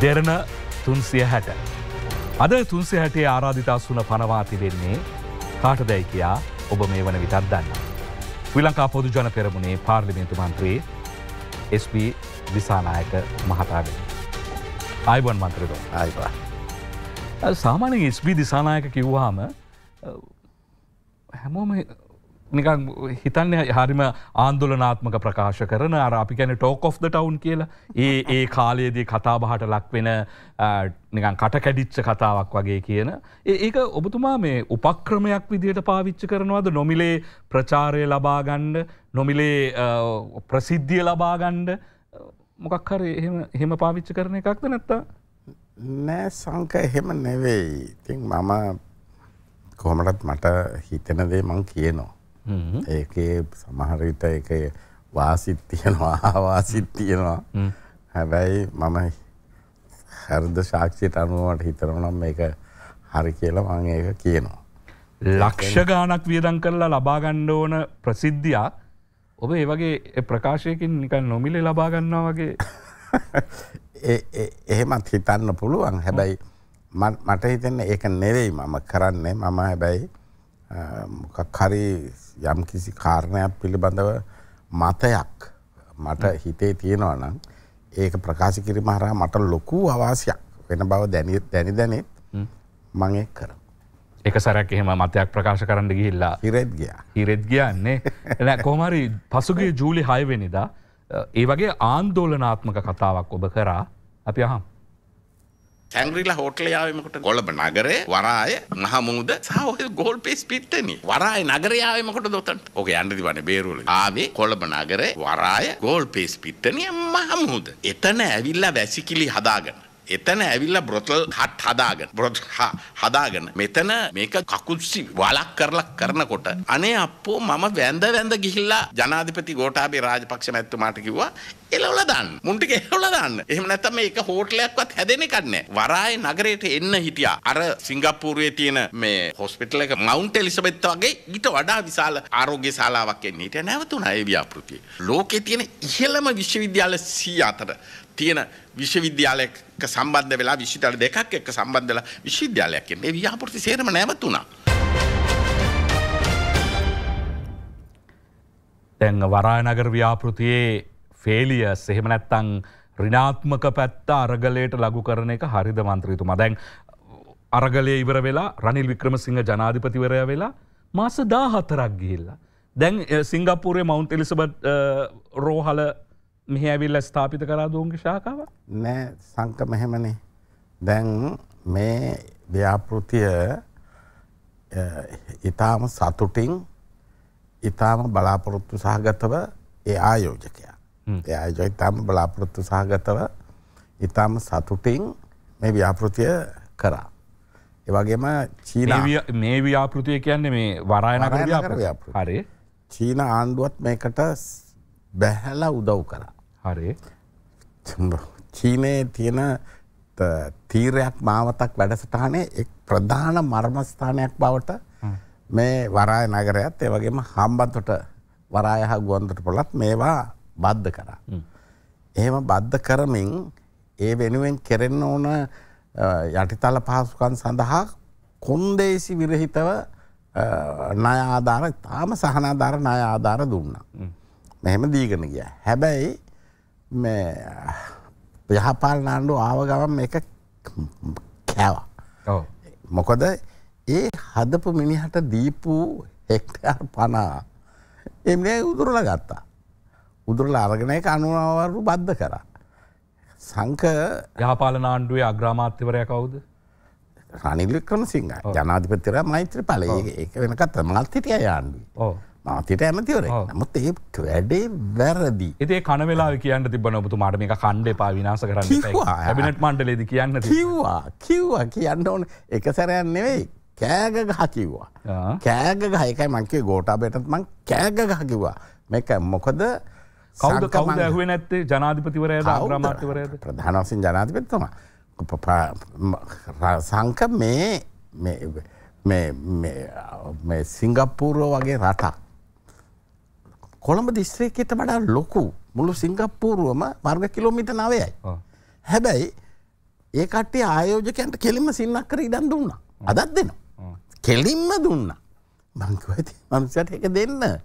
දෙරණ තුන්සිය හැට. අද තුන්සි හැටේ ආරාධිතාසුන පනවාති වෙන්නේ කාටදැයි කියා ඔබ මේ වන විතත් දන්න. විලංකා පොදු ජන පෙරමුණේ පාර්ලිමේන්තු මන්ත්‍රයේ SP විසානායක මහතාවෙන. අයිබන් මන්ත්‍රද අයිවා. සාමානය ස්බි දිසානායක කිව්වාම හැමෝම නිකං හිතන්න හරිම ආන්දුලනාත්මක ප්‍රකාශ කරන අර අපි කැන ටෝක් of the ටවන් කියලා ඒ ඒ කාලයේදී කතාබහට ලක්වෙන නිකන් කටකැඩිච්ච කතාවක් වගේ කියන. ඒක ඔබතුමා මේ උපක්‍රමයක් විදියට පාවිච්චි කරනවාද නොමිලේ ප්‍රචාරය ලබාගණ්ඩ නොමිලේ ප්‍රසිද්ධිය ලබාගණ්ඩ මොකක්හර එහෙම පාවිච්චි කරන එකක්ද නැත්ත නෑ සංක එහෙම නෙවෙයි ඉතින් මම කොහමටත් මට හිතෙනදේ මං කියනවා. ඒකේ සමහරවිට එක වාසිත් තියෙනවා ආවාසිත් තියෙනවා හැබැයි මම හර්ද සාක්ෂියට අනුවට හිතරනම් මේක හරි කියලා මං ඒක කියනවා. ලක්ෂ ගානක් වියදන් කරලා ලබාගණ්ඩ ඕන ප්‍රසිද්ධියක් ඔබ ඒ වගේ ප්‍රකාශයකින් නිකන් නොමිලේ ලබාගන්නා වගේ එහෙමත් හිතන්න පුළුවන් හැබැයි මට හිතන්න ඒක නෙවෙයි මම කරන්නේ මම හැබැයි මොකක් හරි යම් කිසි කාරණයක් පිළිබඳව මතයක් මට හිතේ තියෙනවා නම් ඒක ප්‍රකාශ කිරීම හරහා මට ලොකු අවාසියක් වෙන බව දැනි දැනි දැනෙත් මම ඒක කරනවා. එක සැරක් එහෙම මතයක් ප්‍රකාශ කරන්න ගිහිල්ලා හිරෙත් ගියා. හිරෙත් ගියන්නේ. එළ කොහමරි පසුගිය ජූලි 6 වෙනිදා ඒ වගේ ආන්දෝලනාත්මක කතාවක් ඔබ කරා අපි අහමු. තැන්රිලා හෝටලේ ආවෙමකොට කොළඹ නගරේ වරාය මහමුද සහ ඔය ගෝල් පේස් පිට්ටනේ වරාය නගරේ ආවෙමකොටද උතන්ට ඔක යන්න දිවන්නේ බේරුවල ආවේ කොළඹ නගරේ වරාය ගෝල් පේස් පිට්ටනේ මහමුද එතන ඇවිල්ලා වැසිකිලි හදාගෙන එතන ඇවිල්ලා බ්‍රොතල් හට් හදාගෙන බ්‍රොත් හදාගෙන මෙතන මේක කකුල්සි වලක් කරලා කරනකොට අනේ අප්පෝ මම වැඳ වැඳ ගිහිල්ලා ජනාධිපති ගෝඨාභය රාජපක්ෂ මැතිතුමාට කිව්වා එලවල දාන්න. මුන්ට එලවල දාන්න. එහෙම නැත්නම් මේ එක හෝටලයක්වත් හැදෙන එකක් නැහැ. වරාය නගරයට එන්න හිටියා. අර සිංගප්පූරුවේ තියෙන මේ හොස්පිටල් එක මවුන්ට් එලිසබෙත් වගේ ඊට වඩා විශාල ආරෝග්‍ය ශාලාවක් එන්න. ඊට නැවතුණා ඒ ව්‍යාපෘතිය. ලෝකේ තියෙන ඉහළම විශ්වවිද්‍යාල 100 අතර තියෙන විශ්වවිද්‍යාලයක සම්බන්ධ වෙලා විශ්වවිද්‍යාල දෙකක් එක්ක සම්බන්ධ වෙලා විශ්වවිද්‍යාලයක් එන්නේ. ඒ ව්‍යාපෘති සේරම නැවතුණා. දැන් වරායනගර ව්‍යාපෘතියේ ෆේලිය සෙහෙමනැත්තං රිනාත්මක පැත්ත අරගලයට ලගු කරන එක හරිද මන්ත්‍රීතුමා දැන් අරගලය ඉවර වෙලා රනිල් වික්‍රමසිංහ ජනාධිපතිවරය වෙලා මාස දා හතරක් ගිහිල්ලා. දැන් සිංගපපුරේ මවුන්් එලිසබට රෝහල මෙහ ඇවිල්ල ස්ථාපිත කරා දූන්ගේ ශාකාව නෑ සංක මෙහෙමනේ දැන් මේ ව්‍යාපෘතිය ඉතාම සතුටින් ඉතාම බලාපොරොත්තු සහගතව ඒ ආයෝජකය. ඒ ආයෝජය ඉතාම බලාපොරොත්තු සහගතව ඉතාම සතුටින් මේ ව්‍යාපෘතිය කරා. ඒ වගේම චීන මේ ව්‍යාපෘතිය කියන්නේ මේ වරායනකර ව්‍යාපෘතිය. හරි. චීන ආණ්ඩුවත් මේකට බැහැලා උදව් කරා. හරි. චීනයේ තියෙන තීරයක් මාවතක් වැඩසටහනේ එක් ප්‍රධාන මර්මස්ථානයක් බවට මේ වරාය නගරයත් ඒ වගේම හම්බන්තොට වරාය හා ගුවන්තොට පොළත් මේවා බද්ධ කරා. එහෙම බද්ධ කරමින් ඒ වෙනුවෙන් කෙරෙන්න ඕන යටිතල පහසුකම් සඳහා කොන්දේසි විරහිතව ණය ආධාර තාම සහනාධාර ණය ආධාර දුන්නා. මෙහෙම දීගෙන ගියා. හැබැයි මේ යහපාලන ආණ්ඩුව ආව ගමන් මේක කෑවා. ඔව්. මොකද ඒ හදපු මිනිහට දීපු හෙක්ටර් 50 එන්නේ උදුරලා ගත්තා. උදුරල අරගෙන එක අනුවරු බද්ධ කර. සංක යහපාල නාණ්ඩුවේ අග්‍රාමාත්‍යවරය කවුද. රනිල්ලි ක්‍රම සිංහ ජනාධිපතිර මෛත්‍ර පල ඒ වෙනකත් මල්තිටිය යාන්ඩුව මාතයට ඇමතිවර නමුත් ඒ වැඩේ වැරදි ඒ කනවෙලා කියන්න තිබන ඔබතු මාට මේ කණ්ඩ පා විනාස කරන්න ඇබිනට මන්ටලේද කියන්න කිව්වා කිව්වා කියන්න ඕන එක සැරයන් නෙවෙයි කෑග ගහ කිව්වා කෑග ගහයකයි මංකේ ගෝටා බෙටත් මං කෑග ගහ කිව්වා මේක මොකද කවද කවද ඇහුව නැත්තේ ජනාධිපතිවරය ආග්‍රමාත්‍යවරයද ප්‍රධානසින් ජනාධිපතිතුම සංක මේ සිංගප්පූරෝ වගේ රටක් කොළඹ දිස්ත්‍රේකයට වඩා ලොකු මුළු සිංගප්පූරුවම වර්ග කිලෝමිට නවයයි. හැබැයි ඒ කටේ ආයෝජකයන්ට කෙලිම සින්නක් කර ඉඩන් දුන්න. අදත් දෙනවා. කෙලින්ම දුන්න. මංකවති මනුසට එක දෙන්න.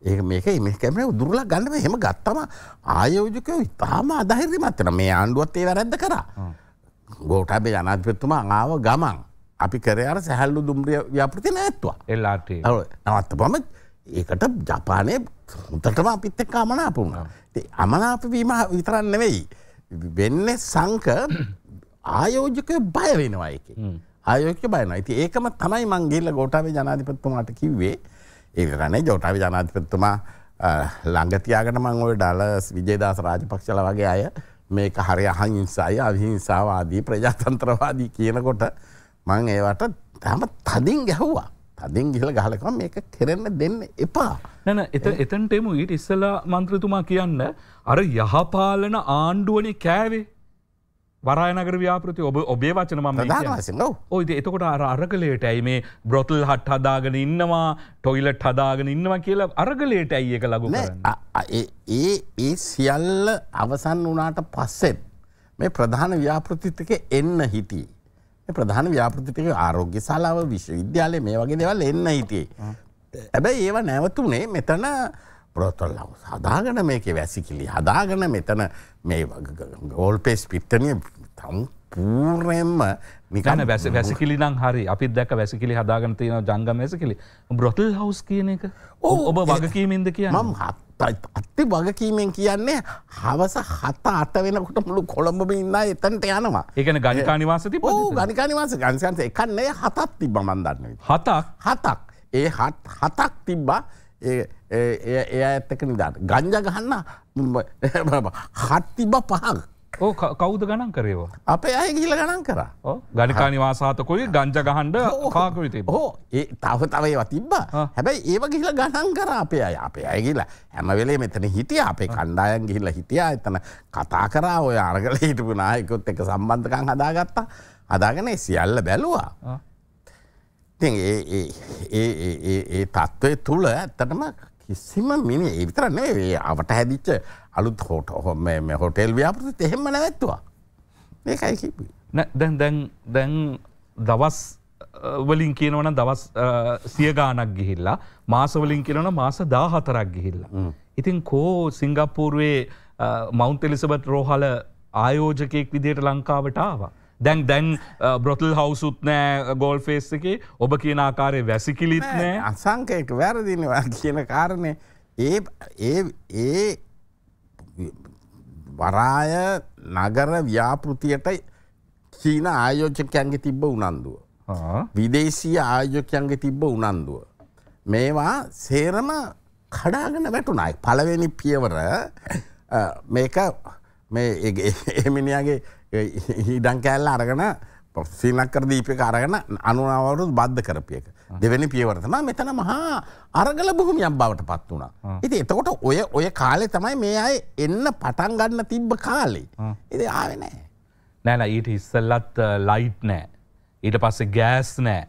ඒක මේක මේ කැමරේ දුරලා ගන්න මේ හැම ගත්තම ආයෝජකයෝ ඉතාම අධෛර්යමත් වෙනවා මේ ආණ්ඩුවත් ඒ වැරද්ද කරා ගෝඨාභය ජනාධිපතිතුමා ආව ගමන් අපි කරේ අර සැහැල්ලු දුම්රිය ව්‍යාපෘති නැත්තුවා එල්ආර් ඔව් නවත්තපම ඒකට ජපානයේ හොඳටම අපිත් එක්ක අමනාප වුණා ඉතින් අමනාප වීම විතරක් නෙවෙයි වෙන්නේ සංක ආයෝජකයෝ බය වෙනවා ඒකේ ආයෝජකයෝ බය වෙනවා ඉතින් ඒකම තමයි මං ගිහිල්ලා ගෝඨාභය ජනාධිපතිතුමාට කිව්වේ ඒකරනේ ජෝටා ජනාධිපත්තුමා ළඟතියාගෙන මං ඔය ඩලස් විජේදාස රාජපක්ෂල වගේ අය මේක හරි අහිංසාය අවිහිංසාවාදී ප්‍රජාතන්ත්‍රවාදී කියනකොට මං ඒවට තම තදින් ගැහ්වා තදින් ගිල ගහලකම මේක කෙරෙන්න දෙන්න එපා. නැන එත එතන්ටෙමු ඊට ඉස්සලා මන්ත්‍රතුමා කියන්න අර යහපාලන ආණ්ඩුවනේ කෑවේ වරායනගර ව්‍යාපෘති ඔබ ඔබේ වචනම ඔයිද එතකොට අර අරගලයට ඇයි මේ බ්‍රොතල් හට් හදාගෙන ඉන්නවා ටොයිලට් හදාගෙන ඉන්නවා කියලා අරගලයට ඇයි එක ලගු ඒ ඒ සියල්ල අවසන් වනාට පස්සෙත් මේ ප්‍රධාන ව්‍යාපෘතිතික එන්න හිටී. ප්‍රධාන ව්‍යාපෘතික ආරෝග්‍ය සලාව විශ්වවිද්‍යාලය මේ වගේ දෙවල් එන්න හිටියේ. ඇබැයි ඒවා නැවතුනේ මෙතන පොරොත්තොල්ල හදාගන මේක වැසිකිලි හදාගන මෙතන මේ ගෝල්පේස් පිට්ටනය තම් පූර්ණයෙන්ම නිකන වැස වැසිකිලි නම් හරි අපි දැක වැසිකිලි හදාගන තියෙන ජංගම වැසිකිලි බ්‍රොටල් හවස් කියන එක ඔබ වගකීමින්ද කිය මම අත්ති වගකීමෙන් කියන්නේ හවස හත අට වෙනකොට මුළු කොළඹම ඉන්න එතන්ට යනවා ඒකන ගනිකානිවාසති ගනිකානිවාස ගන්සන්ස එකන්නේ හතත් තිබ මන්දන්න හතක් හතක් ඒ හත් හතක් තිබ්බා ඒ එය ඇත්තක නිදාට ගංජ ගහන්න හත්තිබ පහක්. ඕ කෞද ගණන් කරේවා. අපේ අය ගිල ගණන් කර ගනිකානි වාසාතකොයි ගංජ ගහන්ඩ ඕකාකවිතේ හෝ ඒ තව තවයි වතිබ්බ හැබැයි ඒව ගිහිල ගණන් කර අපේ අය අපේ අය ගිල හැමවෙලේ මෙතන හිටිය අපේ කණ්ඩායන් ගිහිල්ල හිටියා එතන කතා කරා ඔය අරගල හිටපු නායකුත් එක සම්බන්ධකන් හදාගත්තා හදාගෙන සියල්ල බැලවා. ඉතින් ඒ තත්ත්වය තුළ ඇත්තටම කිසිම මිනි ඒවිතර නෑ අවට හැදිච්ච අලුත් හෝට හොම හොටෙල් ව්‍යාපෘති එහෙම නැවැත්තුවා ඒකයි කිපි දැන් දැන් දැන් දවස් වලින් කියනවන දවස් සියගානක් ගිහිල්ලා මාසවලින් කියලන මාස දාහතරක් ගිහිල්ලා. ඉතින් කෝ සිංගප්පූරුවේ මෞන්තෙලිසබට රෝහල ආයෝජකයෙක් විදියට ලංකාවට ආවා. දැන් දැන් බ්‍රොටල් හවසුත් නෑ ගෝල් ෆේස් එකේ ඔබ කියන ආකාරය වැසිකිලිත් නෑ අසංකයට වැරදිනවා කියන කාරණය ඒ ඒ ඒ වරාය නගර ව්‍යාපෘතියට චීන ආයෝජකයන්ගේ තිබ්බ උනන්දුව. විදේශීය ආයෝජකයන්ගේ තිබ්බ උනන්දුව. මේවා සේරම කඩාගෙන වැටුනයි. පළවෙනි පියවර මේක එමිනිියගේ ඉඩං කෑල්ල අරගෙන සිනක්කර දීපික අරගෙන අනුනාවරුත් බද්ධ කරපියක. දෙවැනි පියවරතම මෙතන මහා අරගල බොහොමියක් බවට පත් වුණා. ඉති එතකොට ඔය ඔය කාලෙ තමයි මේ අය එන්න පටන් ගන්න තිබ්බ කාලේ. ඉති ආව නෑ. නෑන ඊට ඉස්සල්ලත් ලයිට් නෑ. ඊට පස්සේ ගෑස් නෑ.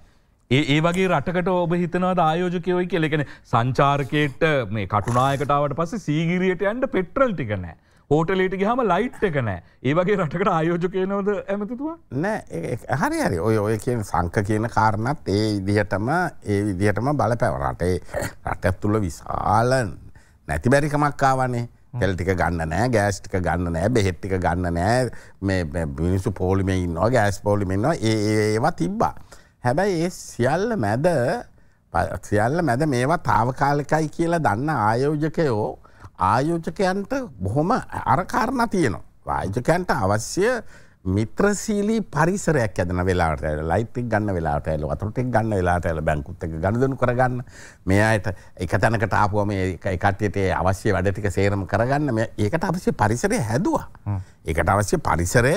ඒ වගේ රටකට ඔබ හිතනවද ආයෝජකයෝයි කෙලෙකෙන සංචාර්කයට මේ කටුනායකටාවට පස්සේ සීගිරියට ඇන්ඩ පෙට්‍රල් ටිකනෑ. හෝටලේට ගහම ලයිට් එක නෑ ඒවගේ රටකට ආයෝජ කියනවද ඇමතිතුවා නෑ හරි හරි ඔය ඔය කියන සංක කියන කාරණත් ඒ විදිහටම ඒ විදිහටම බල පැවරටේ රටත් තුළ විශාලන් නැති බැරිකමක්කාවනේ කෙල්ටික ගන්න නෑ ගෑස්ටික ගන්න නෑ බෙහෙට්ටික ගන්න නෑ මේ මිනිසු පෝලිම ඉන්නවා ගෑස් පෝලිමෙන්න්නවා ඒවා තිබ්බා. හැබැයි ඒ සියල්ල මැද සියල්ල මැද මේවා තාවකාලිකයි කියලා දන්න ආයෝජකයෝ ආයෝජකයන්ට බොහොම අරකාරණ තියනවා. ආයෝජකයන්ට අවශ්‍ය මිත්‍රශීලී පරිසරයක් ඇදන වෙලාට ලයිතික් ගන්න වෙලාට ඇල වතුරටෙක් ගන්න වෙලාට ඇල බැංකුත් එක ගණදනු කරගන්න මේ අයට එක තැනකට ආපුුව මේ එකටයට අවශ්‍ය වැඩටික සේරම කරගන්න මේ ඒකට අවශ්‍ය පරිසරය හැදවා. ඒකට අවශ්‍ය පරිසරය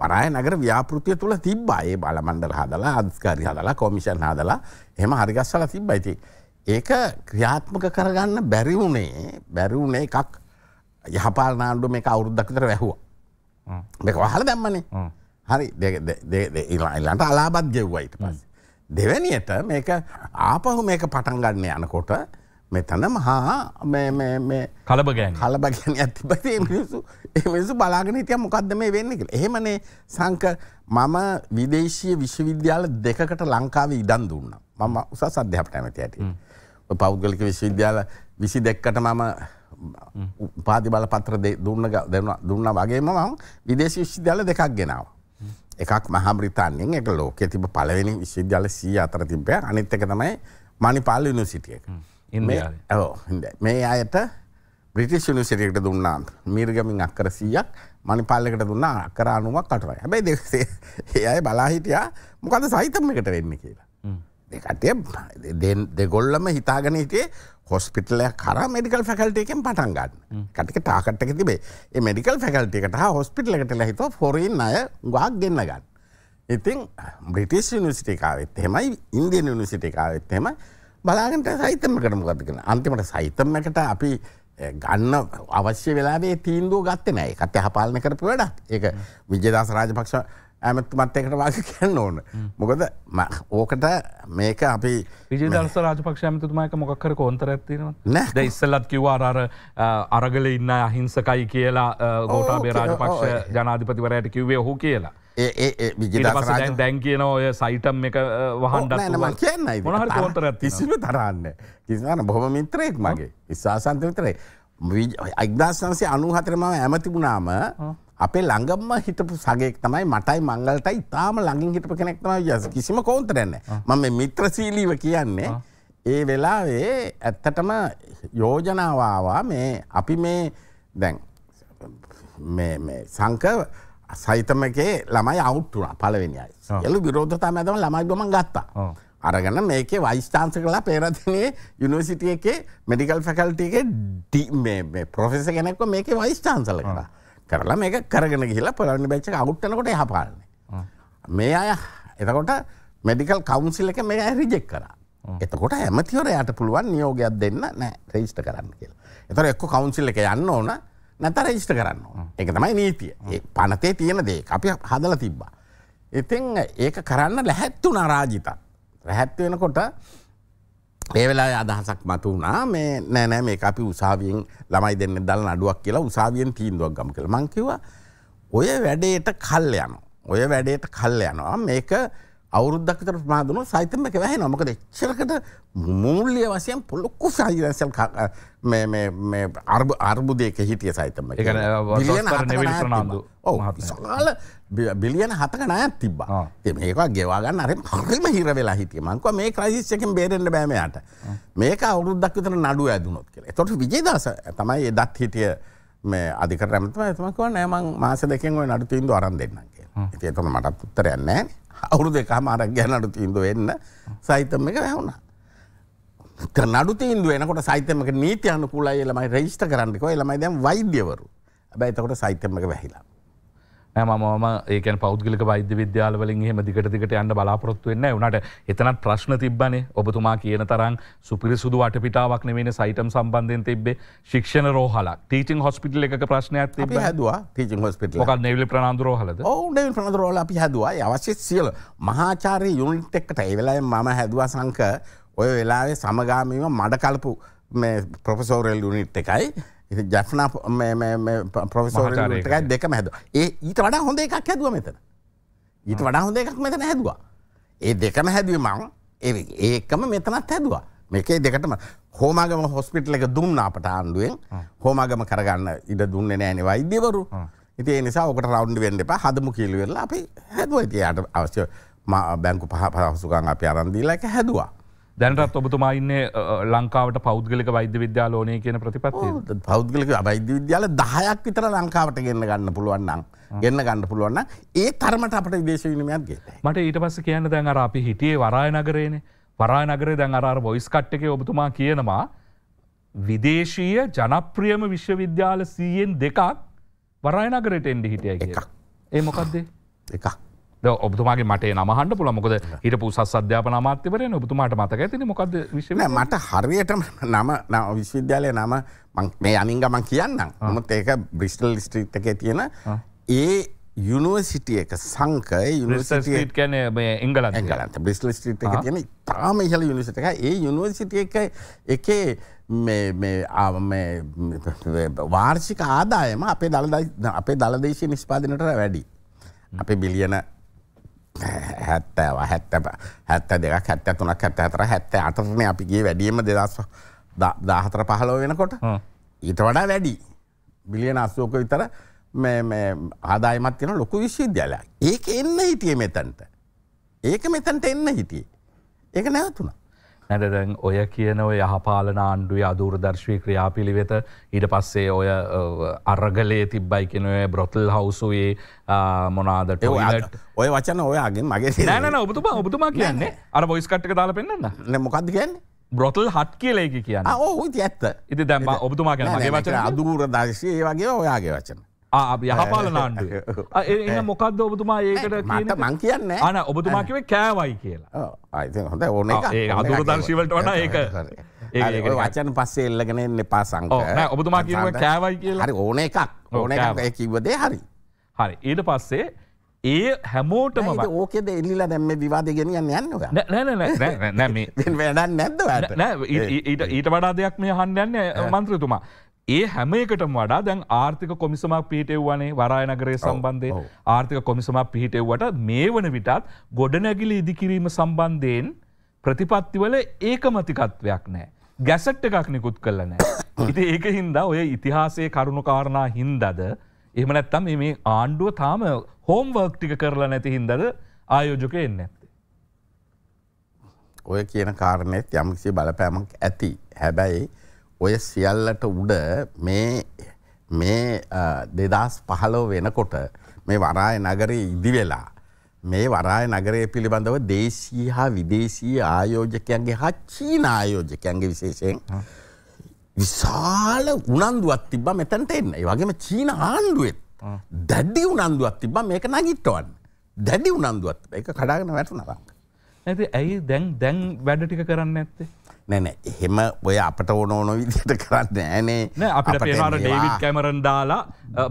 පරාය නගර ව්‍යාපෘතිය තුළ තිබ්බා ඒ බලමණ්ඩල හදලා අධස්කාරි හදලා කොමිෂන් හදලා එහම හරිගස්සල තිබ්බයිති. ඒක ක්‍රියාත්මක කරගන්න බැරි වුණේ බැරි වුණේ එකක් යහපාල නාණ්ඩුව මේ අවුරුද්දක්තර වැැහවා මේක වහල දැම්මනේ හරි ඉල්ලන්ට අලාබත් ගෙව්වයිට පස් දෙවැනියට මේක ආපහු මේක පටන්ගන්න යනකොට මෙතන මහා කලබගැන් කලබගැන ඇතිබති මිනිසු එමසු බලාගෙන හිතිය මොකක්ද මේ වෙන්නක එහෙමනේ සංක මම විදේශීය විශ්වවිද්‍යාල දෙකට ලංකාව ඉඩන් දුන්නම් මම උසස් අධ්‍යාපනයට කැමති ඇති. පෞද්ගලික විශ්වවිද්‍යාල 22කට මම උපාධි බලපත්‍ර දුන්න දුන්නා වගේම මම විදේශ විශ්වවිද්‍යාල දෙකක් ගෙනාවා. එකක් මහා බ්‍රිතාන්‍යයෙන් එක ලෝකයේ තිබ්බ පළවෙනි විශ්වවිද්‍යාල 104 තිබ්බා. අනිත් එක තමයි මණිපාල යුනිවර්සිටි එක. ඉන්දියාවේ. ඔව්. මේ අයට බ්‍රිටිෂ් යුනිවර්සිටියකට දුන්නා මීර්ගමින් අක්කර 100ක් මණිපාලයකට දුන්නා අක්කර 90ක් අටවයි. හැබැයි ඒ අය බලා හිටියා මොකද සාහිත්‍යම් එකට වෙන්නේ කියලා. දෙකටය දෙගොල්ලම හිතාගෙන හිටේ හොස්පිටල කර මඩිකල් ෆැකල්ටයකෙන් පටන් ගන්න කටික තාකට්ටක තිබේ ඒ මඩිකල් ෆැකල්ටයකට හොස්පිටලකට හිතව ෆොරීන් අය ගක් දෙන්න ගන්න. ඉතින් බ්‍රිටිස් නිසිටිකාවත් හෙමයි ඉන්දියන් නිසිටිකාවත් හෙම බලාගට සහිතම කරම ගත්ගෙන අන්තිමට සහිතමකට අපි ගන්න අවශ්‍ය වෙලාේ තීන්දුව ගත්තනෑ කත හපාලන කරපු වැඩත් ඒ විජදස් රාජපක්ෂ ඇමතුමත් එකට වාසි කියන්න ඕන. මොකද ඕකට මේක අපි විජදස රාජපක්ෂ ඇමතුමායක මොකක්කර කොන්තර ඇත්තිනවා ද ඉස්සල්ලත් කිව්වාර අරගල ඉන්න අහිංසකයි කියලා ගෝටාබේ රාජපක්ෂ ජනාධිපතිවරයට කිව්වේ ඔහු කියලා. ඒ දැන් කියන ඔය සයිටම් එක වහන්ඩ කියන්නයි මොනහර කොන්තර තිසිම තරන්න කිසින බොහොම මිත්‍රයෙක් මගේ ඉස්සා සන්ත විතරේ අක්දස්සන්සේ අනුහතරම ඇමතිබුණාම අපේ ළඟම හිටපු සගේක් තමයි මටයි මංගලට ඉතාම ළඟින් හිටපු කෙනෙක් තමයි යස කිසිම කෝන්තරන්න මම මිත්‍රශීලීව කියන්නේ ඒ වෙලාවේ ඇත්තටම යෝජනාවවා මේ අපි මේ දැන් සංක සහිතමකේ ළමයි අවුට්ටුන පලවෙනියි එලු විරෝධතා මැතම ළමයි ගොමන් ගත්තා අරගන්න මේකේ වයිස්ථාන්ස කලා පේරතිනයේ යුනිසිටිය එකේ මෙඩිකල් ෆැකල්ටියගේ පොෆෙස කෙනෙක්ව මේක වයිස්ථාන්සල කලා කරලා මේක කරගෙන ගිහිලා පළවෙනි බැච් එක අවුට් වෙනකොට එහා පාන්නේ. මේ අය එතකොට මෙඩිකල් කවුන්සිල් එක මේ අය රිජෙක්ට් කරා. එතකොට ඇමතිවරයාට පුළුවන් නියෝගයක් දෙන්න නෑ රෙජිස්ටර් කරන්න කියලා. එතකොට එක්ක කවුන්සිල් එක යන්න ඕන නැත්නම් රෙජිස්ටර් කරන්න ඕන. ඒක තමයි නීතිය. ඒ පනතේ තියෙන දේ අපි හදලා තිබ්බා. ඉතින් ඒක කරන්න ලැහැත්තුණා රාජිතත්. ලැහැත් වෙනකොට ඒ වෙලා අදහසක් මතු වුණා මේ නෑනෑ මේ අපි උසාවියෙන් ළමයි දෙන්න දල් නඩුවක් කියලා උසාවියෙන් තීන්දුවක් ගම කළ මංකිව ඔය වැඩේට කල් යන ඔය වැඩේට කල් යනවා මේක අවුරුද්දක් විතර ප්‍රමාද වුණොත් සාහිත්‍යෙම එක වැහෙනවා. මොකද එච්චරකට මූල්‍ය වශයෙන් ලොකු ෆයිනැන්ෂල් මේ මේ මේ අර්බු අර්බුදයක හිටිය සාහිත්‍යෙම. ඒ කියන්නේ බිලියන හතකට ඔව් විශාල බිලියන හතක ණයක් තිබ්බා. ඉතින් මේක ගෙවා ගන්න අර හරිම හිර වෙලා හිටියේ. මං කිව්වා මේ ක්‍රයිසිස් එකෙන් බේරෙන්න බෑ මෙයාට. මේක අවුරුද්දක් විතර නඩුව ඇදුනොත් කියලා. ඒතකොට විජේදාස තමයි එදත් හිටියේ මේ අධිකර ඇමතම ඇතමකව නෑමං මාස දෙකෙන් ඔය නඩු තීන්දුව අරන් දෙන්නම් කියලා. ඉතින් එතකොට මටත් උත්තරයක් නෑ. අවුරුදු එකම අරන් ගියා නඩු තීන්දුව එන්න සාහිත්‍යම් එක වැහුණා. නඩු තීන්දුව එනකොට සාහිත්‍යම් එක නීති අනුකූලයි ළමයි රෙජිස්ටර් කරන්නකෝ ළමයි දැන් වෛද්‍යවරු. හැබැයි එතකොට සාහිත්‍යම් එක වැහිලා. මම ඒක පෞද්ගලික වෛද්‍ය විද්‍යාලවලින් හෙම දිකට දිකට යන්න බලාපොරොත්තු වෙන්න වනට එතනත් ප්‍රශ්න තිබ්බනේ ඔබතුමා කියන තරම් සුපිරිසුදු අට පිටාවක්න වෙන සයිටම් සම්බන්ධයෙන් තිබේ ශික්ෂණ රෝහලක් ටීචින් හොස්පිටල එක ප්‍රශ්නයක් තිබ හදවා ටීචි හොස්පිට ක නවල ප්‍රනාන්ද රෝහල නවල් ප්‍රනද රෝල අපි හදවා අවශ්‍ය සියල මහාචාරය යුනිට එක්කට ඒවෙලයි මම හැදවා සංක ඔය වෙලාවේ සමගාමීම මඩකල්පු ප්‍රොෆෙසෝරල් යුනිට් එකයි ඉති ජැෆ්නා පොෆෙසෝරටකයි දෙකම හැද ඒ ඊට වඩා හොඳ එකක් හැදුව මෙතන ඊට වඩා හොඳ එකක් මෙතන හැදවා ඒ දෙකම හැදුවේ මං ඒකම මෙතනත් හැදවා මේකේ දෙකටම හෝමාගම හොස්පිටල එක දුන්න අපට ආණ්ඩුවෙන් හෝමාගම කරගන්න ඉඩ දුන්න නෑනෙ වෛද්‍යවරු ඉති නිසා ඔකට රවන්ඩ වෙන්න එපා හදමු කිල්වෙල්ලා අපි හැදුව ඉතියට අවශ්‍ය බැංකු පහ පහසුකන් අපි අරන්දීලා එක හැදවා දැනටත් ඔබතුමා ඉන්නේ ලංකාවට පෞද්ගලික වෛද්‍ය විද්‍යාලෝනය කියන ප්‍රතිපත්ති පෞද්ගලික වෛද්‍ය විද්‍යාල දහයක් විතර ලංකාවට ගන්න ගන්න පුළුවන්නම්. ගන්න ගන්න පුළුවන්න ඒ තරමට අපට විදේශවිනිමයක් ගේ මට ඊට පස්ස කියන්න දැන් අර අපි හිටියේ වරාය නගරේන වරාය නගරේ දැන් අර බොයිස්කට් එක ඔබතුමා කියනවා විදේශීය ජනප්‍රියම විශ්වවිද්‍යාල සීයෙන් දෙකක් වරාය නගරට එන්ඩි හිටිය එකක් ඒ මොකක්දේ එකක්. ද ඔබතුමාගේ මට නමහන්ඩ පුළ මොකද හිට පුසස් අධ්‍යාපන මාත්‍යවරය ඔබතුමාට මතක ඇතින මොකද විශ මට හරියට නම විශ්විද්‍යාලය නම මේ අනින්ගමන් කියන්න මොත් ඒක බ්‍රිස්ටල් ස්ට්‍රීට් එක තියෙන ඒ යුනිවර්සිටිය එක සංක යනිට කැන එංගල ගලන්ත බිස්ල ටිට එක තියෙන තාම ඉහල යුනිසිට එක ඒ යුනිවර්සිටිය එක එකේ වාර්ෂික ආදායම අපේ දළදයි අපේ දළදේශය නිස්පාදිනට වැඩි. අපේ බිලියන හැත්තෑව හැත්ත හැත්ත දෙක හැත්ත තුනක් හැත්ත හතර හැත්ත අතරන අපිගේ වැඩීම දෙදස් දාහතර පහලෝ වෙනකොට ඊට වඩා වැඩි බිලියන අස්සෝක විතර ආදායමත් තියෙන ලොකු විශ්වවිද්‍යාලයක් ඒක එන්න හිටිය මෙතන්ට ඒක මෙතන්ට එන්න හිටියේ ඒක නැවතුනා නැතදැන් ඔය කියන ඔය යහපාලන ආණ්ඩුවේ අදූරදර්ශවී ක්‍රියාපිළිවෙත ඊට පස්සේ ඔය අරගලේ තිබ්බයි කෙනය බ්‍රොතල් හවසුයේ මොනාදට ඔය වචන ඔයගෙන් මගේ නෑන ඔබතුම ඔබතුමා කියන්නේ අර බොයිස්කට්ක දාල පෙන්න්න මොකක්ද කියන්නේ බ්‍රොතල් හට් කියලේකි කියන්න ඕ ඇත්ත ඉති දැම ඔබතුමා කියන අදූර දර්ශය වගේ ඔයාගේ වචන යහපාල නාණ්ඩුව එ මොකක්ද ඔබතුමා ඒකට මට මං කියන්න අන ඔබතුමාකිවේ කෑවයි කියලා අයි හොඳ ඕන හදුරදර්ශීවලට වන ඒක ඒ වචන පස්සේ එල්ලගෙන එන්න එපා සංක ඔබතුමා කිව කෑවයි කියලා හරි ඕන එකක් ඕන එකක් කිව්වදේ හරි හරි ඊට පස්සේ ඒ හැමෝටම ඕකෙද එල්ලිලා දැම්ම විවාද ගෙනියන්න යන්න වැඩ නැද්ද ඊට වඩා දෙයක් මේ හන්ඩන්න මන්ත්‍රතුමා ඒ හැම එකටම වඩා දැන් ආර්ථික කොමිසමක් පිහිටෙව්වනේ වරායනගරය සම්බන්ධය ආර්ථික කොමිසමක් පිහිටෙව්වට මේ වන විටත් ගොඩනැගිලි ඉදිකිරීම සම්බන්ධයෙන් ප්‍රතිපත්තිවල ඒකමතිකත්වයක් නෑ. ගැසට් එකක් නිකුත් කල නෑ. ඉති ඒක හින්දා ඔය ඉතිහාසයේ කරුණු කාරණා හින්දද. එහම නැත්තම් මේ ආණ්ඩුව තාම හෝම්වර්ක් ටික කරලා නැති හින්දද ආයෝජක එන්න ඇත්තේ. ඔය කියන කාරණයත් යමකිසි බලපෑමක් ඇති හැබැයි ඔය සියල්ලට උඩ මේ මේ දෙදස් පහලෝ වෙනකොට මේ වරාය නගරේ ඉදිවෙලා මේ වරාය නගරය පිළිබඳව දේශී හා විදේශී ආයෝජකයන්ගේ හා චීන ආයෝජකයන්ගේ විශේෂයෙන් විශාල උනන්දුවත් තිබ මෙතැන්ට එන්න වගේම චීන ආණ්ඩුවත් දැඩ්ඩි උනන්දුවත් තිබ මේක නගිට්ටවන් දැඩි උනන්දුවත් එක කඩාගෙන වැටුනවක් ඇති ඇයි දැන් දැන් වැඩ ටික කරන්න ඇත්තේ නැන එහෙම ඔය අපට ඕනෝන විදිට කරන්න ඇනේ අපට පේවාර ඩේවිඩ් කැමරන් දාලා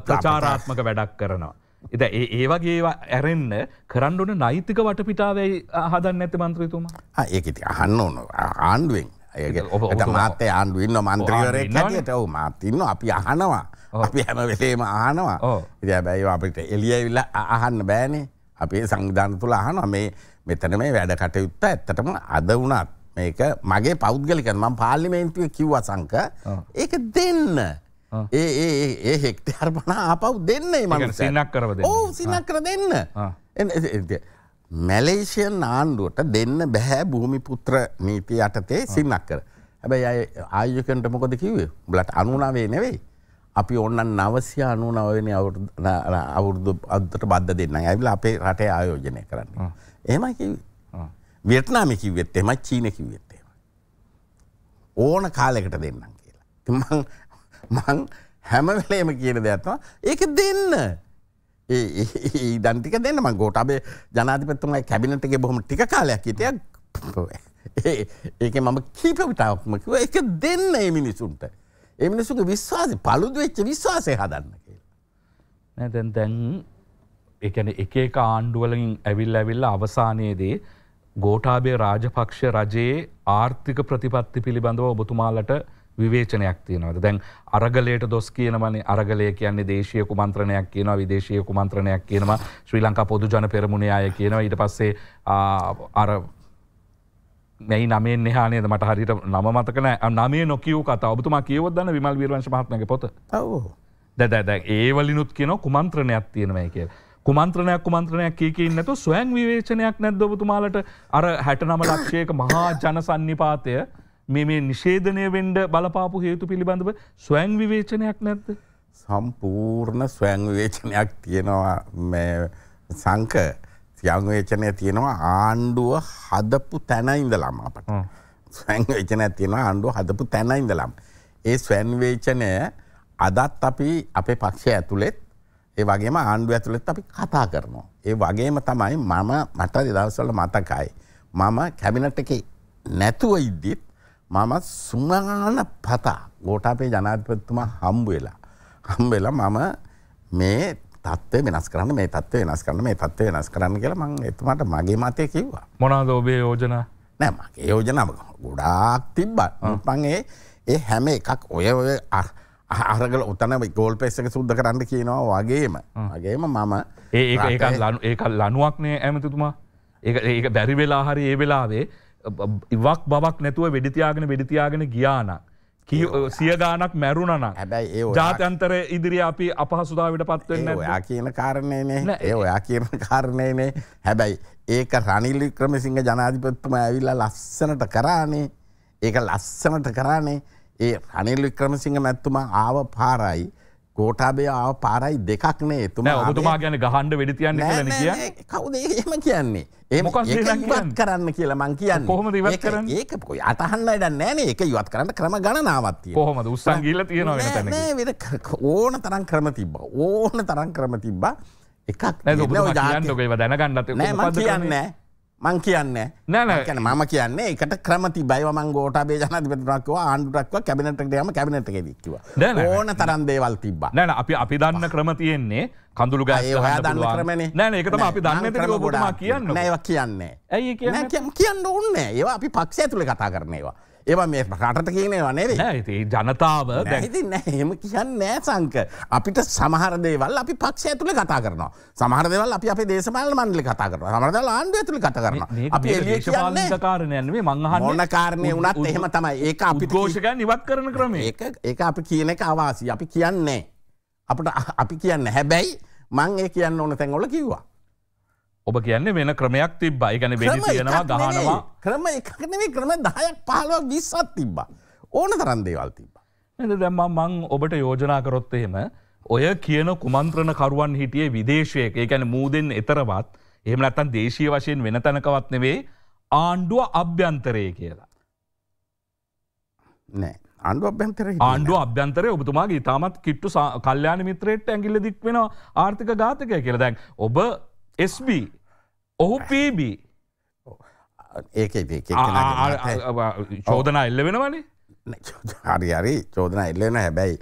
ප්‍රචාරාත්මක වැඩක් කරනවා. එද ඒ වගේ ඇරෙන්න්න කරන්ඩුන නෛතික වටපිටාවේ හදන්න ඇත මන්ත්‍රයතුමා ඒකති අහන්න ඕන ආණ්ඩුවෙන් ඇයට මාතේ ආණ්ඩුවන්න මන්ත්‍රීවරය ට ඔව මාතින්න අපි අහනවා අපි හැම වෙසේම ආනවා ඉ බැයි අපිට එලියවිල්ල අහන්න බෑනේ අපේ සංවිධාන තුළ අහනවා මේ මෙතන මේ වැඩ කටයුත්ත ඇත්තටම අද වනත් මේක මගේ පෞද්ගලික මම පාර්ලිමේන්තුවේ කිව්වා සංක ඒක දෙන්න. ඒ ඒ හෙක්ට අර්පන අපව් දෙන්නේ ම සිනක් කරද ඕ සිනක් කර දෙන්න. මැලේෂයන් ආණ්ඩුවට දෙන්න බැහැ භූමි පුත්‍ර නීති යටතේ සින්නක් කර. හැබැයි අය ආයෝකන්ට මොකද කිවේ බලට අනුනාවේ නෙවෙයි. අපි ඔන්න නවසිය අනු නවනි අවුරුදු අදට බද්ධ දෙන්න ඇවිල අපේ රටේ ආයෝජනය කරන්න. ඒමයි කිවේ. වියට්නාමි කිව්වෙත් එහෙමයි චීන කිව්වෙත් එහෙමයි. ඕන කාලයකට දෙන්නම් කියලා. ඉතින් මං මං හැම වෙලේම කියන දෙයක් තමයි ඒක දෙන්න. ඒ ඒ දන් ටික දෙන්න මං ගෝඨාභය ජනාධිපතිතුමා කැබිනට් එකේ බොහොම ටික කාලයක් හිටියා. ඒකේ මම කීප විටක්ම කිව්වා ඒක දෙන්න මේ මිනිසුන්ට. ඒ මිනිසුන්ගේ විශ්වාසය paludu වෙච්ච විශ්වාසය හදන්න කියලා. නෑ දැන් දැන් ඒ කියන්නේ එක එක ආණ්ඩුවලින් ඇවිල්ලා ඇවිල්ලා අවසානයේදී ගෝටාබේ රාජපක්ෂ රජයේ ආර්ථික ප්‍රතිපත්ති පිළිබඳව ඔබතුමාලට විවේචනයක් තියෙනවද දැන් අරගලයට දොස් කියනමනේ අරගලය කියන්නේ දේශය කුමන්ත්‍රණයක් කියනවා විදේශය කුමන්ත්‍රණයක් කියනවා ශ්‍රී ලංකා පොදු ජන පෙරමුණේ අය කියනවා ඊට පස්සේ අර නැයි නමේ නිහානේද මට හරිට නම මතකන නමේ නොකියව කතා ඔබතුමා කියවොත් දන්න විමල් වීරවංශ මහත්මගේ පොත ඔව් දැ දැ ඒවලිනුත් කියන කුමන්ත්‍රණයක් තියෙනවා කියලා කුමන්ත්‍රණයක් කුමන්ත්‍රණයක් කියකින් නැතු ස්වයන් විවේචනයක් නැද්දොබතුමාලට අර හැට නම ලක්ෂයක මහා ජන සන්නිපාතය මේ මේ නිශේධනය වෙන්ඩ බලපාපු හේතු පිළිබඳව ස්වයන් විවේචනයක් නැද්ද. සම්පූර්ණ ස්වයන් විවේචනයක් තියෙනවා සංක ස්යංවේචනය තියෙනවා ආණ්ඩුව හදපු තැනයින්ද ලම අපට ස්වංවේචනය තියෙනවා ආණ්ඩුව හදපු තැනයින්ද ලම්. ඒ ස්වන්වේචනය අදත් අපි අපේ පක්ෂය ඇතුළෙත් ඒ වගේම ආණ්ඩුව ඇතුළත් අපි කතා කරනවා. ඒ වගේම තමයි මම මට දවස්වල මතකයි. මම කැබිනට් එකේ නැතුව ඉද්දිත් මම සුමාන පතා ගෝඨාපේ ජනාධිපතිතුමා හම්බ වෙලා. හම්බ වෙලා මම මේ තත්ත්වය වෙනස් කරන්න මේ තත්ත්වය වෙනස් කරන්න මේ තත්ත්වය වෙනස් කරන්න කියලා මම එතුමාට මගේ මතය කිව්වා. මොනවාද ඔබේ යෝජනා? නෑ මගේ යෝජනාව ගොඩාක් තිබ්බා. මම ඒ හැම එකක් ඔය ඔය ආරගල ඔතන ගෝල් පෙස් එක සුද්ද කරන්න කියනවා වගේම වගේම මම ඒ ලනු ඒක ලනුවක්නේ ඇමතුතුමා ඒ ඒක බැරි වෙලා හරි ඒ වෙලාවේ ඉවක් බවක් නැතුව වෙඩිතියාගෙන වෙඩිතියාගෙන ගියානක් සියගානක් මැරුණන හැබැයි ඒ ජාතන්තර ඉදිරි අපි අපහසුදාවට පත්වන්න ඔයා කියන කාරණයනේ ඒ ඔයා කියන කාරණයනේ හැබැයි ඒක රනිල්ලි ක්‍රමසිංහ ජනාධිපත්තුම ඇවිල්ලා ලස්සනට කරානේ ඒක ලස්සනට කරානේ ඒ රනිල් වික්‍රමසිංහ මැත්තුමා ආව පාරයි ගෝටාබේ ආව පාරයි දෙකක් නේ තුම ඔබතුමා ගැන ගහන්ඩ වෙඩිතියන්න කවුද එහෙම කියන්නේ ඒමොකත් කරන්න කියලා මං කියන්න කොහොම ඉවත් කරන්න ඒක කොයි අතහන්න ඩ නෑන එක ඉවත් කරන්න ක්‍රම ගණනාවත් කොහොමද උත්සන් කියල තියෙනවා ඕන තරන් ක්‍රම තිබ්බ ඕන තරන් ක්‍රම තිබ්බා එකක් නැ ඔබ ජාන්නක දැනගන්නත් නෑ කියන්න මං කියන්න නෑන මම කියන්නේ එකට ක්‍රමති බයිවම ගෝටබේ ජනතිපතිරක්ව ආණ්ඩුටක්ව කැබිනටට යම කැබිනට දක්ව ඕන තරන් දේවල් තිබ නෑන අපි අපි දන්න ක්‍රමතියෙන්නේ කඳුළු ගය දන්න ක්‍රමන නෑන එකතම අපි දන්න ගොඩා කියන්න නෑව කියන්නේ ඇයි කිය කියන්න ඕන්න ඒවා අපි පක්ෂය තුළ කතා කරනවා. ඒව මේ රට කියනවා නේ ජනතාව දැහිතින්න හෙම කියන්න නෑ සංක අපිට සමහර දේවල් අපි පක්ෂ ඇතුළ කතා කරනවා සමහර දෙවල් අපි අපේ දේශමාල මන්ඩලි කතා කරන සමරද ආණ්ඩ ඇතුළ කතා කරන අපි කාරණයන්නේ මංහ ඕන්න කාරණය වනත් එහෙම තමයි ඒක අපි ගෝෂක නිවත් කරන ක්‍රම ඒ අපි කියන එක අවාසි අපි කියන්නේ අපට අපි කියන්න හැබැයි මං ඒ කියන්න ඕන තැන්ගොල කිව්වා ඔබ කියන්නේ වෙන ක්‍රමයක් තිබ්බා ගැන වෙන තියෙනවා ගහනවා ක්‍රම එකනේ ක්‍රම දායක් පහලුව විස්සත් තිබ්බා ඕන තරන් දේවල් තිබ්බා එ දැම්ම මං ඔබට යෝජනා කරොත් එහෙම ඔය කියන කුමන්ත්‍රණ කරුවන් හිටියේ විදේශයක ඒ ගැන මූදෙන් එතරවත් එහෙම නැත්තන් දේශීය වශයෙන් වෙන තැනකවත් නෙවේ ආණ්ඩුව අභ්‍යන්තරය කියලා නෑ ආණ්ඩුව අභ්‍යන්තර ආණ්ඩුව අභ්‍යන්තරය ඔබතුමාගේ තාමත් කිට්ටු කල්්‍යයාන මිත්‍රයට ඇගිල්ල දික්වෙන ආර්ථික ගාතකය කියලා දැන් ඔබ SB ඔහු පීබී ඒ චෝදනා එල්ල වෙනවනේ හරි හරි චෝදනා එල්ලෙන හැබැයි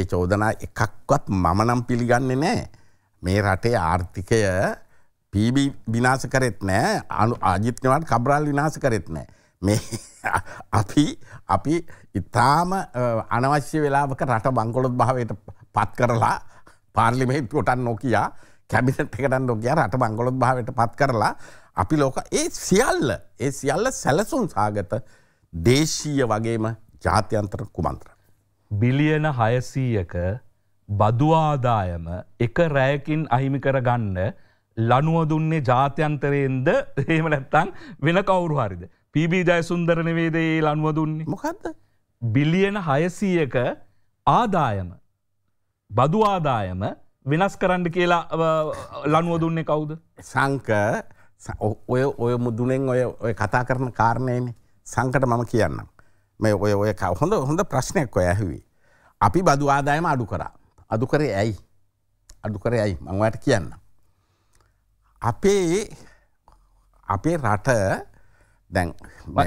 ඒ චෝදනා එකක්වත් මම නම් පිළිගන්නේ නෑ මේ රටේ ආර්ථිකය පීබි විනාස කරෙත් නෑ අනු ආජිත්‍යවන් කබ්‍රාල් විනාස කරෙත් නෑ මේ අපි අපි ඉතාම අනවශ්‍ය වෙලාවක රට බංකොලොත් භාවයට පත් කරලා පාර්ලිමේට් කොටන් නොකයා කැබිනට් එකටන් නොගයා රට බංගොලොත් භාවට පත් කරලා අපි ලෝක ඒ සියල්ල ඒ සියල්ල සැලසුම් සාගත දේශීය වගේම ජාත්‍යන්තර කුමන්ත්‍ර. බිලියන හයසීයක බදුආදායම එක රෑකින් අහිමි කර ගන්න ලනුව දුන්නේ ජාත්‍යන්තරයෙන්ද එහෙම නැත්තං වෙන කවුරු හරිද. පිබී ජයසුන්දර නෙවේදේ ලනුව දුන්නේ මොකක්ද බිලියන හයසීයක ආදායම බදු ආදායම වෙනස් කරන්න කියලා ලනුව දුන්නේ කවුද. සංක ඔය ඔය මුදුනෙන් ඔය ඔය කතා කරන කාරණයන සංකට මම කියන්නම්. මේ ඔය ඔය කවහොඳ හොඳ ප්‍රශ්නයක් ඔය ඇහුවේ. අපි බදු ආදායම අඩු කරා. අඩු කරේ ඇයි. අඩු කරේ ඇයි මංවට කියන්න. අපේ අපේ රට දැන්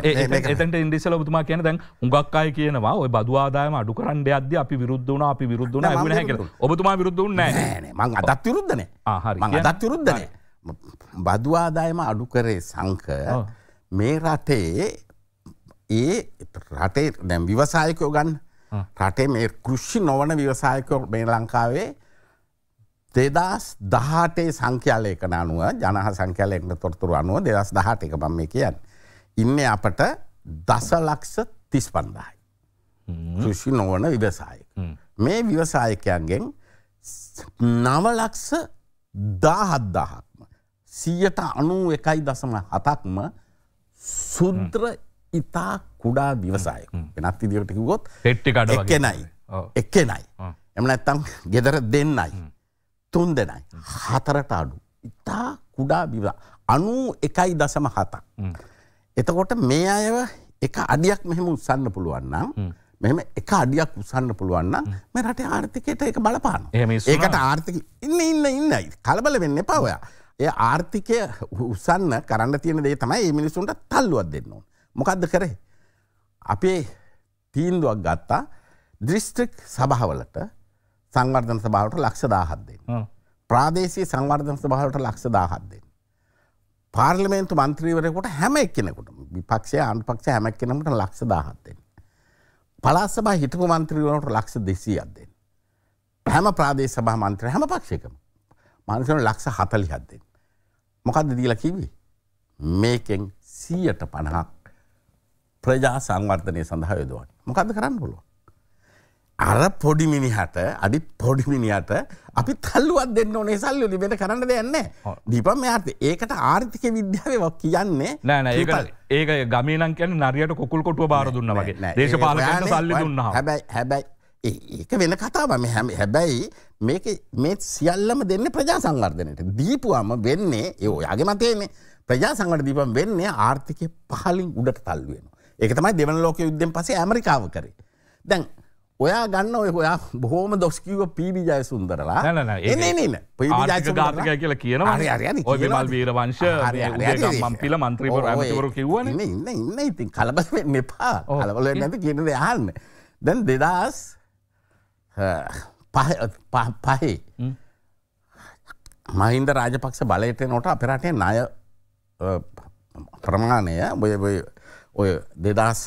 එතට ඉන්දිසල තුමා කියන දැන් උගක් අය කියනවා ඔය බදවාදායම අඩු කරන්න අද අපි විරුද්ධන අපි විරුද්ධන ඔබතුමා විරුද්ධ නෑ මං අදත් විරුද්ධන හරි අදත් විරුද්ධන බදවාදායම අඩු කරේ සංක මේ රටේ ඒ රටේ දැම් විවසායකෝ ගන්න රටේ මේ කෘෂ්ෂි නොවන විවසායකෝ මේ ලංකාවේ දෙදස් දහටේ සංඛ්‍යලයකන අනුව ජනහ සංඛ්‍යලයකට තොරතුරු අනුව දෙදස් දහට එක බම් මේ කියන්න ඉන්න අපට දසලක්ෂ තිස් පන්දායි. කෘෂි නොවන විවසායක. මේ විවසායකයන්ගෙන් නවලක්ෂ දාහත්දාහක්ම සීයට අනු එකයි දසම හතක්ම සුද්‍ර ඉතා කුඩා විවසායක වෙනත් ඉදිරට ගොත් පෙට්ටිකඩ එකනයි එකනයි එම ඇත්තම් ගෙදර දෙන්නයි තුන් දෙනයි හතරට අඩු ඉතා කුඩා බිවා අනු එකයි දසම හතක්. එතකොට මේ අයව එක අඩියක් මෙහෙම උත්සන්න පුළුවන් නම් මෙහෙම එක අඩියක් උත්සන්න පුළුවන් නම් මේ රටේ ආර්ථිකයට ඒක බලපානවා. ඒකට ආර්ථික ඉන්න ඉන්න ඉන්න කලබල වෙන්න එපා ඔයා. ඒ ආර්ථිකය උත්සන්න කරන්න තියෙන දේ තමයි මේ මිනිස්සුන්ට තල්ලුවක් දෙන්න ඕන. මොකද්ද කරේ? අපේ තීන්දුවක් ගත්තා දිස්ත්‍රික් සභාවලට සංවර්ධන සභාවට ලක්ෂ 17ක් දෙන්න. ප්‍රාදේශීය සංවර්ධන සභාවට ලක්ෂ 17ක් දෙන්න. පාර්ලිමේන්තු මන්ත්‍රීවරයකොට හැම එක්කෙනෙකුට විපක්ෂය අන්පක්ෂ හැම එක්කෙනෙකුට ලක්ෂ 17ක් දෙන්න. පළාත් සභා හිටපු මන්ත්‍රීවරුන්ට ලක්ෂ 200ක් දෙන්න. හැම ප්‍රාදේශ සභා මන්ත්‍රී හැම පක්ෂයකම මිනිස්සුන්ට ලක්ෂ 40ක් දෙන්න. මොකද්ද දීලා කිව්වේ? මේකෙන් 150ක් ප්‍රජා සංවර්ධනය සඳහා යොදවන්නේ. මොකද්ද කරන්න පුළුවන්? අර පොඩිමිනිහට අඩිත් පොඩිමිනිියට අපි තල්ලුවත් දෙන්න ඕනේ සල්ලු ලිබෙන කරන්න දෙන්න දීපම ඇත ඒකට ආර්ථික විද්‍යාව කියන්නේ නෑන ඒ ඒක ගමනන් කියන නරියට කොකුල් කොටුව බාර දුන්න වගේ දේශපාල සල්ලි දුන්න හැබැයි හැබැයි ඒක වෙන කතාවම හැම හැබැයි මේක මේ සියල්ලම දෙන්න ප්‍රජා සංවර්ධනයට දීපුවාම වෙන්නේ ඒ ඔයාගේ මතයනේ ප්‍රජා සංවට දීපම් වෙන්නේ ආර්ථිකය පහලින් උඩට තල්ලුවෙන. ඒක තමයි දෙවන ලෝක යුද්ධෙන් පසේ ඇමරිකාව කරේ. දැන් ඔයා ගන්න ඔය ඔයා බොහෝම දොස්කිව පීබි ජය සුන්දරලා එන්නේන ආර්ගාතක කියල කියනවා මල් වීරවංශ මම්පිල මන්ත්‍රීපවරු කිවන ඉන්න ඉන්න ඉතින් කලබස් මෙපා හලවල නැති කියනද යන්න දැන් දෙදස් පහේ මහින්ද රාජපක්ෂ බලයට නොට අපරටේ නය ප්‍රමාණය ඔය ඔය දෙදස්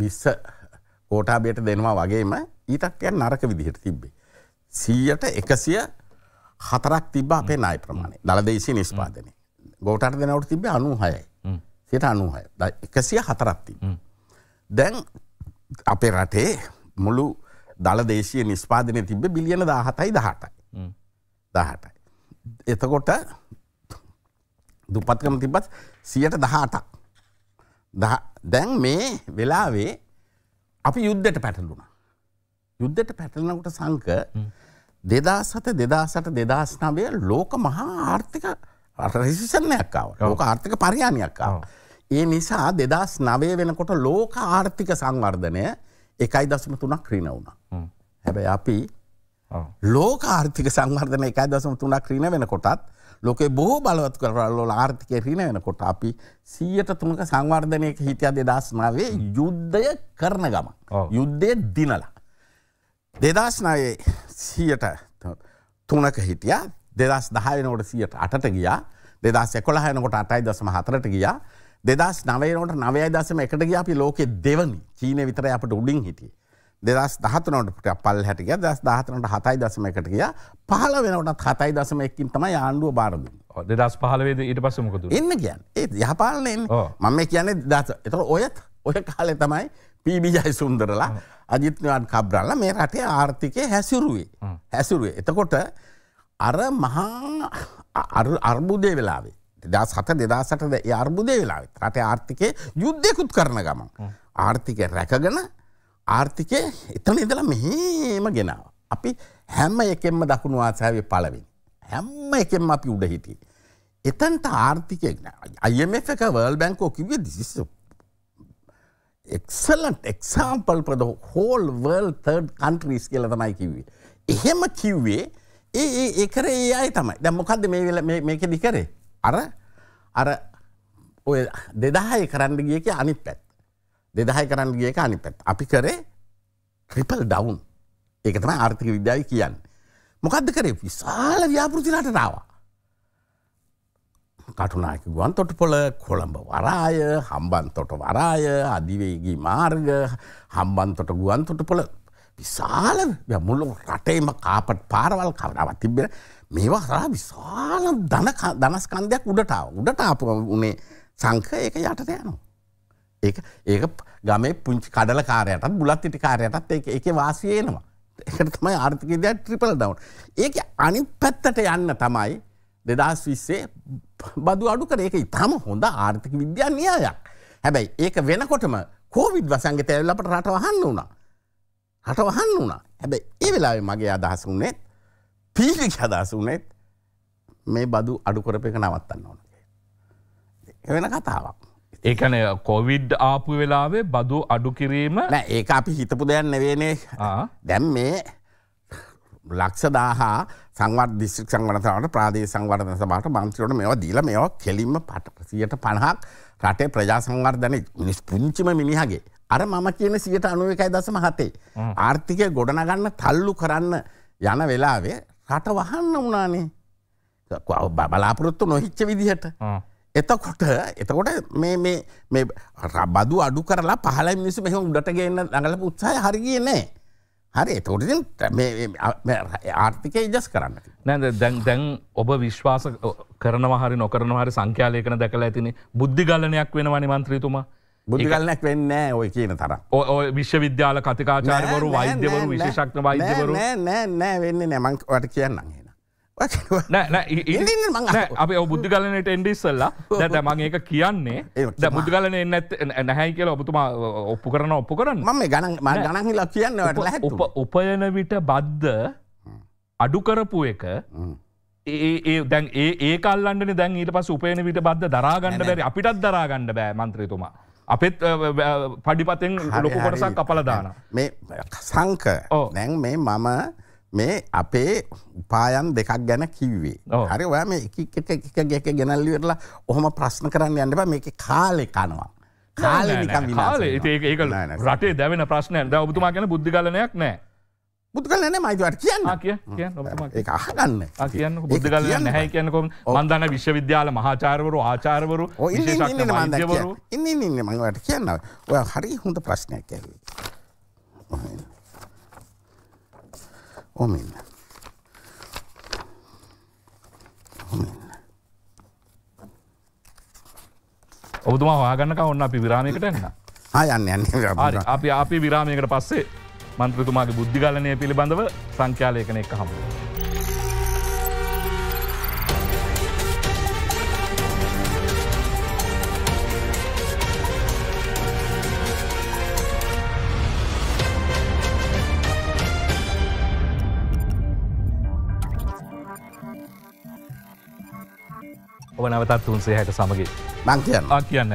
විස්ස කෝටාබයට දෙනවා වගේම ඊටත්යන් නරක විදිහට තිබ්බේ. සීයට එකසිය හතරක් තිබ අපේ නාය ප්‍රමාණය දළදේශී නිස්පාදනය ගෝටට දෙනවට තිබේ අනුහයයි සිට අනුහය එකසිය හතරක්ති. දැන් අපේ රටේ මුළු දළදේශය නිස්පාදනය තිබ බිලියන දාහතයි දහටයි දහටයි. එතකොට දුපත්කම තිබත් සියට දහටක් දැන් මේ වෙලාවේ අපි යුද්ධට පැටලුණ. යුද්ධට පැටලනකට සංක දෙදාසත දෙදාසට දෙදස් නවය ලෝක මහා ආර්ථික රසිසනයක්කාව ලෝක ආර්ථික පරියාණයක්කාව. ඒ නිසා දෙදස් නවය වෙනකොට ලෝක ආර්ථික සංවර්ධනය එකයි දසම තුනක් ක්‍රීනවුණ. හැබැයි අපි ලෝක ආර්ථික සංවර්ධන එකයි දසම තුනක් ක්‍රීන වෙනකොටත් ලෝකේ බොහෝ බලවත් කරවල්ල ආර්ථිකය රින වෙනකොට අපි සීයට තුනක සංවර්ධනයක හිටිය දෙදස්නාවේ යුද්ධය කරන ගම. යුද්ධය දිනලා. දෙදස්නායේ සීයට තුනක හිටිය දෙදස් දහයනකොට සියට අටට ගියා දෙදස් එකොළහයනකොට අටයි දසම හතරට ගියා දෙදස් නවයනට නවය දසම එකට ගිය අපි ලෝකෙ දෙවනි චීන විතර අපට උඩින් හිටියේ දෙදස් දහතනට පල් හැටිය දස් දාහතනට හතයි දසම එකට කිය පහල වෙනටත් හතයි දසම එකින් තම ආණ්ඩුව බාරදු. දෙදස් පහලවේද ඊට පස්සමකතු එන්න කියන්න ඒ යහපාලනයෙන් මම කියන්නේ දස එතර ඔයත් ඔය කාලෙ තමයි පීබිජයි සුන්දරලා අජිත්නවාන් කබ්රල්ල මේ රටේ ආර්ථිකය හැසිරුවේ. හැසුරුවේ. එතකොට අර මහා අර්බුදය වෙලාවේ. දෙදස් හත දෙදාසට ඒ අර්බුදය වෙලාවෙත් රටේ ආර්ථිකය යුද්ධයකුත් කරන ගමන්. ආර්ථිකය රැකගන ආර්ථිකය එතන ඉදලා මෙහෙම ගෙනාව. අපි හැම එකෙන්ම දකුණු ආසාවේ පළවෙනි. හැම එකෙන්ම අපි උඩ හිටියේ. එතනට ආර්ථිකය IMF එක World Bank එක කිව්වේ this is excellent example for the whole world third countries කියලා තමයි කිව්වේ. එහෙම කිව්වේ ඒ ඒ ඒ කරේ ඒ අය තමයි. දැන් මොකද්ද මේ වෙලාව මේ මේකෙදි කරේ? අර අර ඔය 2000 කරන්න ගිය කේ අනිත් පැත්ත. දෙදහයි කරන්න ගියක අනි පැත් අපි කරේ ්‍රිපල් ඩවුන් ඒකතම ආර්ථික විද්‍යාව කියන්න මොකක්ද කරේ විශාල ව්‍යාපෘතිලාට රාවා කටුනායක ගුවන් තොටපොළ කොළඹ වරාය හම්බන් තොට වරාය අධිවේගී මාර්ග හම්බන් තොට ගුවන් තොටපොළ විශාල මුල්ල රටේම කාපට් පාරවල් කවරාවත් තිබෙන මේවා හරා විශාල දනස්කන්දයක් උඩටාව උඩට ආපු උනේ සංක ඒක යටට යනවා ඒ ඒක ගමේ පුංචි කඩල කාරයටත් බුලත් ඉටි කාරයටත් ඒ එක වාසියනවා. එකට තමයි ආර්ථිකදය ට්‍රිපල් ඩවන්. ඒක අනි පැත්තට යන්න තමයි දෙදස් විස්සේ බදු අඩු කර ඒක ඉතාම හොඳ ආර්ථික විද්‍යාන් නියායක්. හැබැයි ඒක වෙනකොටම කෝවිඩ් වසන්ගේ තැල්ලට රට වහන්න වුණා. හට වහන්න වුණා හැබැ ඒ වෙලාවෙ මගේ අදහස වුණෙත් පීලික් හදස වුණෙත් මේ බදු අඩුකරපයක නවත්තන්න ඕනගේ. එවෙන කතාවක්. ඒකන කොවිඩ් ආපු වෙලාවේ බදු අඩු කිරීම ඒ අපි හිතපු දෙයන්න නවේනේ දැම් මේ ලක්ෂ දාහා සංවත් දිස්ත්‍රික් සංවනතාවට ප්‍රාදේ සංවර්ධන සබට මන්ත්‍රයට මෙවා දීල මෙවා කෙලින්ම පට සියට පණහක් රටේ ප්‍රජා සංවර්ධනය මිනිස් පුංචිම මිනිහගේ. අර මම කියන සියට අනුව එකයි දසම හතේ. ආර්ථිකය ගොඩනගන්න තල්ලු කරන්න යන වෙලාවේ රට වහන්න වනානේ බලාපොරොත්තු නොහිච්ච විදිහට. එතකොට එතකොට රබදු අඩු කරලා පහල මිනිස මෙහම උඩට ගන්න ඟල උත්සාහ හරිගිය නෑ. හරි එතකොට ආර්ථිකය ඉජස් කරන්න. නැද දැන් දැන් ඔබ විශ්වාස කරනවාහරි නොකරනවාහරි සංඛ්‍යාලයකන දැකලා ඇතින බුද්ධිගලනයක් වෙන වනිමන්ත්‍රීතුමා. බුද්ධිගලනයක් වෙන්න ඔය කියන තර ඔය විශ්වවිද්‍යාල කතිකාචාරවරු වෛද්‍යවරු විශේෂක්න වෛද්‍යවරු නෑ නෑ වෙන්න නෑමංවට කියන්න. අප බුද්ධ කලනට එන්ඩිස්සල්ලා දැට මගේ එක කියන්නේ බුදු කලන එන්න නැහැයි කියල ඔබතුමා ඔප්පු කරන ඔප්පු කරන්න ම ගන ගනහිල කියන්න උපයන විට බද්ධ අඩු කරපු එක ඒ දැන් ඒ කල්ලන්න දැන් ඊට පස් උපයන විට බද්ධ දරාගන්න බැරි අපිටත් දරාගන්න බෑ මන්ත්‍රතුමා අපත් පඩිපතෙන් ලොකු කොටසක් අපලදාන මේ සංක නැන් මේ මම මේ අපේ උපායන් දෙකක් ගැන කිව්වේ හරි ඔයා මේ එක ගැක ගැනල්ලිවෙරලා ඔහොම ප්‍රශ්න කරන්න යන්නබ මේක කාලෙ කනවා කාලේ ඒක රටේ දැවෙන ප්‍රශ්නයන් ද ඔබතුමා ගැන බුද්ධිගලනයක් නෑ බුදුගලන මයිතුවට කියන්න කිය අහගන්න කියන්න බුදුගල නැහැ කියනකො මන්දන්න විශ්වවිද්‍යාල මහාචාරවරු ආචාරවරු ඉන්න ඉන්න මඟට කියන්න ඔය හරි හොඳ ප්‍රශ්නයක් කැ omin. omin. ඔබතුම හගන්නක ඔන්න අපි විරාමයකට එන්න යන්න යන්න අපි අපි විරාමයකට පස්සේ මන්ත්‍රතුමාගේ බුද්ධිගලනය පිළිබඳව සංඛ්‍යාලයකන එක් හමුව. ඔබ නවතත් තුන්සේ හැට සමගේ මං කියන්න කියන්න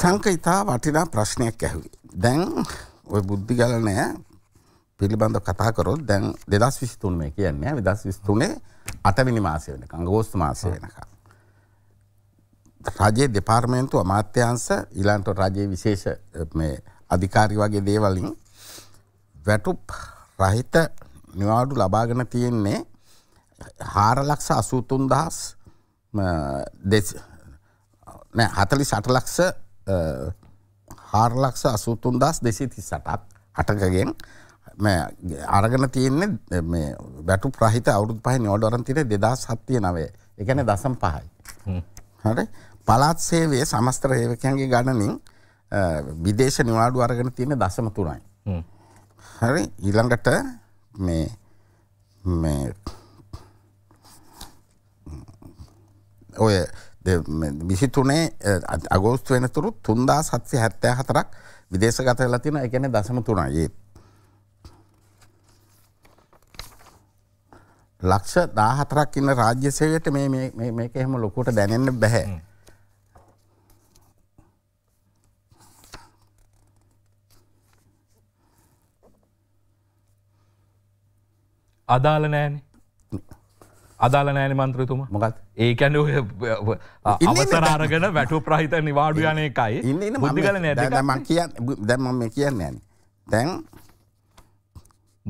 සංක ඉතා වටිනා ප්‍රශ්නයක් ඇහුයි. දැන් ඔය බුද්ධිගල නෑ පිළිබඳ කතාකරොත් දැන් දෙදස් විස්තුන්ම කියන්නේ විදස් විස්තුනේ අටවිනි මාසය වෙන අංගෝස්තු මාසය වෙනකා. රජයේ දෙපාර්මේන්තු අමාත්‍යංශ ඊළන්ට රජයේ විශේෂ අධිකාරි වගේ දේවලින් වැටුප් රහිත නිවාඩු ලබාගෙන තියෙන්නේ හාර ලක්ෂ අසූතුන් දහස් හතලි සටලක්ෂ හාරලක්ෂ අසුතුන් දස් දෙසිති සටක් හටකගෙන් අරගන තියෙන්නේ වැටු ප්‍රහිත අවුරුදු පහ නෝඩරන් තිර දෙදා සත්තිය නවේ එකන දසම් පහයි. හට පලාත් සේවේ සමස්ත්‍ර ඒවකයන්ගේ ගණනින් විදේශ නිවාඩු අරගෙන තියෙන දසම තුරයි. හරි ඊළඟට මේ ඔය විසිතුනේ අගෝස්තු වෙනතුරු තුන්දා සත්‍ය හැත්තෑ හතරක් විදේශ ගත ලතින එකන දසම තුනයි. ලක්ෂ දාහතරක් ඉන්න රාජ්‍ය සේවයට මේක එහෙම ලොකුට දැනෙන්න බැහැ. අදාළ නෑනේ අදාල නෑන මන්ත්‍රතුම මොකත් ඒකැන අවසරාරගෙන වැටු ප්‍රහිත නිවාඩුයන එකයි ඉන්න මදිගල නෑම කිය දැම මේ කියන්න න තැන්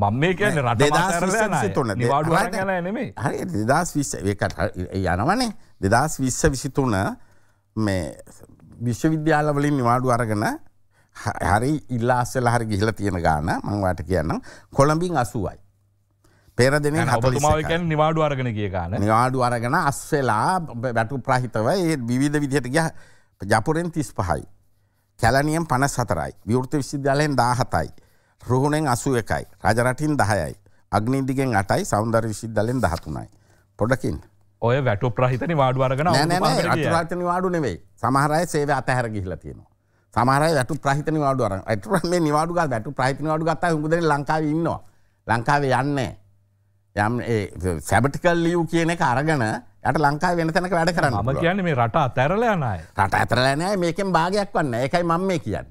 මං මේ කියන රට තුන නිවාඩු නෙමේ හරි දෙදස් විස්ස එකට යනවනේ දෙදස් විස්ස විසිතුන මේ විශ්වවිද්‍යාලවලින් නිවාඩු අරගෙන හරි ඉල්ලාස්සෙල හරි ගිහිල තියෙන ගාන මංවාට කියන්නම් කොළඹින් අසුවයි පෙරදෙන හතුමාකැන් නිවාඩු අරගෙන කියකාන නිවාඩු අරගෙන අස්සෙලා වැටු ප්‍රහිතව ඒ විධ විදිහට ගිය ජපුරෙන් තිස් පහයි. කැලනියම් පනස් සතරයි විවෘත විශ්ද්‍යාලයෙන් දාහතයි. රුහුණෙන් අසු එකයි රජරටින් දහයයි. අග්නීදිගෙන් අටයි සෞන්දර් විශිද්ධලෙන් දහතුනයි. පොඩකින්. ඔය වැට ප්‍රහිත නිවාඩු අරගෙන රට නිවාඩු නෙවෙයි සමහරය සේව අතහැර ගිහිල තියෙනවා. සමහරය වැට ප්‍රහිත නිවාඩු අර ඇටර මේ නිවාඩුග වැට ප්‍රහිත නිවාඩු ගත්තා හුදර ලංකාව ඉන්නවා. ලංකාවේ යන්නේ. යම් සැබටිකල් ලියව් කියන එක අරගන යට ලංකාව වෙන තැනක වැඩ කරන්න ම කියන මේ රට අතරලයනයි රට ඇතරලනෑ මේකෙන් භාගයක් වන්න එකයි මම මේ කියන්න.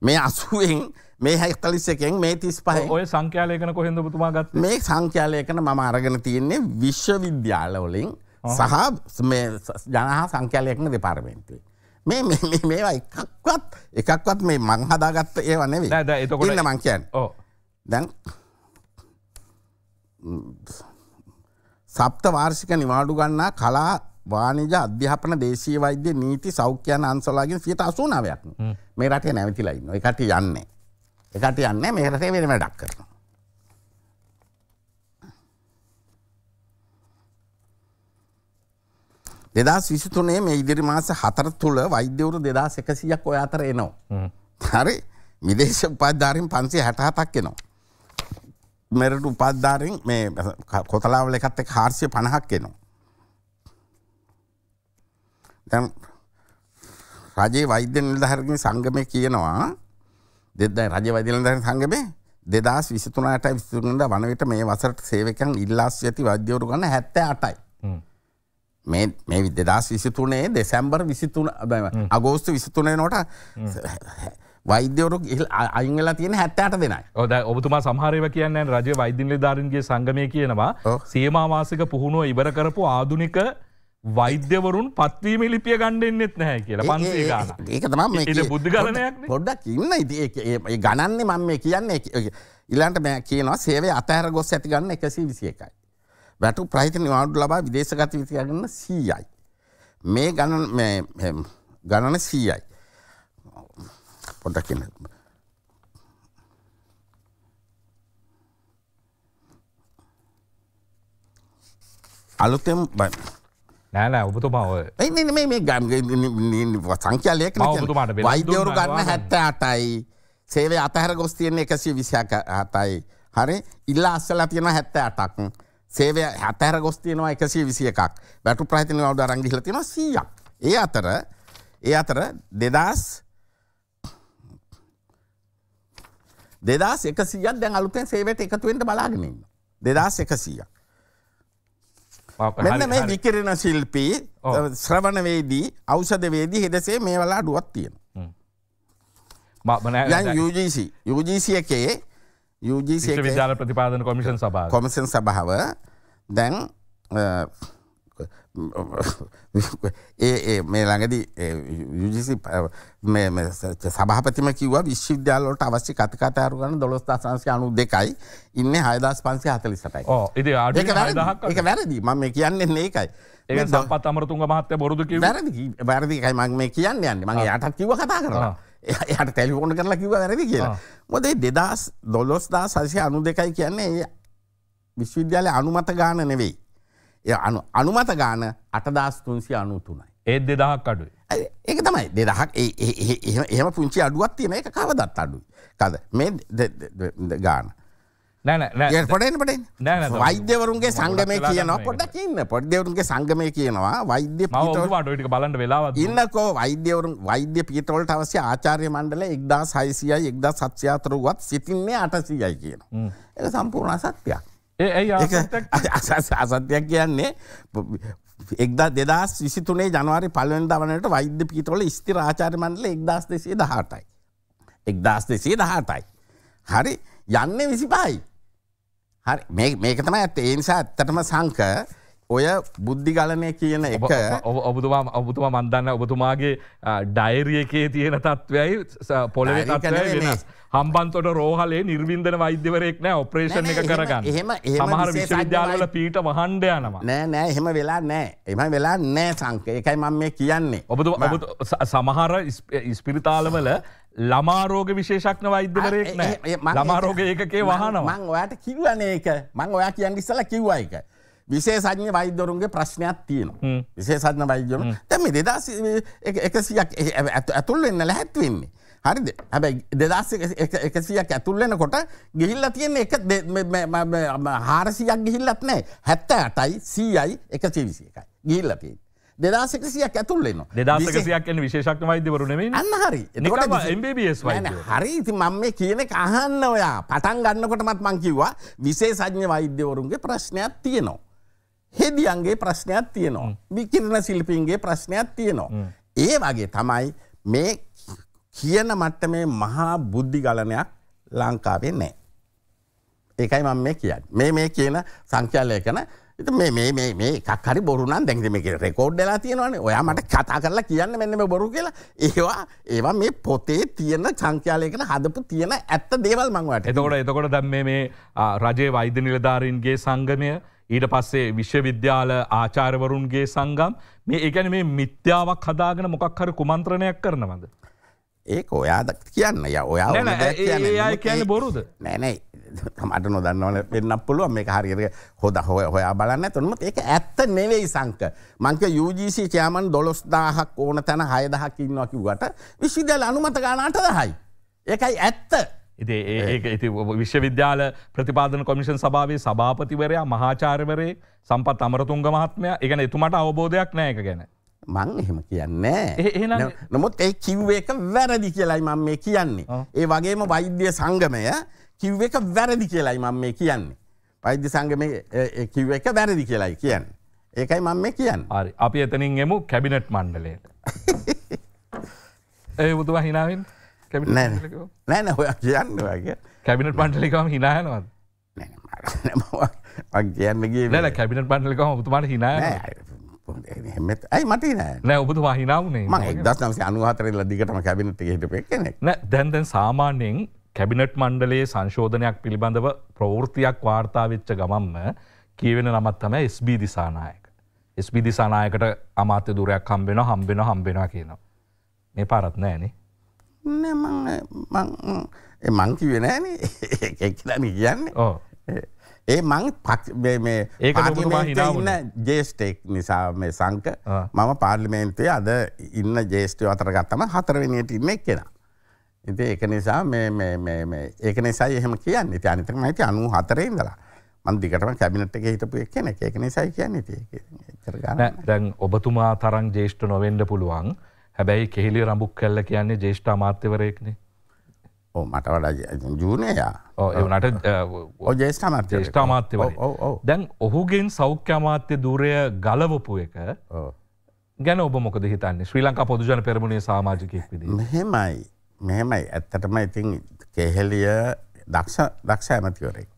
මේ අසුවෙන් මේ හැක්තලිස් එකෙන් මේ තිස් පහ ඔය සංඛ්‍යාලයකන කොහෙද පුතුමාගත් මේ සංඛ්‍යාලයකන මම අරගෙන තියෙන්නේ විශ්වවිද්‍යාලවලින් සහ ජනහා සංඛ්‍යාලයකන දෙපාර්මේන්තුවේ. මේ මේවා එකක්වත් එකක්වත් මේ මංහදාගත්ත ඒවනේ එතකොට මංකයන් දැන් සප්ත වාර්ෂික නිවාඩු ගන්නා කලා වානිජ අධ්‍යාපන දේශී වෛද්‍ය නීති සෞඛ්‍යයන අන්සලාගෙන් සියට අසූ නවයක් මේ රටේ නැවිතිලයින්න එකට යන්නේ එකට යන්න මේ රටේ වෙන වැඩක් කරන දෙදස් විසිතුනේ මේ ඉදිරි මාස හතර තුළ වෛද්‍යවරු දෙදා සැකසියක් ඔය අතර එනවා හරි විදේශ උපාධාරින් පන්සේ හැටහතක් එනවා මෙරට උපද්ධාරෙන් මේ කොතලාවල එකත් එක් හාර්සිය පණහක් එනවා. දැම් රජේ වෛද්‍ය නිලධහරකින් සංගමය කියනවා දෙදයි රජ වදිලධර සංගමේ දෙදස් විසිතුනට විසිතුරට වනවිට මේ වසට සේවකන් ඉල්ලාස් ඇති වද්‍යවරු ගන්න හැත්ත අටයි. මේ මේ විදදස් විසිතුනේ දෙසැම්බර් විසිතුන අගෝස්තු විසිතුනේ නොට වෛද්‍යවරු අයිංවෙලා තියෙන හැත්තට දෙනයි ඔද ඔබතුමා සහරව කියන්න රජ වෛදිල්ල ධාරන්ගේ සංගමය කියනවා සේමවාසික පුහුණුව ඉබර කරපු ආදුනික වෛද්‍යවරුන් පත්වීම ලිපිය ගණ්ඩෙන්න්නෙත් නැහැ කියලා පන්සේ ගන්න ඒක තම බුද්ධගලනයක් පොඩ්ඩක් ඉන්න ඒ ගණන්නේ මම මේ කියන්නේ ඉලාන්ට මෑ කියනවා සේවේ අතහර ගොස් ඇති ගන්න එකසි විසිය එකයි. වැටු ප්‍රහිත නිවාඩු ලබා විදේශගත විතියගන්න සීයයි. මේ ගණන ගණන සීයයි. පොඩ්ඩක් ඉන්න. අලුතෙන් නෑ නෑ ඔබතුමා ඔය මේ මේ මේ ගම් සංඛ්‍යා ලේඛන කියන්නේ වෛද්‍යවරු ගන්න 78යි සේවය අතහැර ගොස් තියෙන්නේ 127යි හරි ඉල්ලා අස්සලා තියෙනවා 78ක් සේවය අතහැර ගොස් තියෙනවා 121ක් වැටු ප්‍රායතන වල දරන් ගිහිලා තියෙනවා 100ක් ඒ අතර ඒ අතර 2000 දෙදස් එකසියක් දැන් අලුතෙන් සේවට එකතුවෙන්ට බලාගෙනන්න. දෙදස් එකසියක්. මෙන්න මේ විකිරණ ශිල්පී ශ්‍රවණවේදී අවසදවේදී හෙදසේ මේ වලා ඩුවත් තියෙන. යජීසි එකේ යජීසි විශාල ප්‍රතිපාදන කොමිෂන් සභ කොමිසන් සභාව දැන් ඒ මේ ළඟදී සභහපතිම කිව විශ්වවිද්‍යාලට අවශ්‍ය කතිකතාරු ගන්න දොස් දසන්සය අනු දෙකයි ඉන්න හයදස් පන්සය හතලි සටයි එක වැරදි ම මේ කියන්නේ ඒකයි ඒ සම්පත් අමරතුන් මහත්ත බොරුදු වැරදි වැරදිකයි මං මේ කියන්න යන්න මගේ යටත් කිව කතා කරලා එයට තැලිෆෝන කරලා කිව වැරදි කියලා මොදේ දෙදස් දොලොස්දා සසිය අනු දෙකයි කියන්නේ විශ්වවිද්‍යාලය අනුමත ගාන නෙවෙයි ඒ අනුමත ගාන අටදස්තුන්සි අනුතුනයි. ඒත් දෙදහක් අඩුයි. ඒක තමයි දෙදහක් එහම පුංචි අඩුවත් තියෙන එක කවදත් අඩුයි. කද මේ ගාන. පොටට වෛද්‍යවරුන්ගේ සංගමය කියන පොට කියන්න පොඩ්දවරුන්ගේ සංගමය කියනවා වෛද්‍ය පට බලට වෙලා ඉන්නකෝ වෛද්‍යවරුන් වෛද්‍ය පිටවලට අවස්‍ය ආචාර්ය මණ්ඩල එක්දා සයිසිය එක්දා සත්්‍යයාතරුවත් සිතින්නේ අටසියයි කියන. එ සම්පූර්ණ සත්‍යයක්. අසත්‍යයක් කියන්නේ එක්දා දෙදස් විසිතුනේ ජනවාරි පල්වෙන් දවනට වෛද්‍ය පීතවල ස්ති රාචාර මන්ල එක්දස් දෙසේ දහටයි. එක්දස් දෙසේ දහටයි. හරි යන්න විසිපායි. හරි මේකතම ඇත් ඒනිසා ඇත්තටම සංක ඔය බුද්ධි ගලනය කියන එක ඔබතුමා ඔබතුමා මන්දන්න ඔබතුමාගේ ඩයිරිය එකේ තියෙන තත්ත්වයයි පොලවේ තත්වය වෙනස් හම්බන්තොට රෝහලේ නිර්වින්දන වෛද්‍යවරෙක් නෑ ඔප්‍රේෂණ එක කරගන්න එහෙම සමහර විශ්වවිද්‍යාලවල පීට වහන්ඩ යනවා නෑ නෑ එහෙම වෙලා නෑ එම වෙලා නෑ සංක එකයි මම මේ කියන්නේ ඔබතු සමහර ඉස්පිරිතාලවල ළමාරෝග විශේෂක්න වෛද්‍යවරයෙක් නෑ ළමාරෝග ඒකේ වහනවා මං ඔයාට කිව්වන ඒක මං ඔයා කියන්න ඉස්සල කිව්වයික විශේෂඥ වෛද්‍යවරුන්ගේ ප්‍රශ්නයක් තියෙනවා විශේෂඥ වෛද්‍යරු තැම දෙදා එකසියක් ඇතුල් වෙන්න ලැහැත්වෙන්නේ. හරිද හැබැයි දෙදස් එකසියක් ඇතුල්ලෙන කොට ගිහිල්ල තියෙන එක හාරසියක් ගිහිල්ලත් නෑ හැත්ත අටයි සීයයි එක චිවිසි එකයි ගිහිල්ල තියෙන. දෙදාසකසියක් ඇතුල්ලන දෙදාසකසියක් විශේෂක් වෛදවරුණේ අන්න හරි හරි ඉති මම මේ කියන අහන්න ඔයා පටන් ගන්නකොටමත් මංකිව්වා විශේෂඥ වෛද්‍යවරුන්ගේ ප්‍රශ්නයක් තියනවා. හෙදියන්ගේ ප්‍රශ්නයක් තියනවා. විකිරණ සිල්පීන්ගේ ප්‍රශ්නයක් තියනවා. ඒ වගේ තමයි මේ කියන මට්ට මේ මහා බුද්ධි ගලනයක් ලංකාවේ නෑ. ඒකයි මම මේ කියන්න මේ මේ කියන සංඛ්‍යල්ලය කන කක්හරි බොරුණන් දැන්ම රෙකෝඩ්ඩලා තියෙනවන ඔයා මට කතා කරලා කියන්න මෙන්නම බොරු කියලා ඒවා ඒවා මේ පොතේ තියෙන සංඛ්‍යාලයකට හදපු තියෙන ඇත්ත දේවල් මංවට එතකොට එතකොට දැම් මේ රජේ වෛද්‍ය නිලධාරීන්ගේ සංගමය ඊට පස්සේ විශ්වවිද්‍යාල ආචාර්වරුන්ගේ සංගම් මේ ඒගැන මේ මිත්‍යාවක් හදාගෙන මොකක් හර කුමන්ත්‍රණයක් කරනවද. ඒක ඔයා කියන්න ය ඔයා කියන්න බොරුද නෑනෑ මට නොදන්නවන පෙන්න්න පුළුව මේ හරිර හොද හොය හොයා බලන්න තුනත් ඒක ඇත්ත නෙවෙයි සංක මංක යුජීසි චයමන් දොළොස් දාහක් ඕන තැන හයදහකින්නකිව්වට විශ්විදල අනුමත ගානාට දහයි ඒකයි ඇත්ත ඉති විශ්වවිද්‍යාල ප්‍රතිපාදන කොමිෂන් සභාවේ සභාපතිවරයා මහාචාර්වරේ සම්පත් අමරතුන්ග මහත්මය එකන එතුමට අවබෝධයක් නෑක ගැන. මං එහෙම කියන්නේ නොමුත් ඒ කිව්වේක වැරදි කියලයි මං මේ කියන්නේ. ඒ වගේම වෛද්‍ය සංගමය කිව් එක වැරදි කියලයි මං මේ කියන්නේ. වෛද්‍ය සංගම කිව් එක වැරදි කියලයි කියන්න. ඒකයි මං මේ කියන්න. අපි එතනින් එමු කැබිනට් මණ්ඩලයට. ඒ බුතුවා හිනාවෙන්? නෑන ඔය කියන්න වගේ කැබිනට පන්ටලිකම හිනායනවද කියන්නගේ ල කැබිනට පන්ටලිකම උතුමට හිනා ඇයි මට නෑ ඔබතු හිනාවනේ දස්නස අනුහතරල්ල දිගටම කැබිනට හිට පෙක්න දැන්දැන් සාමාන්‍යයෙන් කැබිනට් මණ්ඩලයේ සංශෝධනයක් පිළිබඳව ප්‍රවෘතියක් වාර්තාවෙච්ච ගමම්ම කියවෙන නමත් තම ස්බී දිසානායක. ස්බී දිසානායකට අමාත්‍ය දුරයක් හම්බෙන හම්බෙන හම්බෙන කියනවා. මේ පාරත් නෑනේ නෑ මං මං මං කිවේ නෑනේ එක්ලන කියන්නේ ඒ මං ඒ ඉන්න ජේෂ්ටෙක් නිසා මේ සංක මම පාර්ලිමේන්තේ අද ඉන්න ජේෂ්ටය අතර ගත්තම හතරවෙනයට ඉන්න එක් කෙන ඉති ඒක නිසා ඒක නිසා එහෙම කියන්න ති අනිතක මයිති අනු හතරේ දලා මන්දිකටම කැබිනට එක හිටපු එක් කෙන ඒක නිසයි කියන්න ති දැන් ඔබතුමා තරං ජේෂ්ට නොවෙන්ඩ පුළුවන්. හැබැයි කෙහිලි රඹුක් කල්ල කියන්නේ ජේෂ්ඨ අමාත්‍යවරයෙක්නේ ඕ මට වඩ ජූනයා ඒනට ජේෂ්ඨමත් ජේෂ්ඨමාත්‍යව දැන් ඔහුගෙන් සෞඛ්‍ය අමාත්‍ය දූරය ගලවපු එක ගැන ඔබ මොකද හිතන්නේ ශ්‍රී ලංකා පොදුජන පෙරමුණේ සාමාජිකයක් විදි මෙහෙමයි මෙහෙමයි ඇත්තටම ඉතින් කෙහෙලිය දක්ෂ දක්ෂ ඇමතිවරේ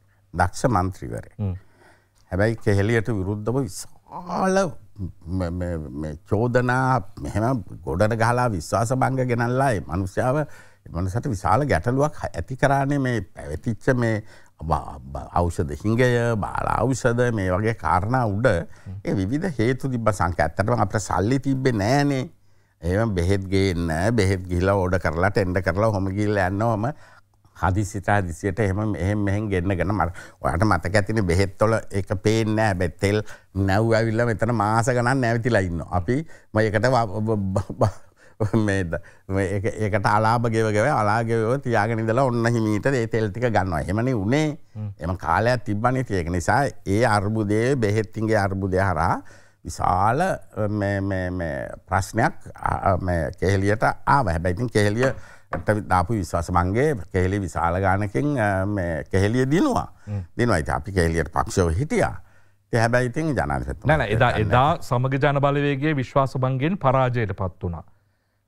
දක්ෂ මන්ත්‍රීවරේ හැබැයි කෙහෙලියට විරුද්ධව විශාල චෝදනා මෙහම ගොඩන ගහලා විශ්වාස බංග ගෙනල්ලායි මනුෂ්‍යාව මනසට විශාල ගැටලුවක් ඇති කරන්නේ මේ පැවතිච්ච මේ අවෂද හිංගය බාල අවෂද මේ වගේ කාරණ උඩ ඒ විධ හේතු තිබ සංක ඇත්තටම අපට සල්ලි තිබ්බෙ නෑනේ ඒම බෙහෙත් ගේන්න බෙහෙත් ගිලා ඕඩ කරලා ටෙන්ඩ කරලා හොමගිල්ල යන්නවම හදිසිත හදිසියට එහෙම එහෙම මෙහෙන් ගෙන්නගෙන මර ඔයාට මතක ඇතිනේ බෙහෙත් වල ඒක පේන්නේ නැහැ හැබැයි තෙල් නැව් ඇවිල්ලා මෙතන මාස ගණන් නැවතිලා ඉන්නවා අපි මම ඒකට මේ මේ ඒකට අලාභ ගෙව ගෙව අලාගෙව තියාගෙන ඉඳලා ඔන්න හිමීට ඒ තෙල් ටික ගන්නවා. එහෙමනේ උනේ. එම කාලයක් තිබ්බනේ ඒක නිසා ඒ අර්බුදයේ බෙහෙත්ින්ගේ අර්බුදය හරහා විශාල ප්‍රශ්නයක් කෙහෙලියට ආව. හැබැයි ඉතින් කෙහෙලිය පට දාපු විශ්වාසමන්ගේ කෙහෙලි විශාල ගානකින් කෙහෙලිය දිනවා දිනවා යිති අපි කෙහෙලියට පක්ෂව හිටියා හැබැයි ඉතින් ජනාධිපති නෑ එදා එදා සමග ජන බලවේගයේ විශ්වාස බංගෙන් පරාජයට පත් වුණා.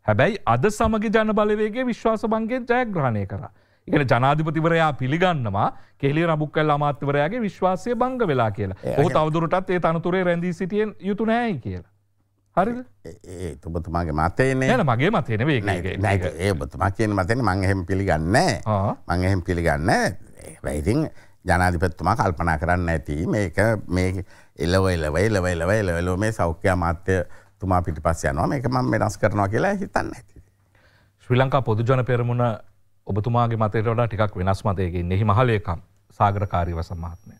හැබැයි අද සමග ජන බලවේගයේ විශ්වාස බංගෙන් ජයග්‍රහණය කරා. ඉගෙන ජනාධිපතිවරයා පිළිගන්නවා කෙලි රබුක්කල් අමාත්‍යවරයාගේ විශ්වාසය බංග වෙලා කියලා. ඔහු තවදුරටත් ඒ තනතුරේ රැඳී සිටියෙන් යුතු නෑයි කියලා. හරි ඒ ඔබතුමාගේ මතයනේ න මගේ මතයන වේ ඒ බතුමා කියන මතන මංහෙම පිළිගන්න මංහෙම පිළිගන්න වැයිතින් ජනාධිපත්තුමා කල්පනා කරන්න ඇති මේක මේ එල්ලවයිලවයි ලවයිලවයි ලවලෝ මේ සෞඛ්‍ය මාත්‍ය තුමා පිටි පස්ස යනවා මේක මම වෙනස් කරනවා කියලා හිතන්න ඇති. ශ්‍රී ලංකා පොදුජන පෙරමුණ ඔබතුමාගේ මතයට වඩා ටිකක් වෙනස් මතයකින් එහි මහලයකම් සාගරකාරීව සම්මාත්මය.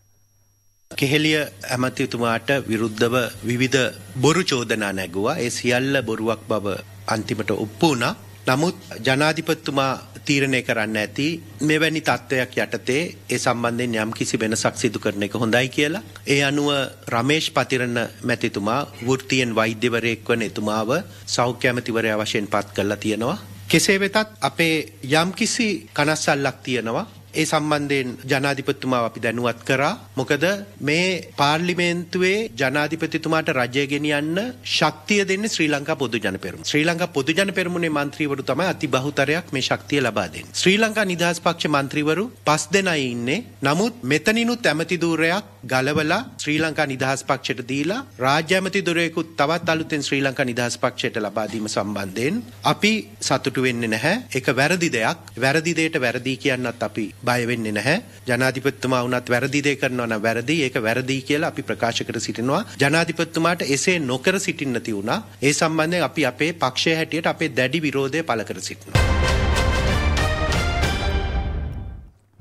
කෙහෙලිය ඇමතිතුමාට විරුද්ධව විවිධ බොරු චෝදනා නැගුවා ඒ සියල්ල බොරුවක් බව අන්තිමට ඔප්පු වුණා. නමුත් ජනාධිපතිතුමා තීරණය කරන්න ඇති මෙවැනි තත්ත්වයක් යටතේ ඒ සම්බන්ධයෙන් යම් කිසි වෙනසක් සිදු කරන එක හොඳයි කියලා. ඒ අනුව රමේෂ් පතිරණ මැතිතුමා වෘත්තියෙන් වෛද්‍යවරයෙක් වන එතුමාව සෞඛ්‍ය ඇමතිවරයා වශයෙන් පත් කරලා තියෙනවා. කෙසේ වෙතත් අපේ යම් කිසි කනස්සල්ලක් තියෙනවා ඒ සම්බන්ධයෙන් ජනාධිපතිතුමාව අපි දැනුවත් කරා. මොකද මේ පාර්ලිමේන්තුවේ ජනාධිපතිතුමාට රජය ගෙනියන්න ශක්තිය දෙන්නේ ශ්‍රී ලංකා පොදු ජනපෙරමුණ. ශ්‍රී ලංකා පොදු ජනපෙරමුණේ මන්ත්‍රීවරු තමයි අතිබහුතරයක් මේ ශක්තිය ලබා දෙන්නේ. ශ්‍රී ලංකා නිදහස් පක්ෂ මන්ත්‍රීවරු 5 දෙනයි ඉන්නේ. නමුත් මෙතනිනුත් ඇමති ධූරයක් ගලවලා ශ්‍රී ලංකා නිදහස් පක්ෂයට දීලා රාජ්‍ය ඇමති දොරේකුත් තවත් අලුතෙන් ශ්‍රී ලංකා නිදහස් පක්ෂයට ලබා දීම සම්බන්ධයෙන් අපි සතුටු වෙන්නේ නැහැ. ඒක වැරදි දෙයක්. වැරදි දෙයට වැරදි කියන්නත් අපි බය වෙන්නේ නැහැ. ජනාධිපතිතුමා වුණත් වැරදි දේ කරනවා නම් වැරදි. ඒක වැරදි කියලා අපි ප්‍රකාශ කර සිටිනවා. ජනාධිපතිතුමාට එසේ නොකර සිටින්න තියුණා. ඒ සම්බන්ධයෙන් අපි අපේ පක්ෂය හැටියට අපේ දැඩි විරෝධය පළ කර සිටිනවා.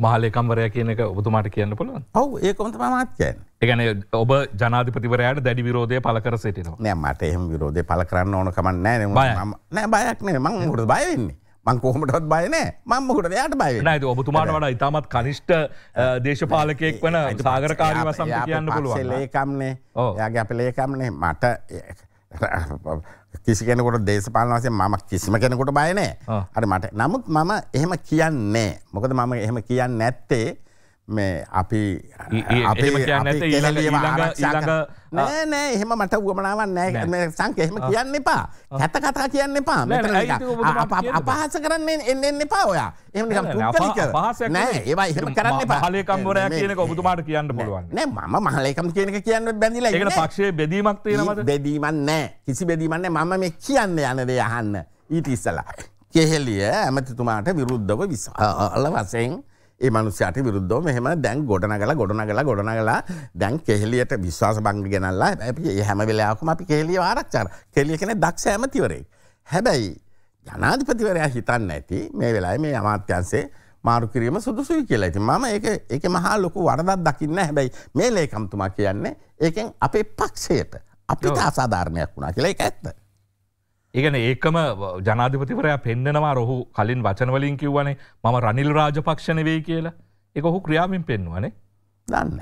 මහලේකම්වරය කියන එක ඔබතුමාට කියන්න පුළුවන් ඔව ඒකොමත මමාත්‍යයන් එකන ඔබ ජනාධිපතිවරයට දැඩි විරෝධය පලකර සිටිනවා නෑ මට එහම විරෝධය පල කරන්න ඕන කමන්න නෑ නෑ බයක් නේ මං හොට බයවෙන්නේ මංකෝමටත් බයනෑ මංමකට යාට බයි නයි ඔබතුමාට වට ඉතාමත් කනිෂ්ට දේශපාලකයෙක් වන සාගරකාර වසම් කියන්න පුළුවන් ලේකම්නේ ඕ යාගේ අප ලේකම්නේ මට කිසි කෙනකොට දේශපාලන වසය මම කිසිම කෙනකොට බයනෑ අර මට නමුත් මම එහෙම කියන්නේ මොකද මම එහෙම කියන්න නැත්තේ මේ අපි නෑ එහෙම මට වුවමනාවන් නෑ සංකෙහෙම කියන්න එපා හැත කතා කියන්න එපා අපහස කරන්නේ එන්න එපා ඔයා එම පහස නෑ ඒවා එහෙම කරන්න පහලකම්බර කියන ඔබතුමාට කියන්න පුළුවන් නෑ ම මහලකම් කියනක කියන්න බැඳිල ඒ පක්ෂය බෙදීමක් තියෙනට බෙදීමන් නෑ කිසි බෙදීමන්න මම මේ කියන්න යන දෙය අහන්න ඊට ඉස්සලා කෙහෙලිය ඇමතිතුමාට විරුද්ධව විශාල වසයෙන්. ඒ මනුස්්‍යයට විරුද්ධෝ මෙහම දැන් ගොඩනගල ගොඩනගල ගොඩනගලා දැන් කෙහෙලියට විශ්වාස බංග ගෙනල්ලා ඇ හැම වෙලාකුම අපි කෙහෙලිය ආරක්චාර කෙලිය කෙන දක්ෂ ඇමතිවරේ. හැබැයි ජනාධිපතිවරයා හිතන්න ඇති මේ වෙලායි මේ අමාත්‍යන්සේ මාරුකිරීම සුදුසුයි කියලා ඇති මම ඒ එක මහා ලොකු වරදත් දකින්න හැබැයි මේ ලේකම්තුමා කියන්නේ ඒකෙන් අපේ පක්ෂයට අපිට අසාධාරණයක් වුණා කියලා එක ඇත්ත. ඒගන ඒකම ජනාධිපතිවරයා පෙන්න්නනවා රොහු කලින් වචනවලින් කිව්වනේ මම රනිල් රාජපක්ෂණ වේ කියලා එක ඔහු ක්‍රියාමින් පෙන්වනේ දන්න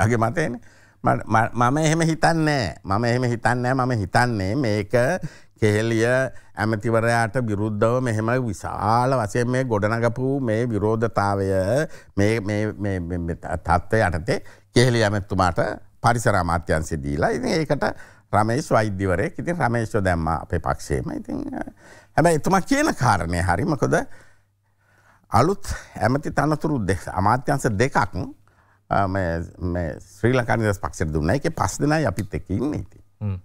ඔයගේ මතයන මම එහෙම හිතන්නේ මම එහෙම හිතන්නෑ මම හිතන්නේ මේක කෙහෙලිය ඇමතිවරයාට විරුද්ධව මෙහෙම විශාල වසය මේ ගොඩනගපු මේ විරෝධතාවය තත්ත්ව යටතේ කෙහෙලි ඇමැත්තුමාට පරිසරාමාත්‍යන්සේ දීලා ඉති ඒකට රමේෂ් වෛද්‍යවරයෙක්. ඉතින් රමේෂ්ව දැම්මා අපේ පක්ෂේම. ඉතින් හැබැයි එතුමා කියන කාරණේ හරි. මොකද අලුත් ඇමති තනතුරු දෙක අමාත්‍යංශ දෙකක් මේ මේ ශ්‍රී ලංකා නිදහස් පක්ෂයට දුන්නා. ඒකේ පස් දෙනයි අපිත් එක්ක ඉන්නේ ඉතින්. හ්ම්.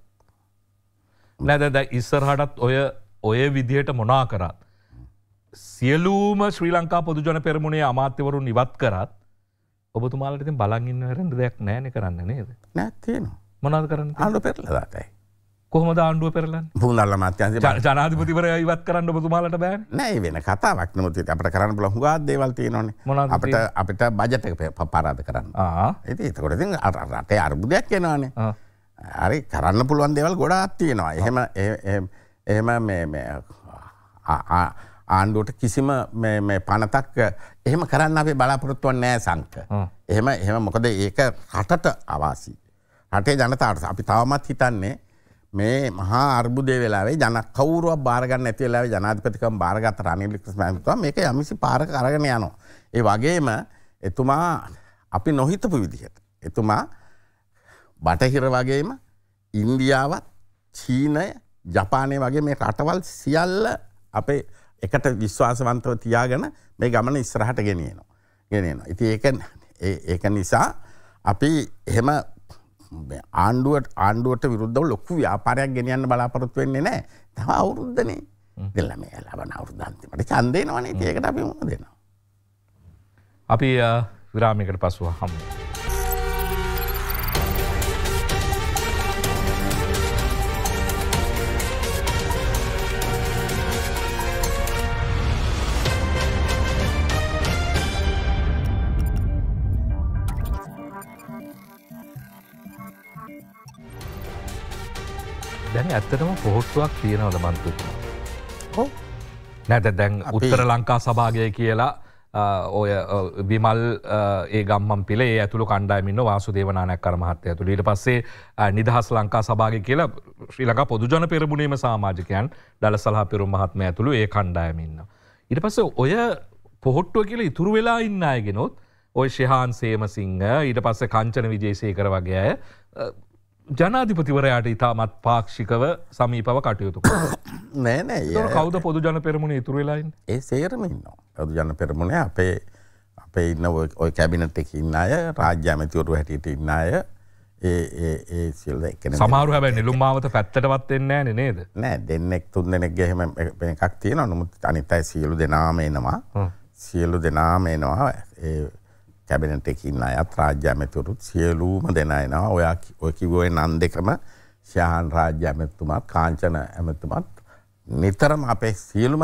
නේද දැන් ඉස්සරහටත් ඔය ඔය විදිහට මොනා කරත් සියලූම ශ්‍රී ලංකා පොදුජන පෙරමුණේ අමාත්‍යවරුන් ඉවත් කරත් ඔබතුමාලට ඉතින් බලන් ඉන්න වෙරෙන්ද දෙයක් නැහැ නේ කරන්න නේද? නෑ තියෙනවා. මොනාද කරන්න ආණ්ඩුව පෙරලා දාතයි. කොහොමද ආණ්ඩුව පෙරලන්න? බුදුල්ලා මාත්‍යන්තේ ජනාධිපතිවරයා ඉවත් කරන්න ඔබතුමාලට බෑනේ. නෑ වෙන කතාවක් නෙමෙයි. අපිට කරන්න පුළුවන් හුඟා දේවල් තියෙනවනේ. අපිට අපිට බජට් එක පාරාද කරන්න. ආ. ඉතින් ඒකට ඉතින් රටේ අර්බුදයක් එනවනේ. හරි කරන්න පුළුවන් දේවල් ගොඩාක් තියෙනවා. එහෙම එහෙම මේ මේ ආණ්ඩුවට කිසිම පනතක් එහෙම කරන්න අපේ බලාපොරොත්තුවන් නෑ සංක. එහෙම එහෙම මොකද ඒක රටට අවාසි. රටේ ජනතාවට අපි තවමත් හිතන්නේ මේ මහා අර්බුදය වෙලාවේ ජන කවුරුවක් බාරගන්න නැති වෙලාවේ ජනාධිපතිකම බාරගත්ත රනිල් වික්‍රමසිංහ මේක යම්සි පාරක අරගෙන යනවා. ඒ වගේම එතුමා අපි නොහිතපු විදිහට එතුමා බටහිර වගේම ඉන්දියාවත් චීනය ජපානය වගේ මේ රටවල් සියල්ල අපේ එකට විශ්වාසවන්තව තියාගෙන මේ ගමන ඉස්රහට ගෙනියනවා ගෙනනවා ඉති ඒක ඒක නිසා අපි එහෙම ආණ්ඩුවට ආණ්ඩුවට විරුද්ධව ලොක්කු ව්‍යාපාරයක් ගෙනියන්න බලාපොරොත්තු වෙන්නේ නැහැ. තව අවුරුද්දනේ. දෙල්ල මේ ලබන අවුරුද්ද අන්තිමට ඡන්ද දෙනවනේ. ඒකට අපි මොනවද දෙනවා? අපි විරාමයකට පසුව හමු. දැන් ඇත්තටම පොහොට්ටුවක් තියෙනවද මන්තුතුම. හෝ නැත දැන් උත්තර ලංකා සභාගය කියලා ඔය විමල් ඒ ගම්ම පිලේ ඇතුළ කණ්ඩායමින්න වාසුදේවනානයක් කරමහත්ත ඇතු ඊට පස්සේ නිදහස් ලංකා සභාග කියලා ශ්‍රී ලක පොදුජන පෙරමුණීම සාමාජකයන් දළ සහ පෙරුම් මහත්ම ඇතුළු ඒ කණ්ඩායමින්න. ඉට පස ඔය පොහොට්ටුව කියල ඉතුරු වෙලා ඉන්න අයගෙනොත් ඔය ශිහාන් සේම සිංහ ඊට පස්ස කංචන විජේසය කර වගේ ජනාධිපතිවරයාට ඉතාමත් පාක්ෂිකව සමීපව කටයුතු නෑනෑ කවද පොදු ජන පෙරමුණ ඉතුරවෙලායින් ඒ සේරම ඉන්නවා ඇතු ජන පෙරමුණේ අපේ අපේ ඉන්න ඔය කැබිනට එක ඉන්න අය රාජ්‍ය ඇමතිවරු හැටියට ඉන්න අය ඒ සිල් සමාරු හැබැ නිලුම්මාවත පැත්තටවත් එන්නෑ නේද නෑ දෙන්නෙක් තුන් දෙනෙක් ගෙහෙම එකක් තියෙන නොමුත් අනිතයි සියලු දෙනාම එනවා සියලු දෙනාම එනවා ඒ කැබිනට එකින් අයත් රාජ්‍ය ඇමතුරුත් සියලූම දෙනයනවා ඔයා ඔය කිවෝය නන් දෙකම ශයහන් රාජ්‍ය ඇමැත්තුමත් කාංචන ඇමැතුමත් නිතරම අපේ සියලුම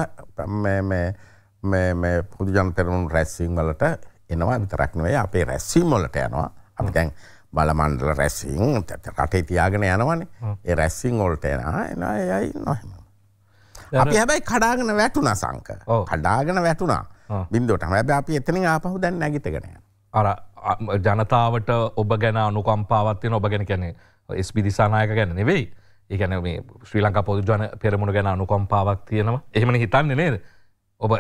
පුදුජන්තරුන් රැස්සිං වලට එනවා විතරක්නවේ අපේ රැස්සීම් වලට යනවා අපි දැන් බලමණ්ඩල රැස්සිං රටේ තියාගෙන යනවනේ ඒ රැස්සිං ඔොල්ට එන එන යයි නොහෙම අපි හැබැයි කඩාගෙන වැටුන සංක කඩාගෙන වැටුනා බින්දුවට හැබැ අපි එතනින් ආපහු දැන් නැගිතගෙනය අර ජනතාවට ඔබ ගැන අනුකම්පාවත්වය ඔබ ගැන කැනෙ ස්පි දිසානායක ගැන නෙවෙයි ඒගැන මේ ශ්‍රී ලංකා පොදු ජන පෙරමුණ ගැන අනුකම්පාවක් තියෙනවා එහෙම හිතන්නේ නේද ඔබ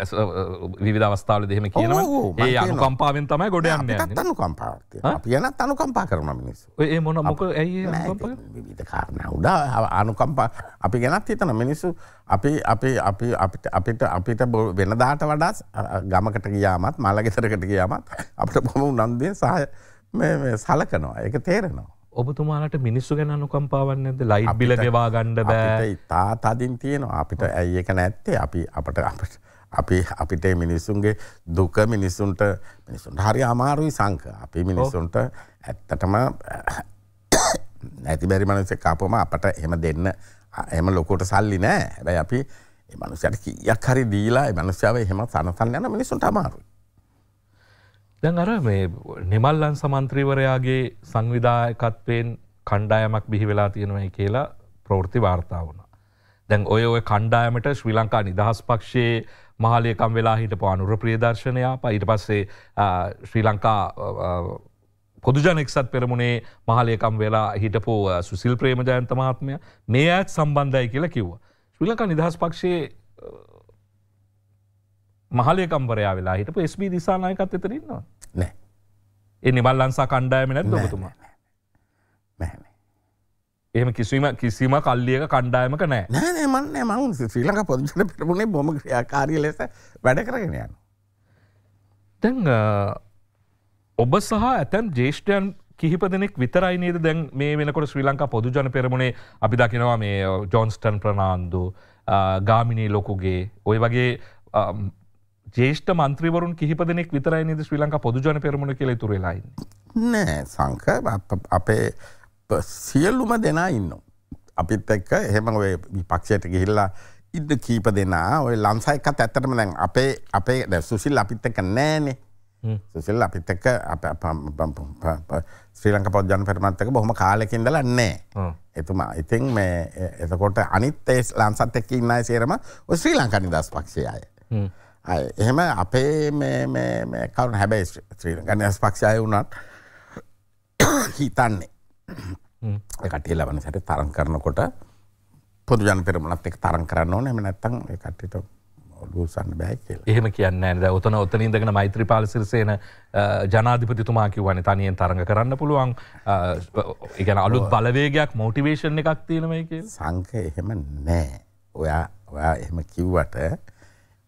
විධ අවස්ථාවල දෙහෙම කියනවා ඒ අනු කම්පාවෙන් තමයි ගොඩ යන්න අනු කම්පාවය අපියනත් අනු කම්පා කරන මිනිස් ඒ මොන මොක ඇයි විධ කාරණ උඩා අනුකම්පා අපි ගැනත් හිතන මිනිස්සු අපි අපි අපි අපිට අපිට අපිට වෙනදාට වඩාත් ගමකට ගියාමත් මළගෙසරකට ගියාමත් අපට බොම උනන්දය සහ සලකනවා එක තේරෙනවා ඔබතුමාලට මිනිස්සු ගැන අනුකම්පාවන්නද ලයි බිල ගෙවා ගණ්ඩ බෑ ඉතා තදින් තියෙනවා අපිට ඇයි එක නැත්තේ අපි අපට අපට අපි අපිට මිනිස්සුන්ගේ දුක මිනිස්සුන්ට මිනිසුන්ට හරි අමාරුයි සංක අපි මිනිස්සුන්ට ඇත්තටම නැති බැරි මනස කාපම අපට එහෙම දෙන්න එම ලොකෝට සල්ලි නෑ හැබැයි අපි මනුසයට කියක් හරි දීලා මනුස්්‍යාව එහෙම සනසන් යන මිනිසුන්ට අමාරුයි දැන් අර මේ නිමල්ලන් සමන්ත්‍රීවරයාගේ සංවිධායකත්වයෙන් කණ්ඩායමක් බිහි වෙලා තියෙනවයි කියලා ප්‍රවෘති වාර්තා වුණ. දැන් ඔය ඔය කණ්ඩායමට ශ්‍රී ලංකා නිදහස් පක්ෂයේ මහලයකම් වෙලා හිටපු අනුර ප්‍රියදර්ශනයා පයිට පස්සේ ශ්‍රී ලංකා පොදුජන එක්සත් පෙරමුණේ මහලයකම් වෙලා හිටපු සුසිල් ප්‍රේම ජයන්ත මහත්මය මේ ඇත් සම්බන්ධයි කියලා කිව්ව. ශ්‍රී ලංකා නිදහස් පක්ෂයේ මහලයකම්වරයා වෙලා හිටපු ස්බ දිසානායකත් එතරන්නවා නෑ. එ නිවල්ලන්සා කණ්ඩායම නැත් ලොතුමා. එහම කිසිම කිසිම කල්ලියක කණ්ඩායමක නෑ නෑනමන්න මං ශ්‍රී ලඟ පොදුචන පිටපුුණේ බොම ක්‍රියාකාරිය ලෙස වැඩ කරගෙන යන. තැන් ඔබ සහ ඇතැම් ජේෂ්ටයන් කිහිප දෙනෙක් විතරයි නේද දැන් මේ වෙනකොට ශ්‍රී ලංකා පොදුජන පෙරමුණේ අපි දකිනවා මේ ජොන්ස්ටන් ප්‍රනාන්දු ගාමිණී ලොකුගේ ඔය වගේ ජේෂ්ට මන්ත්‍රවරුන් කිහිප දෙනෙක් විතරයි නිද ශ්‍රී ලංකා පොදුජන පෙරමුණ කියල තුරලායි. නෑ සංක අපේ සියල්ලුම දෙනා ඉන්න. අපිත් එක්ක එහෙම ඔය විපක්ෂයට ගිහිල්ලා ඉද කීප දෙනා ඔය ලංසා එකත් ඇත්තටම දැන් අපේ අපේ දැන් සුසිල් අපිත් එක්ක නෑනේ. සුසිල් අපිත් එක්ක ශ්‍රී ලංකා පොත් ජන පෙරමත් එක්ක බොහොම කාලෙක ඉඳලා නෑ. එතුමා. ඉතින් මේ එතකොට අනිත් ඒ ලංසත් එක්ක ඉන්න අය සේරම ඔය ශ්‍රී ලංකා නිදහස් පක්ෂයේ අය. අය එහෙම අපේ මේ මේ මේ කවුරුන් හැබැයි ශ්‍රී ලංකා නිදහස් පක්ෂය වුණත් හිතන්නේ කටිය ලබන සැට තරම් කරනකොට පොදු ජන පෙරමුණත් එක තරම් කරන්න ඕන එම නැත්තං කට්ටිට ඔලුසන්න බෑ කියල එහෙම කියන්න ඇද ඔතන ඔත්තන ඉඳගෙන මෛත්‍රී පාලසිරසේන ජනාධිපතිතුමා කිවන තනියෙන් තරඟ කරන්න පුළුවන් ඉගැන අලුත් බලවේගයක් මෝටිවේෂන් එකක් තියෙනවයි කිය සංක එහෙම නෑ ඔයා ඔයා එහෙම කිව්වට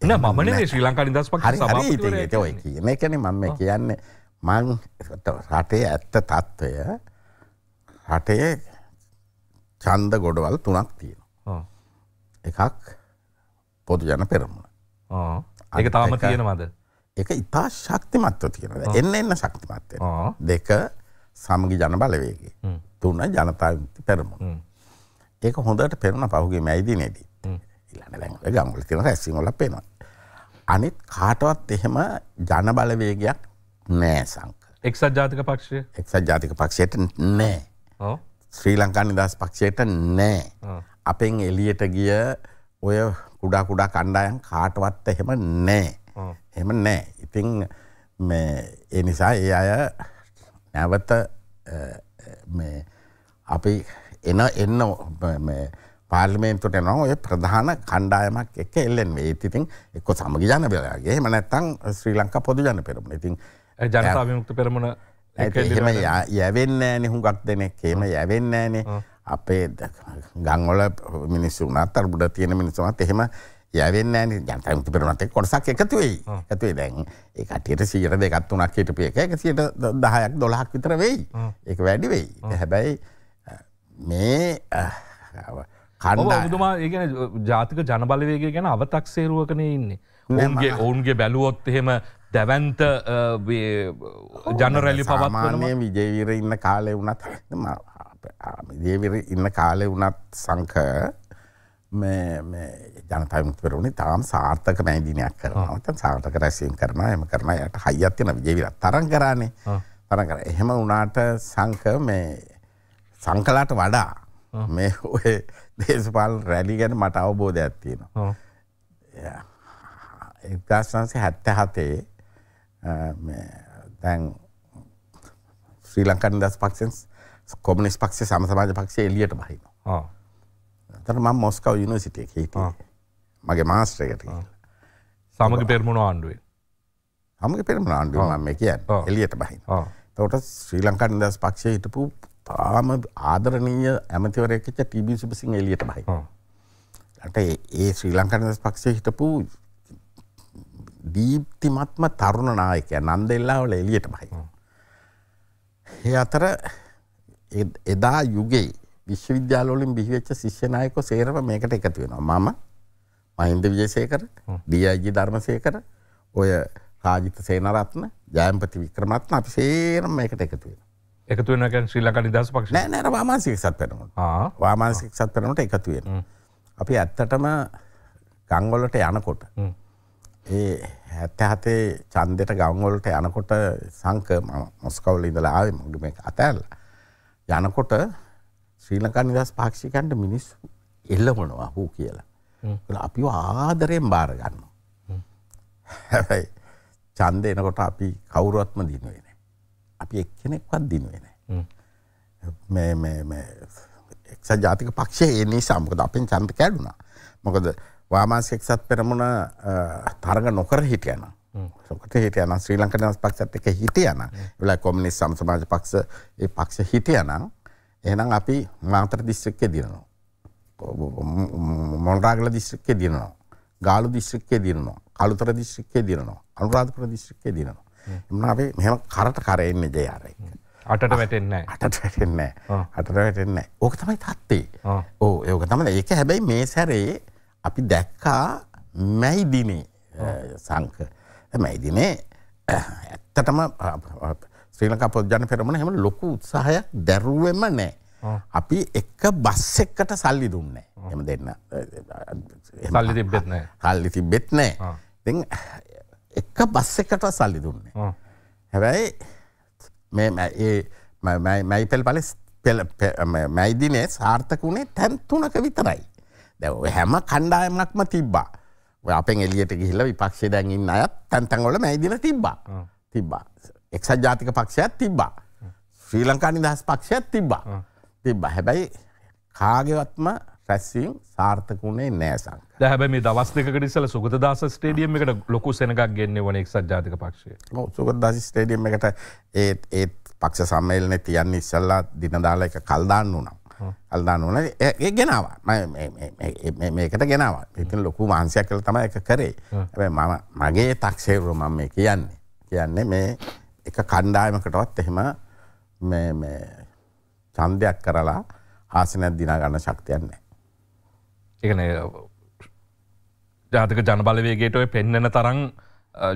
එන මන ශ්‍රී ලංකාරින් දස් පහ ඔය කියන එකන මම කියන්නේ මං රටේ ඇත්ත තත්ත්වය රටේ ඡන්ද ගොඩවල් තුනක් තියෙනවා. එකක් පොදු ජන පෙරමුණ. ඒක තාම තියෙනවද? ඒක ඉතා ශක්තිමත්ව තියෙනවා. එන්න එන්න ශක්තිමත් වෙනවා. දෙක සමගි ජන බලවේගය. තුන ජනතා විමුක්ති පෙරමුණ. ඒක හොඳට පේනවා පහුගිය මැයිදිනේදී. ඊළඟ දැන් ඔය ගම්වල තියෙන රැස්වීම් වල පේනවා. අනිත් කාටවත් එහෙම ජන බලවේගයක් නෑ සංක. එක්සත් ජාතික පක්ෂය? එක්සත් ජාතික පක්ෂයට නෑ. ශ්‍රී ලංකා නිදහස් පක්ෂයට නෑ. අපෙන් එලියට ගිය ඔය කුඩා කුඩා කණ්ඩායම් කාටවත් එහෙම නෑ. එහෙම නෑ. ඉතින් මේ ඒ නිසා ඒ අය නැවත මේ අපි එන එන්න පාර්ලිමේන්තුට එනවා ඔය ප්‍රධාන කණ්ඩායමක් එක්ක එල්ලෙන් වේ. ඉතින් එක්ක සමගි ජන පෙරමුණගේ එහෙම නැත්නම් ශ්‍රී ලංකා පොදු ජන පෙරමුණ. ඉතින් ජනතා විමුක්ති පෙරමුණ ඇහෙම යැවෙන්න ඇනෙ හුඟක් දෙනෙක් එහෙම යැවෙන්න ඇනේ අපේ ගංවල මිනිස්සු නත්තර බුඩ තියෙන මිනිසුමත් එහෙම යැවෙන්න ඇන ජනතමුති පෙරුණට කොටසක් එකතු වෙයි ඇතුවේ දැන් ඒ කටියට සීර දෙකත් වනක් හිටපිය එක සියට දහයක් දොලහක් විතර වෙයි ඒක වැඩි වෙයි හැබැයි මේ කණ්ඩතුමා ඒගැන ජාතික ජනබලවේග ගැන අවතක්සේරුවකන ඉන්නේ ඔවුන්ගේ ඔවුන්ගේ බැලුවොත් එහෙම දැවන්ත ජනරැලි පවත්මානය විජයවිර ඉන්න කාලය වනත් දේවිර ඉන්න කාලය වනත් සංක ජනතමිපරුණේ තාම් සාර්ථක මැදිනයක් කරනත සාර්ථක රැසියෙන් කරන එම කරන යට හයිත්යන විජේවිරත් තරන් කරන්නේ තරකර එහෙම වනාට සංක මේ සංකලාට වඩා මේ ඔය දේශපාල රැලි ගැන මට අවබෝධයක් තියෙනවා එදස්නන්සේ හැත්ත හතේ තැන් ශ්‍රී ලංකන් දස් පක්ෂන් කොමනිස් පක්ෂේ සම සමාජ පක්ෂය එලියට බහින තර ම මොස්කව යුනිසිටිය හිට මගේ මාස්ත්‍රයකට සමග පෙරමුණ ආණ්ඩුවෙන් හමගේ පෙරමුණ ආණ්ඩුව ම කියන් එලියට බහින තවට ශ්‍රී ලංකන් දස් පක්ෂය හිටපු පාම ආදරනීය ඇමතිවරයකච ටිබි සුපසින් එලියට බහි ලට ඒ ශ්‍රී ලංකන් දස් පක්ෂය හිටපු දීප්තිමත්ම තරුණ නායකය නන්දෙල්ලාවල එළියටමයි. ඒ අතර එදා යුගයේ විශ්වවිද්‍යාලවලින් බිහිවෙච්ච ශිෂ්‍ය නායකෝ සේරම මේකට එකතු වෙනවා. මම මහින්ද විජේසේකර, ඩී.අයි.ජී. ධර්මසේකර, ඔය රාජිත සේනරත්න, ජයම්පති වික්‍රමරත්න අපි සේරම මේකට එකතු වෙනවා. එකතු වෙනවා කියන්නේ ශ්‍රී ලංකා නිදහස් පක්ෂය. නෑ නෑ වාමාංශික සත් වෙනකොට. ආ වාමාංශික සත් වෙනකොට එකතු වෙනවා. අපි ඇත්තටම ගම්වලට යනකොට ඒ හැත්තහතේ චන්දෙට ගංවලට යනකොට සංක මොස්කවල ඉඳලා ආවේ මගේ මේක අතෑරලා යනකොට ශ්‍රී ලංකා නිදහස් පාක්ෂිකයන්ට මිනිස්සු එල්ලවනවා හූ කියලා. අපිව ආදරයෙන් බාර ගන්නවා. හැබැයි ඡන්ද එනකොට අපි කවුරුවත්ම දිනුවේ නැහැ. අපි එක්කෙනෙක්වත් දිනුවේ නැහැ. මේ මේ මේ එක්සත් ජාතික පක්ෂය ඒ නිසා මොකද අපෙන් ඡන්ද කැඩුනා. මොකද වාමාසික සත් පෙරමුණ තරඟ නොකර හිටියන. සොකට හිටියන ශ්‍රී ලංකන පක්ෂත් එක හිටියන. ඒලා කොමියුනිස්ට් සමසමාජ පක්ෂ ඒ පක්ෂ හිටියනම් එහෙනම් අපි මාතර දිස්ත්‍රික්කේ දිනනවා. මොණරාගල දිස්ත්‍රික්කේ දිනනවා. ගාලු දිස්ත්‍රික්කේ දිනනවා. කළුතර දිස්ත්‍රික්කේ දිනනවා. අනුරාධපුර දිස්ත්‍රික්කේ දිනනවා. එමුණ අපි මෙහෙම කරට කර එන්නේ ජය අර එක. අටට වැටෙන්නේ අටට වැටෙන්නේ අටට වැටෙන්නේ ඕක තමයි තත්ත්වේ ඕ ඒක තමයි ඒක හැබැයි මේ සැරේ අපි දැක්කා මැයි දිනේ සංක මැයි දිනේ ඇත්තටම ශ්‍රී ලංකා පොදුජන පෙරමුණ හැම ලොකු උත්සාහයක් දැරුවෙම නෑ. අපි එක බස් එක්කට සල්ලි දුන්නේ එම දෙන්න සල්ලි තිබෙත් නෑ සල්ලි තිබෙත් නෑ එක බස් එකට සල්ලි දුන්නේ හැබැයි මේ මැයි පෙල් පලස් මැයිදිනේ සාර්ථක වුණේ තැන් තුනක විතරයි දැ හැම කණ්ඩායමක්ම තිබ්බා අපෙන් එලියට ගිහිල විපක්ෂේ දැන්ඉන්න අයත් තැන්තැන්ගොල මැයිදින තිබ්බා තිබ්බා එක්සත් ජාතික පක්ෂයක් තිබ්බා ශ්‍රී ලංකා නිදහස් පක්ෂයක් තිබ්බා තිබ්බ හැබැයි කාගවත්ම රැස්වීම් සාර්ථකුණේ නෑසං දැහැබ මේ දවස්ක ිසල සුගත දස ස්ටේඩියම් එකට ලොකු සෙනක් ගෙන්න්නේ වන එක්සත් ජාතික පක්ෂය සුගත දසි ස්ටේඩියම් එකට ඒත් ඒත් පක්ෂ සම්මේලන තියන්න ඉස්සල්ලා දිනදාල එක කල්දාන්න වුනම් අල්දාන්න ඕන ඒ ගෙනවා මේකට ගෙනවා ඉතින් ලොකු මාන්සියක් කළ තම එක කරේ ම මගේ තක්ෂේරු මම මේ කියන්නේ කියන්නේ මේ එක කණ්ඩායමකටවත් එහෙම චන්දයක් කරලා හාසනයක් දිනා ගන්න ශක්තියන්නේ එකන ජාතික ජනබලවේගේට ඔය පෙන්න්නන තරං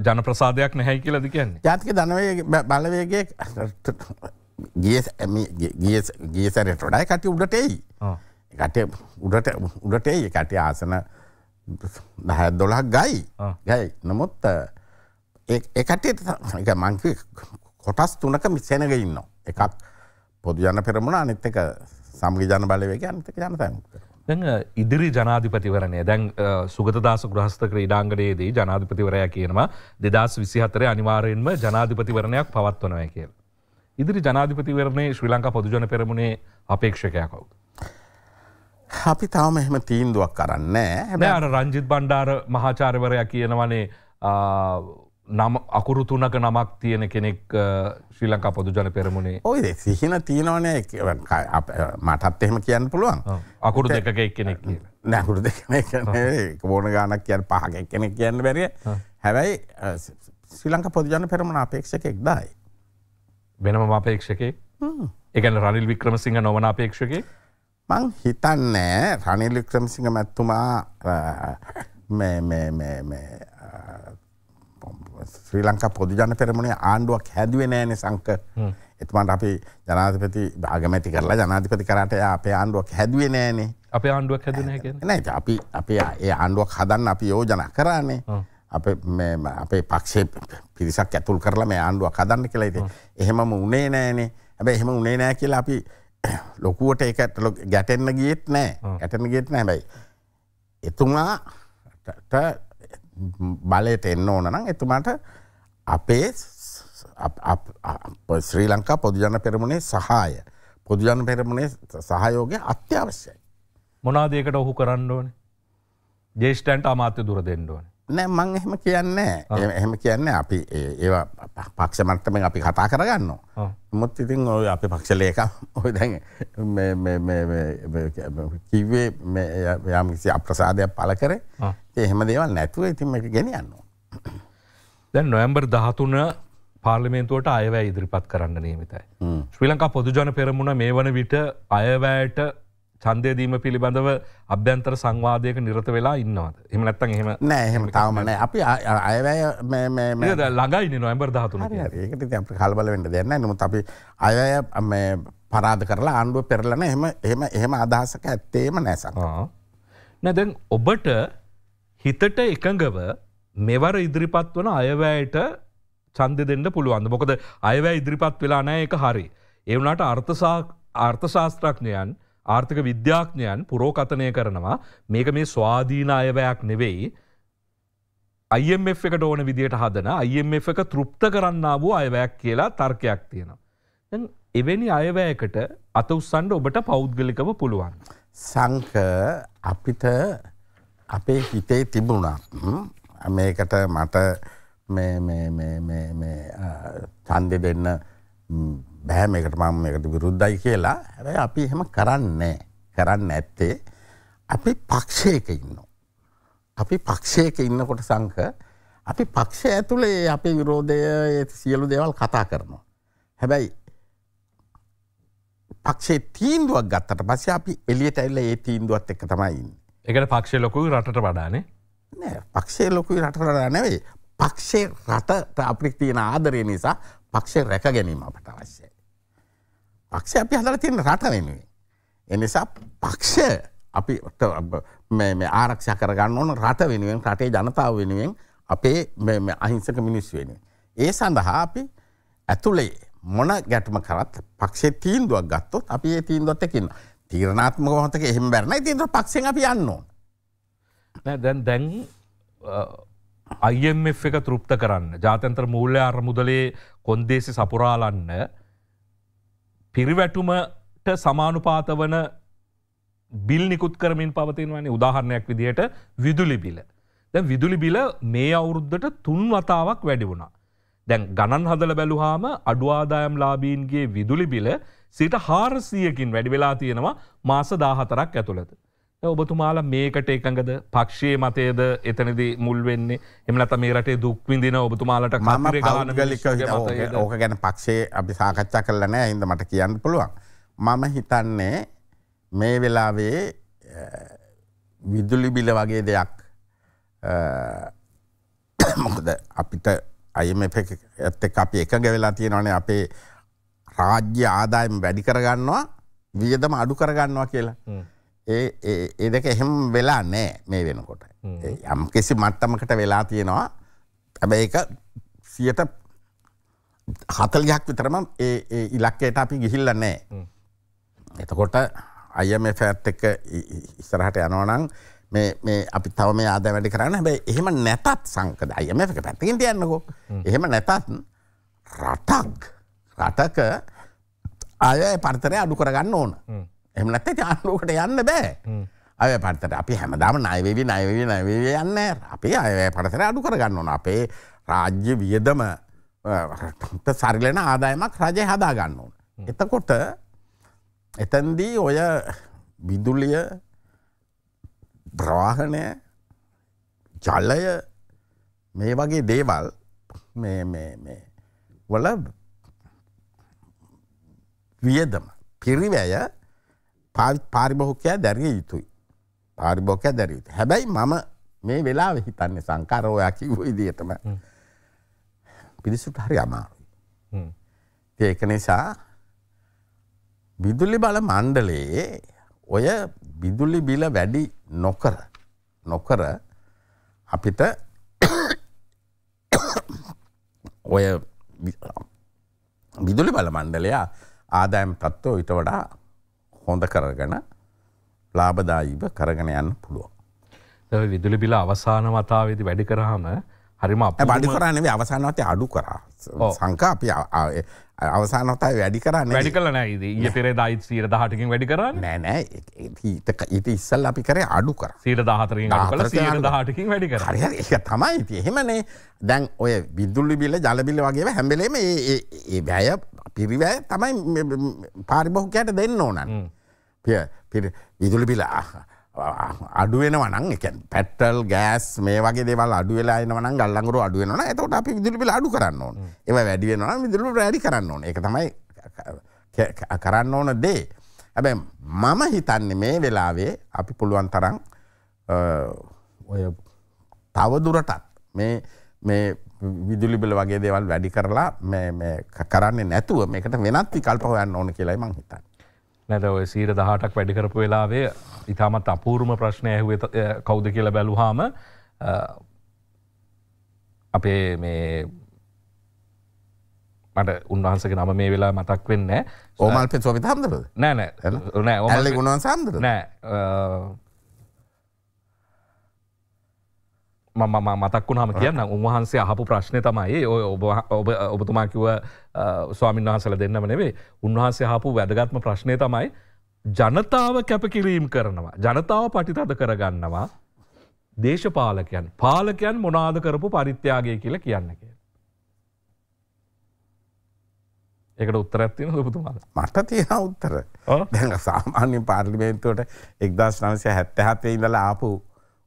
ජනප්‍රසාධයක් නැහැයි කියලද කියන්නේ ජාතික දනවේ බලවේගේ ගියසරට ොඩයි කට උඩට එයි කට උඩට උඩට ඒ කට ආසන දහ දොලක් ගයි ගයි නමුත් ඒකටේ මංක කොටස් තුනක මිසෙනක ඉන්න එකක් පොදුජන පෙරමුණ අනිත්තක සම්ගි ජන බලවක අනිතක ජනතයමුට ඉදිරි ජනාධිපතිවරණය දැන් සුගතදාස ග්‍රහස්ථක ඉඩාංගඩයේදී ජනාධිපතිවරයා කියනවා දෙදස් විසිහතර අනිවාරයෙන්ම ජනාධිපතිවරණයක් පවත්වනය කියලා. ඉදිරි ජනාධිපතිවරණය ශ්‍රී ලංකා පොදුජන පෙරමුණේ අපේක්ෂකය කවුද. අපි තවම එහෙම තීන්දුවක් කරන්න හැබැ රංජිත් බණ්ඩාර මහාචාරවරයා කියනවනේ නම අකුරු තුනක නමක් තියෙන කෙනෙක් ශ්‍රී ලංකා පොදුජන පෙරමුණේ ඔයද සිහින තියෙනවනය මටත් එහෙම කියන්න පුළුවන් අකුරු දෙක එක් කෙනෙක් නැකුරු දෙ බෝන ගානක් කියන් පහක කෙනෙක් කියන්න බැරිය හැබැයි ශ්‍රී ලංකා පොදුජන පෙරමුණ අපේක්ෂක එක්දායි වෙනම අපේක්ෂකේ එකන රනිල් වික්‍රමසිංහ නොවන අපේක්ෂකේ මං හිතන්නෑ රනිල් වික්‍රමසිංහ මැත්තුමා ශ්‍රී ලංකා පොදුජන පෙරමුණේ ආණ්ඩුවක් හැදුවේ නෑන සංක එතුමන්ට අපි ජනාධපති භාගමැති කරලා ජනාධිපති කරට අපේ ආණ්ඩුවක් හැදුවේ නෑනේ අප ආණ්ඩුවක් හැදන නැ අපි අපේ ඒ ආණ්ඩුවක් හදන්න අපි යෝජන කරන්නේ අප අපේ පක්ෂේ පිරිසක් ඇතුල් කරලා මේ ආණ්ඩුවක් හදන්න කියලා ඉතින් එහෙමම උනේ නෑනේ හැබැයි එහෙම උනේ නෑ කියලා අපි ලොකුවට ඒකට ගැටෙන්න ගියෙත් නෑ ගැටෙන්න ගියෙත් නෑ හැබැයි එතුමාට බලයට එන්න ඕන නම් එතුමාට අපේ ශ්‍රී ලංකා පොදුජන පෙරමුණේ සහාය පොදුජන පෙරමුණේ සහයෝගය අත්‍යවශ්‍යයි. මොනාදයකට ඔහු කරන්න ඕන ජේෂ්ටන්ට අමාත්‍ය දුර දෙන්න ඕන. නෑ මං එහෙම කියන්නේ එහෙම කියන්නේ අපි ඒවා පක්ෂ මට්ටමින් අපි කතා කරගන්නවා. මොත් ඉතින් ඔය අපේ පක්ෂ ලේකම් ඔය දැන් මේ මේ මේ කිව්වේ මේ යම් කිසි අප්‍රසාදයක් පළ කරේ. ඒ එහෙම දේවල් නැතුව ඉතින් මේක ගෙනියනවා. දැන් නොවැම්බර් 13 පාර්ලිමේන්තුවට අයවැය ඉදිරිපත් කරන්න නියමිතයි. ශ්‍රී ලංකා පොදු ජන පෙරමුණ මේ වන විට අයවැයට චන්දයදීම පිළිබඳව අභ්‍යන්තර සංවාදයක නිරත වෙලා ඉන්නවද එම නැත්තන් එහෙම නෑහෙම තවමන අපි අයවැය ළඟයි නොම්බර් ධාතුන ඒකට අප කල්බල වෙන්න දෙන්න නමුත් අපි අයවැය පරාධ කරලා ආණ්ඩුව පෙරලන එම එම එහෙම අදහසක ඇත්තේම නැසක නැදැන් ඔබට හිතට එකඟව මෙවර ඉදිරිපත් වන අයවැයට චන්ද දෙන්න පුළුවන්ද මොකද අයවැ ඉදිරිපත් වෙලා නෑ එක හරි. ඒවනට අර්ථසා ආර්ථශාස්ත්‍රඥයන් ආර්ථික විද්‍යාඥයන් පුරෝකථනය කරනවා මේක මේ ස්වාධීන අයවයක් නෙවෙයි IMF එකට ඕන විදියට හදන IMF එක තෘප්ත කරන්න වූ අයවැයක් කියලා තර්කයක් තියෙනවා. එවැනි අයවැයකට අත උස්සන්ඩ ඔබට පෞද්ගලිකව පුළුවන්. සංක අපිට අපේ හිතේ තිබුණක් මේකට මට තන්දෙ දෙන්න බෑ මේකට මම මේකට විරුද්ධයි කියලා. හැබැයි අපි එහෙම කරන්නේ කරන්න ඇත්තේ අපි පක්ෂයක ඉන්නවා. අපි පක්ෂයක ඉන්නකොට සංක අපි පක්ෂය ඇතුළේ අපේ විරෝධය සියලු දේවල් කතා කරනවා. හැබැයි පක්ෂේ තීන්දුවක් ගත්තට පස්සේ අපි එලියට ඇල්ල ඒ තීන්දුවත් එක්ක තමයින්. එකට පක්ෂය ලොකුයි රටට වඩානේ නෑ පක්ෂේ ලොකුයි රට වඩා නැවේ පක්ෂේ රටට අපික් තියෙන ආදරය නිසා පක්ෂේ රැක ගැනීම අපට අවශ්‍යයි. පක්ෂ අපි හදලා තියෙන රට වෙනුවෙන්. ඒ නිසා පක්ෂ අපි මේ මේ ආරක්ෂා කරගන්න ඕන රට වෙනුවෙන් රටේ ජනතාව වෙනුවෙන් අපේ මේ මේ අහිංසක මිනිස්සු වෙනුවෙන්. ඒ සඳහා අපි ඇතුලේ මොන ගැටම කරත් පක්ෂේ තීන්දුවක් ගත්තොත් අපි ඒ තීන්දුවත් එක්ක ඉන්නවා. තීරණාත්මක මොහොතක එහෙම බැරණයි තීන්දුව පක්ෂෙන් අපි යන්න ඕන. නෑ දැන් දැන් IMF එක තෘප්ත කරන්න ජාතන්ත්‍ර මූල්‍ය අරමුදලේ කොන්දේසි සපුරාලන්න පිරිවැටුමට සමානුපාත වන බිල් නිකුත් කරමින් පවතිනවන්නේ උදාහරණයක් විදිහයට විදුලි බිල. දැ විදුලි බිල මේ අවුරුද්ධට තුන් වතාවක් වැඩි වුණා. දැන් ගණන් හදල බැලුහාම අඩුවාදායම් ලාබීන්ගේ විදුලි බිල සිට හාරසියකින් වැඩි වෙලා තියෙනවා මාස දාහතරක් ඇතුළත. ඔබතුමාලා මේකට එකඟද පක්ෂයේ මතයද එතනද මුල් වෙන්නේ එමනත මේ රටේ දුක්විඳන ඔබතුමාලට මම ගලික ඕක ගැන පක්ෂයේ අපි සාකච්ඡා කරලනෑ හිද මට කියන්න පුළුවන්. මම හිතන්නේ මේ වෙලාවේ විදුලි බිල වගේ දෙයක් මොකද අපිට අයම ඇත්ත අපි එක ගැවෙලා තියෙනවනේ අපේ රාජ්‍ය ආදායම වැඩි කරගන්නවා වියදම අඩු කරගන්නවා කියලා. ඒ දෙක එහෙම වෙලා නෑ මේ වෙනකොට. යම් කිසි මට්ටමකට වෙලා තියෙනවා හැබැ එක සියට හතල්යක් විතරම ඒ ඉලක්කයට අපි ගිහිල්ල නෑ. එතකොට අයම ෆැත් එක ඉස්සරහට යනවනං මේ අපි තව මේ ආද වැඩි කරන්න හැබැ එහෙම නැතත් සංකද අයම එක පැත්තිකින් තියන්නකෝ එහෙම නැතත් රටක් රටක අය පර්තරය අඩු කරගන්න ඕන එමනත් ජානලෝකට යන්න බෑ. අය පටට අපි හැමදාම නයවෙවි නයවෙවි නයවව යන්න අපේ අය පටසර අඩු කරගන්න ඕන අපේ රාජ්‍ය වියදම සරිලෙන ආදායමක් රජය හදා ගන්න ඕන. එතකොට එතන්දී ඔය විදුලිය ප්‍රවාහණය ජල්ලය මේ වගේ දේවල් වල වියදම පිරිවැය පාරිභෝකයා දැරිය යුතුයි. පාරිභෝකයා දැරිය යුතුයි. හැබැයි මම මේ වෙලාවේ හිතන්නේ සංකාර ඔයා කිව්ව විදිහටම පිරිසුට හරි අමාරුයි. ඒක නිසා විදුලි බල මණ්ඩලයේ ඔය විදුලි බිල වැඩි නොකර නොකර අපිට ඔය විදුලි බල මණ්ඩලයා ආදායම් තත්ත්වෝ ඊට වඩා හොඳ කරගන ලාබදායිව කරගෙන යන්න පුළුවන්. විදුලි බිල අවසාන වතාවේදි වැඩි කරහම හරිම බඩි කරන්නේ අවසානවතය අඩු කරා සංකා අපි අවසානොතයි වැඩි කරන්න වැඩි කල නෑද ඒ පෙර දයිත් සීර දහටකින් වැඩි කරන්න නෑනෑ ඊතක ඊට ඉස්සල් අපි කරේ අඩු කර සීර දහතරින් දහටකින් වැඩි කර ඒ තමයි ඉති එහෙමනේ දැන් ඔය විදුල්ලි බිල්ල ජලබිල්ල වගේ හැම්බලේම ඒ බෑය පිරිවෑ තමයි පාරිබොහකයට දෙන්න ඕනන් පිය විදුලි බිලා අඩුවෙනවනං එක පැටල් ගෑස් මේ වගේ දෙවල් අඩුවෙලායනවන ගල්ලඟරු අඩුවෙනන ඇතකට අපි විදුලිපිල අඩු කරන්න ඕන ඒව වැඩිවෙනවා විදුලු රෑඩි කරන්න ඕන එක තමයි කරන්න ඕන දේ ඇබැ මම හිතන්නේ මේ වෙලාවේ අපි පුළුවන් තරම් ඔය තවදුරටත් මේ මේ විදුලිබිල වගේ දේවල් වැඩි කරලා කරන්නේ නැතුව මේකට වෙනත් විකල්ප හොයන්න ඕන කියලායි මං හිතන්න නැද ඔය සීර දහටක් වැඩිකරපු වෙලාවේ ඉතාමත් අපූර්ම ප්‍රශ්නය ඇහුවේ කෞුද කියල බැලුහාම අපේ මේ මට උන්වහන්සක නම මේ වෙලා මතක් වෙන්න ඕමල්පෙන් සොවිතන්දර නෑන ගුණන් සන්දර නෑ මම මතක්ුණහම කියන්න උන්වහන්සේ අහපු ප්‍රශ්නය තමයි ඔය ඔබතුමාකිව ස්වාමින් වහන්සල දෙන්නම නෙවේ උන්වහන්සේ හපු වැදගත්ම ප්‍රශ්නය තමයි ජනතාව කැපකිරීම් කරනවා. ජනතාව පටිතද කරගන්නවා දේශපාලකයන් පාලකයන් මොනාද කරපු පරිත්‍යාගය කියල කියන්න කිය. එකට උත්තරත්තින ලොබතුමා මට තියෙන උත්තර දැ සාමාන්‍ය පාර්ලිමේන්තුවට එක්දස් නවසය හැත්තහතේ ඉඳලා ආපු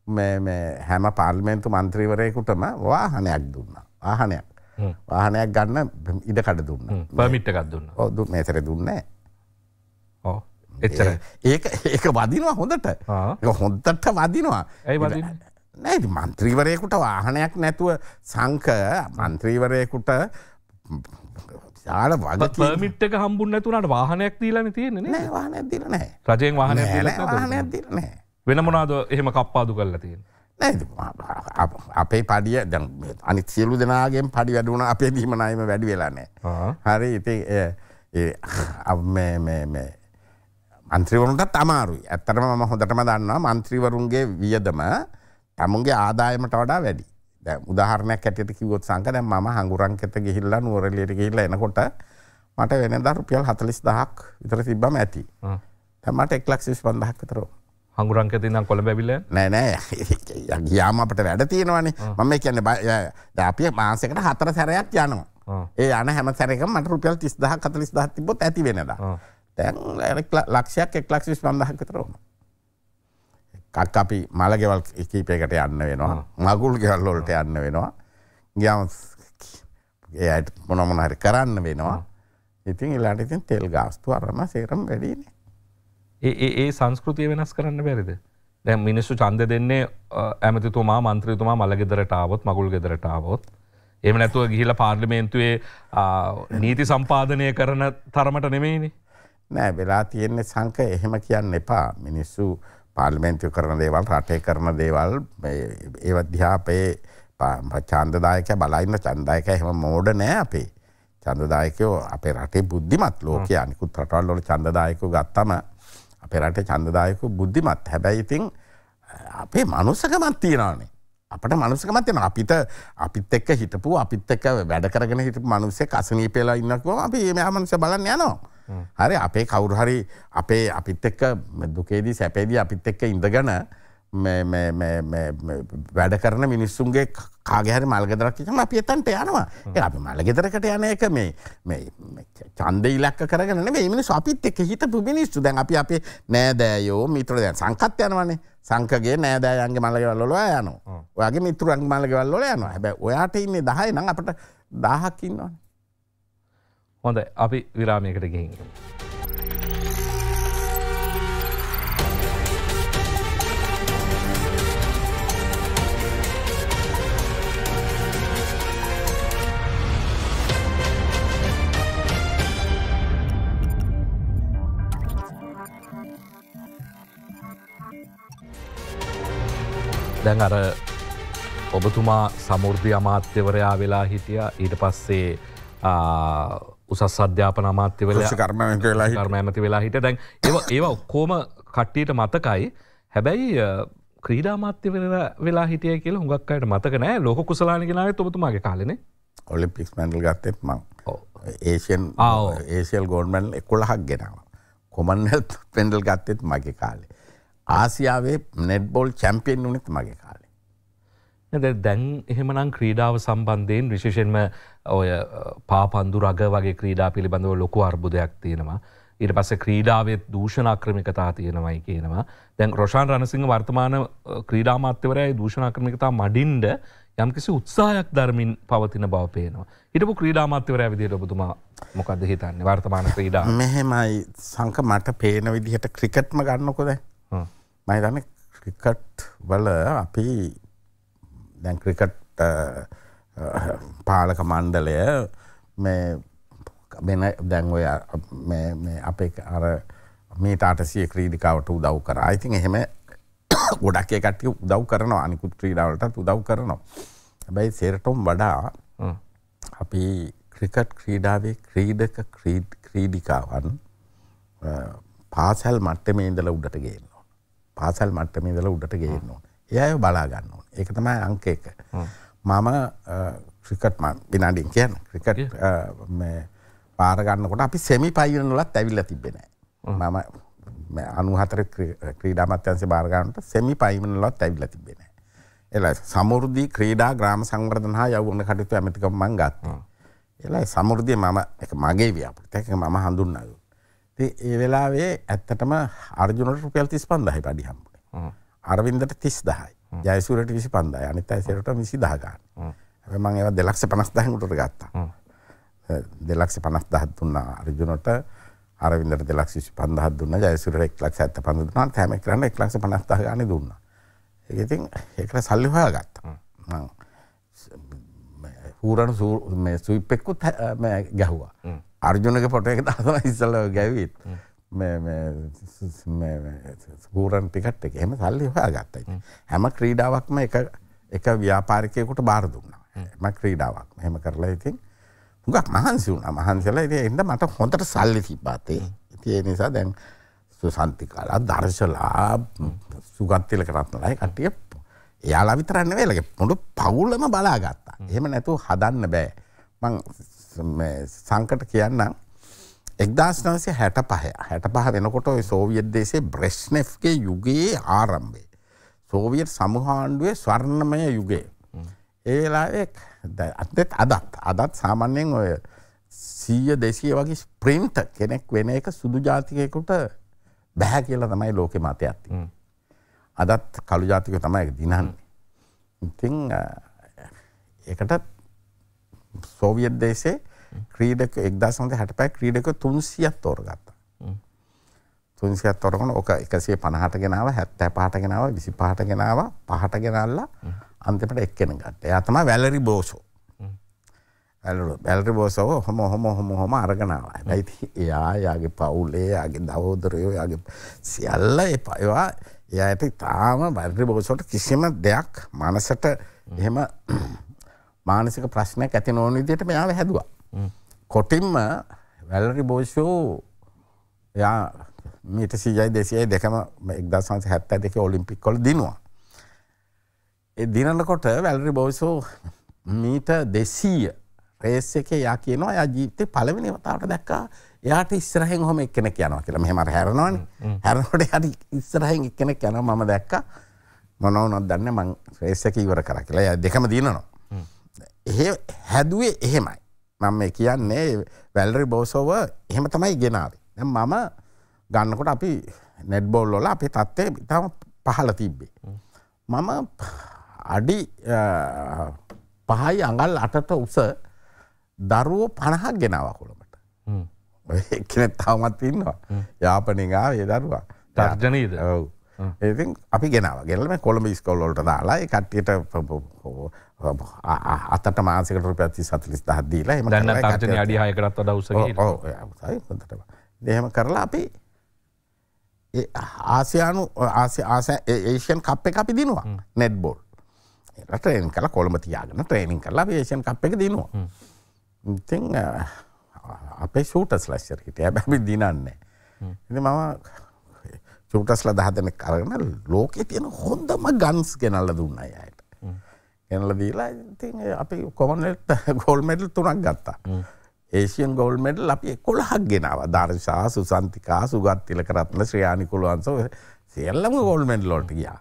හැම පාර්ලිමේන්තු මන්ත්‍රීවරයකුටම වාහනයක් දුන්න ආහනයක් වාහනයක් ගන්න ඉඩකඩ දුන්න පමිට්ටකක් දුන්න ඔදු මේතර දුන්නේ එච්චර ඒ ඒක වදිනවා හොඳට හොන්දට වදිනවා ඇයි නැ මන්ත්‍රීවරයකුට වාහනයක් නැතුව සංක මන්ත්‍රීවරයකුට යාල වග පමිට්ක හම්බුන්න තුනට වාහනයක් දීලන තියෙන වාහනයක් දිරනෑ රජයෙන් වාහනයක් දීලනෑ වෙන මොනාද එහෙම කප්පාදු කරලා තියෙන. අපේ පඩිය දැ අනි සියලු දෙනාගෙන් පඩි වැඩුණ අපේ දීමනයම වැඩි වෙලානෑ. හරි ඉති මන්ත්‍රීවරුන්ටත් අමාරුයි ඇත්තරම ම හොඳටම දන්නවා මන්ත්‍රීවරුන්ගේ වියදම තමුන්ගේ ආදායමට වඩා වැඩි. උදාහරණයක් ඇටට කිවොත් සංක දැ ම හඟුරංකෙත ගිහිල්ලා නුවරලියට ගිහිල්ල එනකොට මට වෙනද රුපියල් හතලිස් දහක් විතර තිබ්බම ඇති. තැමට එක්ලක්සිස් පන්දහක් විතරෝ. හගුරන් ඇතිනම් කොළ බැවිල නෑනෑ ගියාම අපට වැඩ තියෙනවනේ මම කියන්න අපිය මාසකට හතර සැරයක් යනවා ඒ යන හැම සැරක මට රුපියල් තිස්දහ කතලිස් දහ තිබොත් ඇති වෙනදා තැන් ලක්ෂයක් එක් ලක්ෂ ස්පන්දහකතරම කක් අපි මලගෙවල් එකීපයකට යන්න වෙනවා මගුල් ගෙවල්ලොලට යන්න වෙනවා ගියම ඒයට මොනමොනහරි කරන්න වෙනවා ඉතින් ඉලාට ඉතින් තෙල් ගාස්තු අරම සේරම් වැඩීනේ ඒ ඒ සංස්කෘතිය වෙනස් කරන්න බැරිද දැ මිනිස්සු චන්ද දෙන්නේ ඇමතිතුමා මන්ත්‍රතුමා මළගෙදරටාවත් මගුල් ගෙදරටාවත් එම නැතුව ගිහිල පාර්ලිමේන්තුවේ නීති සම්පාධනය කරන තරමට නෙමෙයිනි නෑ වෙලා තියෙන්නේ සංක එහෙම කියන්න එපා මිනිස්සු පාර්ලිමේන්තු කරන දේවල් රටේ කරන දේවල් ඒවත් දිහාපේ චන්දදායක බලයින්න චන්දායක හෙම මෝඩ නෑ අපේ චන්දදායකෝ අපේ රටේ බුද්ධිමත් ලෝක අනිකුත් රටවල්ලොල චන්දදායකෝ ගත්තම අපේ රට චන්දදායකු බුද්ධිමත් හැබැයි ඉතින් අපේ මනුස්සකමත් තියෙනවානේ. අපට මනුසකමත් තියෙන අපිත අපිත් එක්ක හිටපු අපිත් එක්ක වැඩ කරගෙන හිටපු මිනිස්සෙක් අසනීපෙලා ඉන්නකම අපි මේ මනුස්සය බලන්න යනවා. හරි අපේ කවුරු හරි අපේ අපිත් එක්ක දුකේදී සැපේදී අපිත් එක්ක ඉඳගෙන වැඩ කරන මිනිස්සුන්ගේ කාගහරි මල්ගෙදරක් ම අපි එතන්ට යනවා අපි මල්ගෙදරකට යන එක මේ චන්ද ඉලක් කරන මේ මිනි අපිත් එක හිත පුමිනිස්සු දැන් අපි අපි නෑදෑයෝ මිත්‍ර දැන් සංකත් යනවනේ සංකගේ නෑදෑයන්ගේ මල්ලගෙවල්ලොල යන ඔයාගේ මිතුරන් මල්ගෙවල්ලොල යන හැබ ඔයාට ඉන්නේ දහයි නම් අපට දහකින්නවා. හොඳ අපි විරාමයකට ගිහින්. දැන් අර ඔබතුමා සමෘර්ධි අමාත්‍යවරයා වෙලා හිටිය ඊට පස්සේ උසස් අධ්‍යාපන අමාත්‍යවල කර්ම කර්ම ඇමති වෙලා හිට දැන් ඒ ඔක්කෝම කට්ටියට මතකයි හැබැයි ක්‍රීඩාමාත්‍ය වෙලා හිටිය කියල හුඟක්කට මතක නෑ ලොක කුසලානිගෙනාව තුමතුමාගේ කාලන ඔලිපික්ස් මැන්ඩල් ගත්තෙත් මං ඒෂන් ඒසිල් ගෝඩමන් එකොළහක් ගෙනාව කොමන්හල් පෙන්ඩල් ගත්තෙත් මගේ කාලේ ආසියාවේ නෙට්බෝල් චැම්පියෙන් වනෙත් මගේ කාලේ. දැන් එහෙමනම් ක්‍රීඩාව සම්බන්ධයෙන් විශේෂෙන්ම ඔය පාපන්දු රග වගේ ක්‍රීඩා පිළිබඳව ලොකු අර්බුදයක් තියෙනවා. ඊට පස ක්‍රීඩාවත් දූෂණක්‍රමිකතා තියෙනවයි කියනවා. දැන් රෝෂාන් රණසිංහ වර්තමාන ක්‍රීඩාමාත්‍යවරයයි දූෂණක්‍රමිකතා මඩින්ඩ යම්කිසි උත්සාහයක් ධර්මින් පවතින බව පේනවා. හිටපු ක්‍රීඩාමාත්‍යවරය විදියට ඔබතුමා මොකක්ද හිතන්නේ වර්තමාන ක්‍රීඩා මෙහෙමයි සංක මට පේන විදිහට ක්‍රිකට්ම ගන්නකොදැ. මයිතන ක්‍රිකට් වල අපි දැන් ක්‍රිකට් පාලක මණ්ඩලය මේ වෙන දැන්ඔය අපේ අර මේ තාටසිය ක්‍රීඩිකාවට උදව් කර ඉතින් එහෙම ගොඩක් එකටය උදව් කරනවා අනිකුත් ක්‍රීඩාවලටත් උදව් කරනවා. හැබැයි සෙරටොම් වඩා අපි ක්‍රිකට් ක්‍රීඩාවේ ක්‍රීඩක ක්‍රීඩිකාවන් පාසැල් මට්ටමේ ඉඳල උඩට ගේන්න. පාසල් මට්ටමේ ඉඳලා උඩට ගේන්න ඕන. ඒ අය බලා ගන්න ඕන. ඒක තමයි අංක 1. මම ක්‍රිකට් මම විනාඩියෙන් කියන ක්‍රිකට් මේ පාර ගන්නකොට අපි සෙමි ෆයිනල් වලත් ඇවිල්ලා තිබ්බේ නැහැ. මම 94 ක්‍රීඩා අමාත්‍යාංශේ බාර ගන්නට සෙමි ෆයිනල් වලත් ඇවිල්ලා තිබ්බේ නැහැ. එලා සමෘද්ධි ක්‍රීඩා ග්‍රාම සංවර්ධන හා යෞවන කටයුතු ඇමතිකම මම ගත්තා. එලා සමෘද්ධිය මම එක මගේ ව්‍යාපෘතියක් මම හඳුන්වනවා. ඉතින් ඒ වෙලාවේ ඇත්තටම අර්ජුනට රුපියල් 35000යි පඩි හම්බුනේ. අරවින්දට 30000යි. ජයසූරට 25000යි. අනිත් අය සේරට 20000 ගන්න. හැබැයි මම ඒවා 250000 උඩට ගත්තා. 250000 දුන්නා අර්ජුනට අරවින්දට 255000 දුන්නා ජයසූරට 175000 දුන්නා. හැම එකරන්න 150000 ගන්න දුන්නා. ඒක ඉතින් ඒකට සල්ලි හොයාගත්තා. මම හූරණ මේ සුවිප් එක්කුත් ගැහුවා. අර්ජුනක පොට එක දානවා ඉස්සල ගැවිත් සූරන් ටිකට් එක එහෙම සල්ලි හොයාගත්තා. හැම ක්‍රීඩාවක්ම එක එක ව්‍යාපාරිකයෙකුට බාර දුන්නා. හැම ක්‍රීඩාවක් එහෙම කරලා ඉතින් හුඟක් මහන්සි වුණා. මහන්සිලා ඉතින් එන්න මට හොඳට සල්ලි තිබ්බාතේ. ඉතින් ඒ නිසා දැන් සුසන්තිකාලා දර්ශලා සුගත්තිලක රත්නලායි කට්ටිය එයාලා විතරක් නෙවෙයි ලගේ මුළු පවුලම බලාගත්තා. එහෙම නැතුව හදන්න බෑ. මං සංකට කියන්නම් එක්දස් නවසය හැට පහය හැට පහ වෙනකොට ඔය සෝවියත් දේශේ බ්‍රෙශ්නෙෆ්ගේ යුගයේ ආරම්භේ. සෝවියත් සමහාණ්ඩුවේ ස්වර්ණමය යුගේ. ඒලා අත්නෙත් අදත් අදත් සාමන්‍යයෙන් ඔය සීය දෙසය වගේ ස්ප්‍රින්ට කෙනෙක් වෙන එක සුදු ජාතිකයකුට බැහැ කියලා තමයි ලෝකෙ මතය ඇත්ති. අදත් කළු ජාතික තමයි දිනන්නේ. ඉතිං ඒකටත් සෝවියට් දේශේ ක්‍රීඩක 1965 ක්‍රීඩක 300ක් තෝරගත්තා. 300ක් තෝරගෙන ඔක 150ට ගෙනාවා 75ට ගෙනාවා 25ට ගෙනාවා 5ට ගෙනල්ලා අන්තිමට එක්කෙනෙක් ගත්තා. එයා තමයි වැලරි බෝසෝ. වැලරි බෝසෝ හොම හොම හොම හොම අරගෙන ආවා. හැබැයි එයා යාගේ පවුලේ යාගේ දවෝදරයෝ යාගේ සියල්ල ඒවා එයාට තාම වැලරි බෝසෝට කිසිම දෙයක් මනසට එහෙම මානසික ප්‍රශ්නයක් ඇති නොවන විදිහට මෙයාව හැදුවා. කොටින්ම වැලරි බෝෂෝ එයා මීට 100යි 200යි දෙකම 1972 ඔලිම්පික් වල දිනුවා. ඒ දිනනකොට වැලරි බෝෂෝ මීට 200 රේස් එකේ යා කියනවා එයා ජීවිතේ පළවෙනි වතාවට දැක්කා එයාට ඉස්සරහෙන් හොම එක්කෙනෙක් යනවා කියලා. මෙහෙම අර හැරෙනවනේ. හැරෙනකොට එයාට ඉස්සරහෙන් එක්කෙනෙක් යනවා මම දැක්කා. මොන වුණත් දන්නේ මං රේස් එක ඉවර කරා කියලා. එයා දෙකම දිනනවා. එහෙ හැදුවේ එහෙමයි. මම මේ කියන්නේ වැල්රි බෝසෝව එහෙම තමයි ගෙනාවේ. දැන් මම ගන්නකොට අපි net ball වල අපේ තත්ත්වය ඉතාම පහළ තිබ්බේ. මම අඩි පහයි අඟල් 8ට උස දරුවෝ 50ක් ගෙනාවා කොළඹට. ඔය එක්කෙනෙක් තවමත් ඉන්නවා. යාපනයෙන් ආවේ දරුවා. තර්ජනීයද? ඔව්. ඉතින් අපි ගෙනාවා. ගෙනල්ලා මම කොළඹ ඉස්කෝල වලට දාලා ඒ කට්ටියට අතට මාසකට රුපියල් 30 40000ක් දීලා එහෙම කරලා දැන් තාක්ෂණයේ අඩි 6කටත් වඩා උස ගිහිල්ලා ඔව් ඔව් එහෙම කරලා අපි ඒ ආසියානු ඒෂන් කප් එක අපි දිනවා නෙට් බෝල් ට්‍රේන් කලා කොළඹ තියාගෙන ට්‍රේනිින් කරලා ඒෂන් කප් එක දිනවා ඉතිං අපේ ෂූටස් ලශ්චර හිට හැබැබි දිනන්නේ ඉති මම චූටස්ල දහදන කරගෙන ලෝකෙ තියෙන හොඳම ගන්ස් ගෙනල්ල දුන්න අයට එනල දීලා ඉති අපි කොමනට ගොල්මෙඩල් තුනක් ගත්තා ඒසියන් ගොල්මෙඩල් අපි එකොළහක් ගෙනාව දර්ශා සුසන්තිකා සුගත් තිල කරත්න ශ්‍රයාණි කුළුවන්සෝ සියල්ලම ගොල්මෙන්ඩලෝට ගියා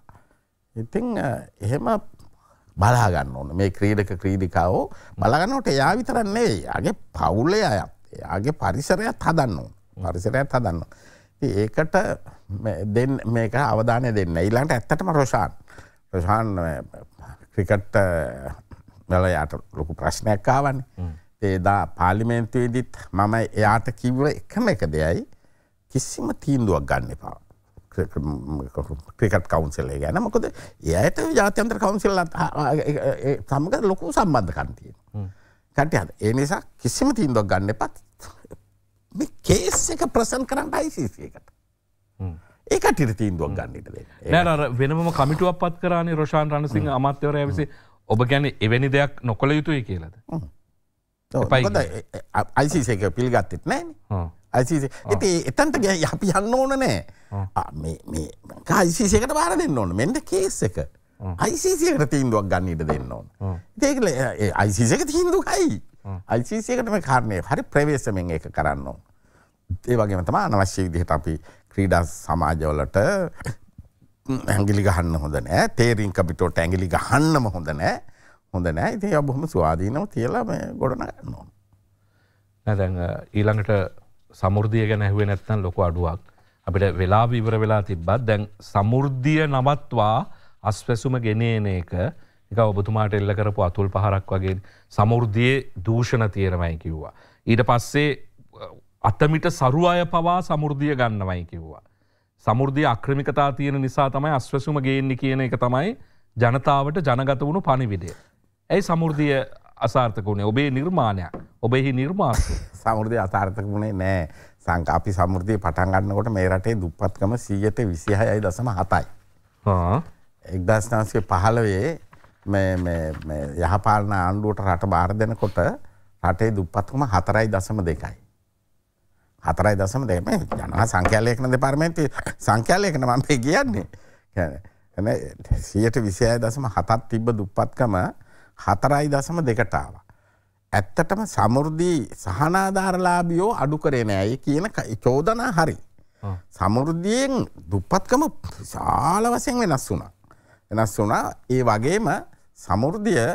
ඉතිං එහෙම බලාගන්න ඕන මේ ක්‍රීඩක ක්‍රීඩිකාවෝ බලගන්නට එයා විතරන්නේ යාගේ පවුලේ අයත් එයාගේ පරිසරයත් හදන්න පරිසරයත් හදන්න ඒකට මේක අවධානය දෙන්න ඊළන්ට ඇත්තටම රොෂාන් රොෂාන් ක්‍රිකට් මෙලයාට ලොකු ප්‍රශ්නයක් ආවන්නේ. ඒදා පාර්ලිමේන්තුවේදීත් මම එයාට කිව්ව එකම එක දෙයයි කිසිම තීන්දුවක් ගන්න එපා. ක්‍රිකට් කවුන්සිල්ලේ ගැන මොකද එයට ජාත්‍යන්ත්‍ර කවුන්සිල්ල සමඟ ලොකු සම්බන්ධකන් තියෙන. කටයද ඒ නිසා කිසිම තීන්දුවක් ගන්න එපත් මේ කේස් එක ප්‍රසන් කරන්න අයිසිසියකට. ඒක ටිරතීන්දුවක් ගන්නට නෑර වෙනම කමිටුවක් පත් කරන්නේ රෝෂාන් රණසිංහ අමත්‍යවරය විසි ඔබ ගැන එවැනි දෙයක් නොකළ යුතුයි කියලද අයිසිසක පිල්ගත්තෙත් නෑන ඇ ඇති එතන්ට ගැ අපි යන්න ඕන නෑ අයිසිසකට බාර දෙන්න ඕන මෙට කේස් එක අයිසිසිකට තීන්දුවක් ගන්නට දෙන්න ඕන ඒකල අයිසිසක තීන්දු හයි අයිසිසකටම කාරණය හරි ප්‍රවේශමෙන් එක කරන්න ඕන ඒ වගේම තමා අනවශ්‍ය විදිහට අපි ක්‍රීඩා සමාජවලට ඇගිලි ගහන්න හොඳ නෑ තේරීන් කපිටෝට ඇගිලි ගහන්නම හොඳ නෑ හොඳ නෑ ඉතින් ඔබොහොම ස්වාධීනව තියලා මේ ගොඩනගන්න ඕන. නෑ දැන් ඊළඟට සමෘද්ධිය ගැන ඇහුවේ නැත්නම් ලොකු අඩුවක්. අපිට වෙලා විවර වෙලා තිබ්බත් දැන් සමෘද්ධිය නවත්වා අස්වැසුම ගෙනේන එක එක ඔබතුමාට එල්ල කරපු අතුල් පහරක් වගේ සමෘද්ධියේ දූෂණ තීරණයි කිව්වා. ඊට පස්සේ අතමිට සරු අය පවා සමුෘද්ධිය ගන්නවයි කිව්වා. සමුෘද්ධිය අක්‍රමිකතා තියෙන නිසා තමයි අස්වැසුම ගේන්න කියන එක තමයි ජනතාවට ජනගත වුණු පණිවිඩය. ඇයි සමුෘද්ධිය අසාර්ථක වුණේ ඔබේ නිර්මාණයක් ඔබෙහි නිර්මාණ සමුෘදය අසාර්ථක වුණේ නෑ සංක අපි සමුෘදය පටන්ගන්නකොට මේ රටේ දුපත්කම සීයට විසිහයයි දසම හතයි. එක්දස්නාන්සේ පහළවේ යහපාලන ආණ්ඩුවට රට බාර දෙනකොට රටේ දුපත්කම හතරයි දසම දෙකයි. හතරයි දසම දෙක මේ ජනහා සංඛ්‍යාලේඛන දෙපාර්තමේන්තුවේ සංඛ්‍යාලේඛන මම මේ කියන්නේ. කියන්නේ 126.7ක් තිබ්බ දුප්පත්කම 4.2කට ආවා. ඇත්තටම සමෘද්ධී සහනාධාරලාභියෝ අඩු කරේ නෑ කියන චෝදනා හරි. සමෘද්ධියෙන් දුප්පත්කම විශාල වශයෙන් වෙනස් වුණා. වෙනස් වුණා. ඒ වගේම සමෘද්ධිය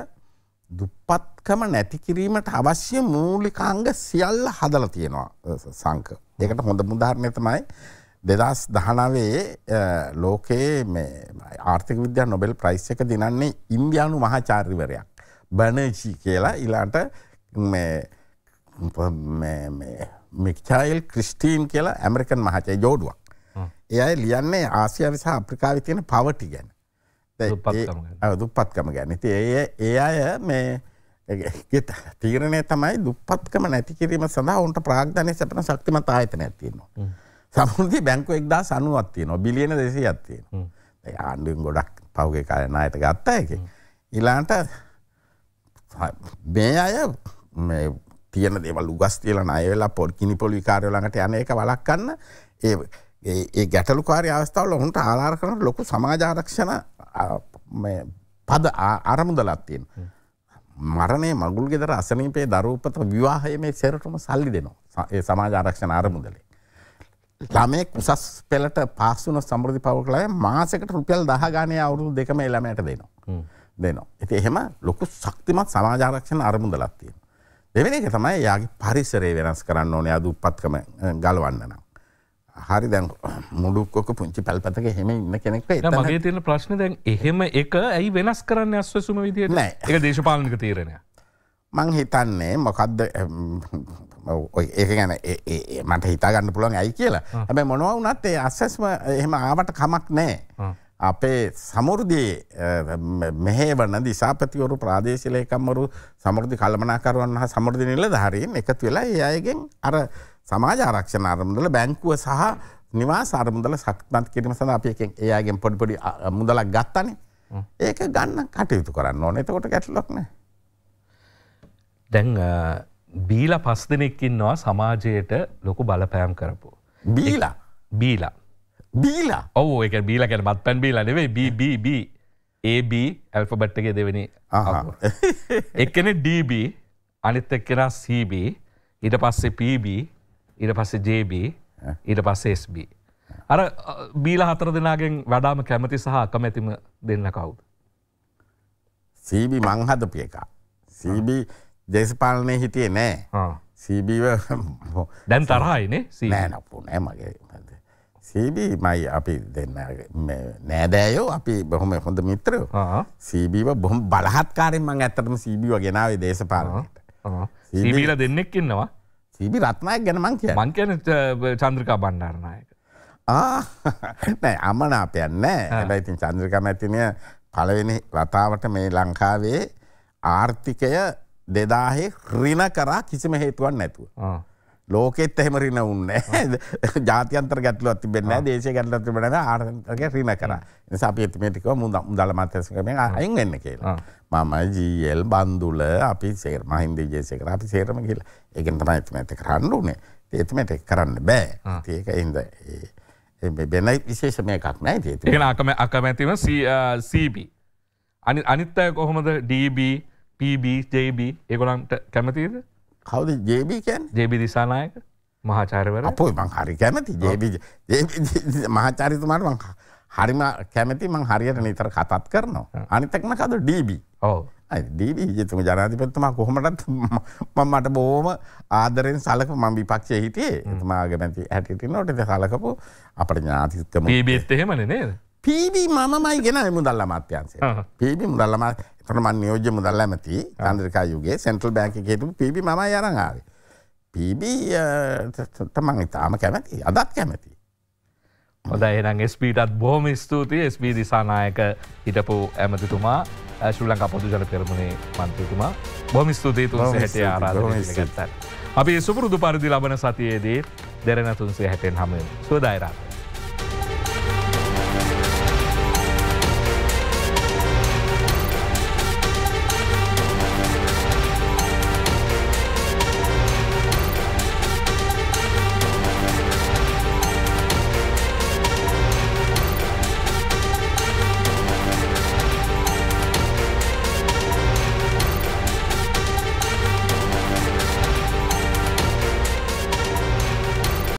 දුප්පත්කම නැති කිරීමට අවශ්‍ය මූලිකාංග සියල්ල හදල තියෙනවා සංක. ඒකට හොඳ මුදාරණය තමයි දෙදස් දහනවේ ලෝකයේ ආර්ථික විද්‍යා නොබෙල් ප්‍රයිස් එක දිනන්නේ ඉන්දයානු මහාචාර්යවරයක්. බනජී කියලා ඉලාට මික්චයිල් ක්‍රිස්ටීන් කියලා ඇමරිකන් මහචය ජෝඩුවක්. එයයි ලියන්නේ ආසිය විසා අප්‍රිකාවි තියෙන පවටි ගැන. දුපත්කම ගැන ති ඒ ඒ අය මේ තීරණය තමයි දුපත්කම නැති කිරීම සඳහා උන්ට ප්‍රාග්ධනය සැපන ශක්තිමත ආයතන ඇතින්නවා. සමුෘති බැංකු එක්දා සනුවත්තිය නො බිලියන දෙසී ඇත්තියෙන ආණ්ඩුවෙන් ගොඩක් පව්ගේ කාලනායට ගත්තා එක. ඉලාන්ට මේ අය තියෙන දෙවල් උගස් තියල අයවෙලා පොඩ්කිනි පොලි කාරයලඟට යන එක වලක්කන්න ඒ ඒ ගැටලු කාරය අවස්ථාවල ඔහුන්ට ආලාර කරන ලොකු සමාජාරක්ෂණ පද අරමුදලත් තියෙන. මරණය මගුල් ගෙදර අසනීපේ දරූපත විවාහය මේ සෙරටම සල්ලි දෙනවා. ඒ සමාජ ආරක්ෂණ අරමුදලේ. ළමේ උසස් පෙළට පාසුන සමෘධි පවකලය මාසකට රුපියල් 10 ගානේ අවුරුදු දෙකම ඒ ළමයට දෙනවා. දෙනවා. ඉතින් එහෙම ලොකු ශක්තිමත් සමාජ ආරක්ෂණ අරමුදලක් තියෙනවා. දෙවෙනි එක තමයි යාගේ පරිසරය වෙනස් කරන්න ඕනේ අද උපත්කම ගලවන්න නම්. හරි දැන් මුඩුක්කොක පුංචි පැල්පතක හෙම ඉන්න කෙනෙක්ට මගේ තියෙන ප්‍රශ්න දැන් එහෙම එක ඇයි වෙනස් කරන්න අස්වසුම විදියට එක දේශපාලනික තීරණය මං හිතන්නේ මොකක්ද ඒක ගැන මට හිතා ගන්න පුළුවන් ඇයි කියලා හැබැ මොනව වනත් ඒ අස්සස්ම එහෙම ආවට කමක් නෑ අපේ සමුෘදයේ මෙහේ වන්න දිසාපතිවරු ප්‍රාදේශලයකම්මරු සමුෘදි කල්මනාකරුවන් හා සමුෘදි නිල ධහරීන් එකතු වෙලා ඒ අයගෙන් අර සමාජ ආරක්ෂණ අරමුදල බැංකුව සහ නිවාස අරමුදල සක්මත් කිරීම සඳහා අපි එකෙන් එයාගෙන් පොඩි පොඩි මුදලක් ගත්තනේ. ඒක ගන්න කටයුතු කරන්න ඕනේ. එතකොට ගැටලුවක් නැහැ. දැන් බීලා පස් දෙනෙක් ඉන්නවා සමාජයට ලොකු බලපෑම් කරපු. බීලා. බීලා. බීලා. ඔව් ඒක බීලා කියන්නේ මත්පැන් බීලා නෙවෙයි BBB AB ඇල්ෆබට් එකේ දෙවෙනි අකුර. එක්කෙනෙක් DB අනිත් එක්කෙනා CB ඊට පස්සේ PB ඉර පස්සේ ජB ඊට පස්සේ SB. අර බීල හතර දෙනාගෙන් වැඩාම කැමති සහ කමැතිම දෙන්න කවුද. සීබි මංහදපිය එක. සීබි දේශපාලනය හිටිය නෑ සීබීව දැන් තරහයිනේ නෑ නපු නෑ මගේ සීබී මයි අපි දෙන්න නෑදෑයෝ අපි බොහොම හොඳ මිත්‍ර සීබීව බොහොම බලහත්කාරෙන් මං ඇත්තටම සීබීව ගෙනාවේ දේශපාලනට සීබීල දෙන්නෙක් ඉන්නවා සීබි රත්නායක් ගැන මං කිය මංකන චන්ද්‍රකා බණ්ඩාරණයක. නෑ අමනාපයන්න ඇබැයිතින් චන්ද්‍රකම ඇතිනය පලවෙනි රතාවට මේ ලංකාවේ ආර්ථිකය දෙදාහේ රින කරා කිසිම හේතුවන් නැතුව. ලෝකෙත් එහෙම රින උන්න ජාතියන්තර ගැටලුවත් තිබෙන්න දේශය ගැටලත් තිබෙන ආර්තක රින කර නිසා පිතිමටික මුද මුදල මතසකම අයින් වෙන්න කියලා මම ජීල් බන්දුල අපි සේර මහින්ද ජේසය කර අපි සේරම කියලා ඒකෙන් තමයි එතුමඇත කරන්න උනේ ඒතුමට කරන්න බෑ ඒක ඉද බෙනයි විශේෂමයකක් නෑ ඒ අකම අකමැතිම සබ අනි අනිත්තය කොහොමද ඩB පB ජB ඒගොලන්ට කැමතිද කවද ජේබිකන් ජේබි දිසානායක මහාචාරවර අපේ මං හරි කැමති ජේබි මහාචාරිතුමාට මං හරිම කැමති මං හරියට නිතර කතාත් කරනවා අනිතක්ම කද ඩීබී ඔව් දීවීජතුම ජනාතිපත්තුමා කොහොමටත් මම මට බෝම ආදරෙන් සලක මම විපක්ෂය හිටියේ එතුමාගේ නැති හැටිට නොට සලකපු අපට ඥාතිත්කම ඒබෙත් එහෙමන නේද පීබී මමයි ගෙන මුදල්ල මාත්‍යන්සේ පිබි මුදල්ල තන මන් යෝජ මුදල්ල ඇමති න්ද්‍රකා යුගේ සෙන්ටල් බැංක හේතු පිබි ම අරඟාව. පිබී තමන් ඉතාම කැමති අදත් කැමති. හොද එනම් ස්පීටත් බොහොම ස්තුතියි ස්බී දිසානායක හිටපු ඇමතිතුමා ඇශුල්ලංක පොදු ජල පෙරමුණේ මන්තතුමා බොම ස්තුතියි තුන් හැට ආරාධ ගත්තත්. අපි සුපුරුදු පරිදි ලබන සතියේදී දෙරනතුන්සේ හැටෙන් හම සුවදායිරන්න.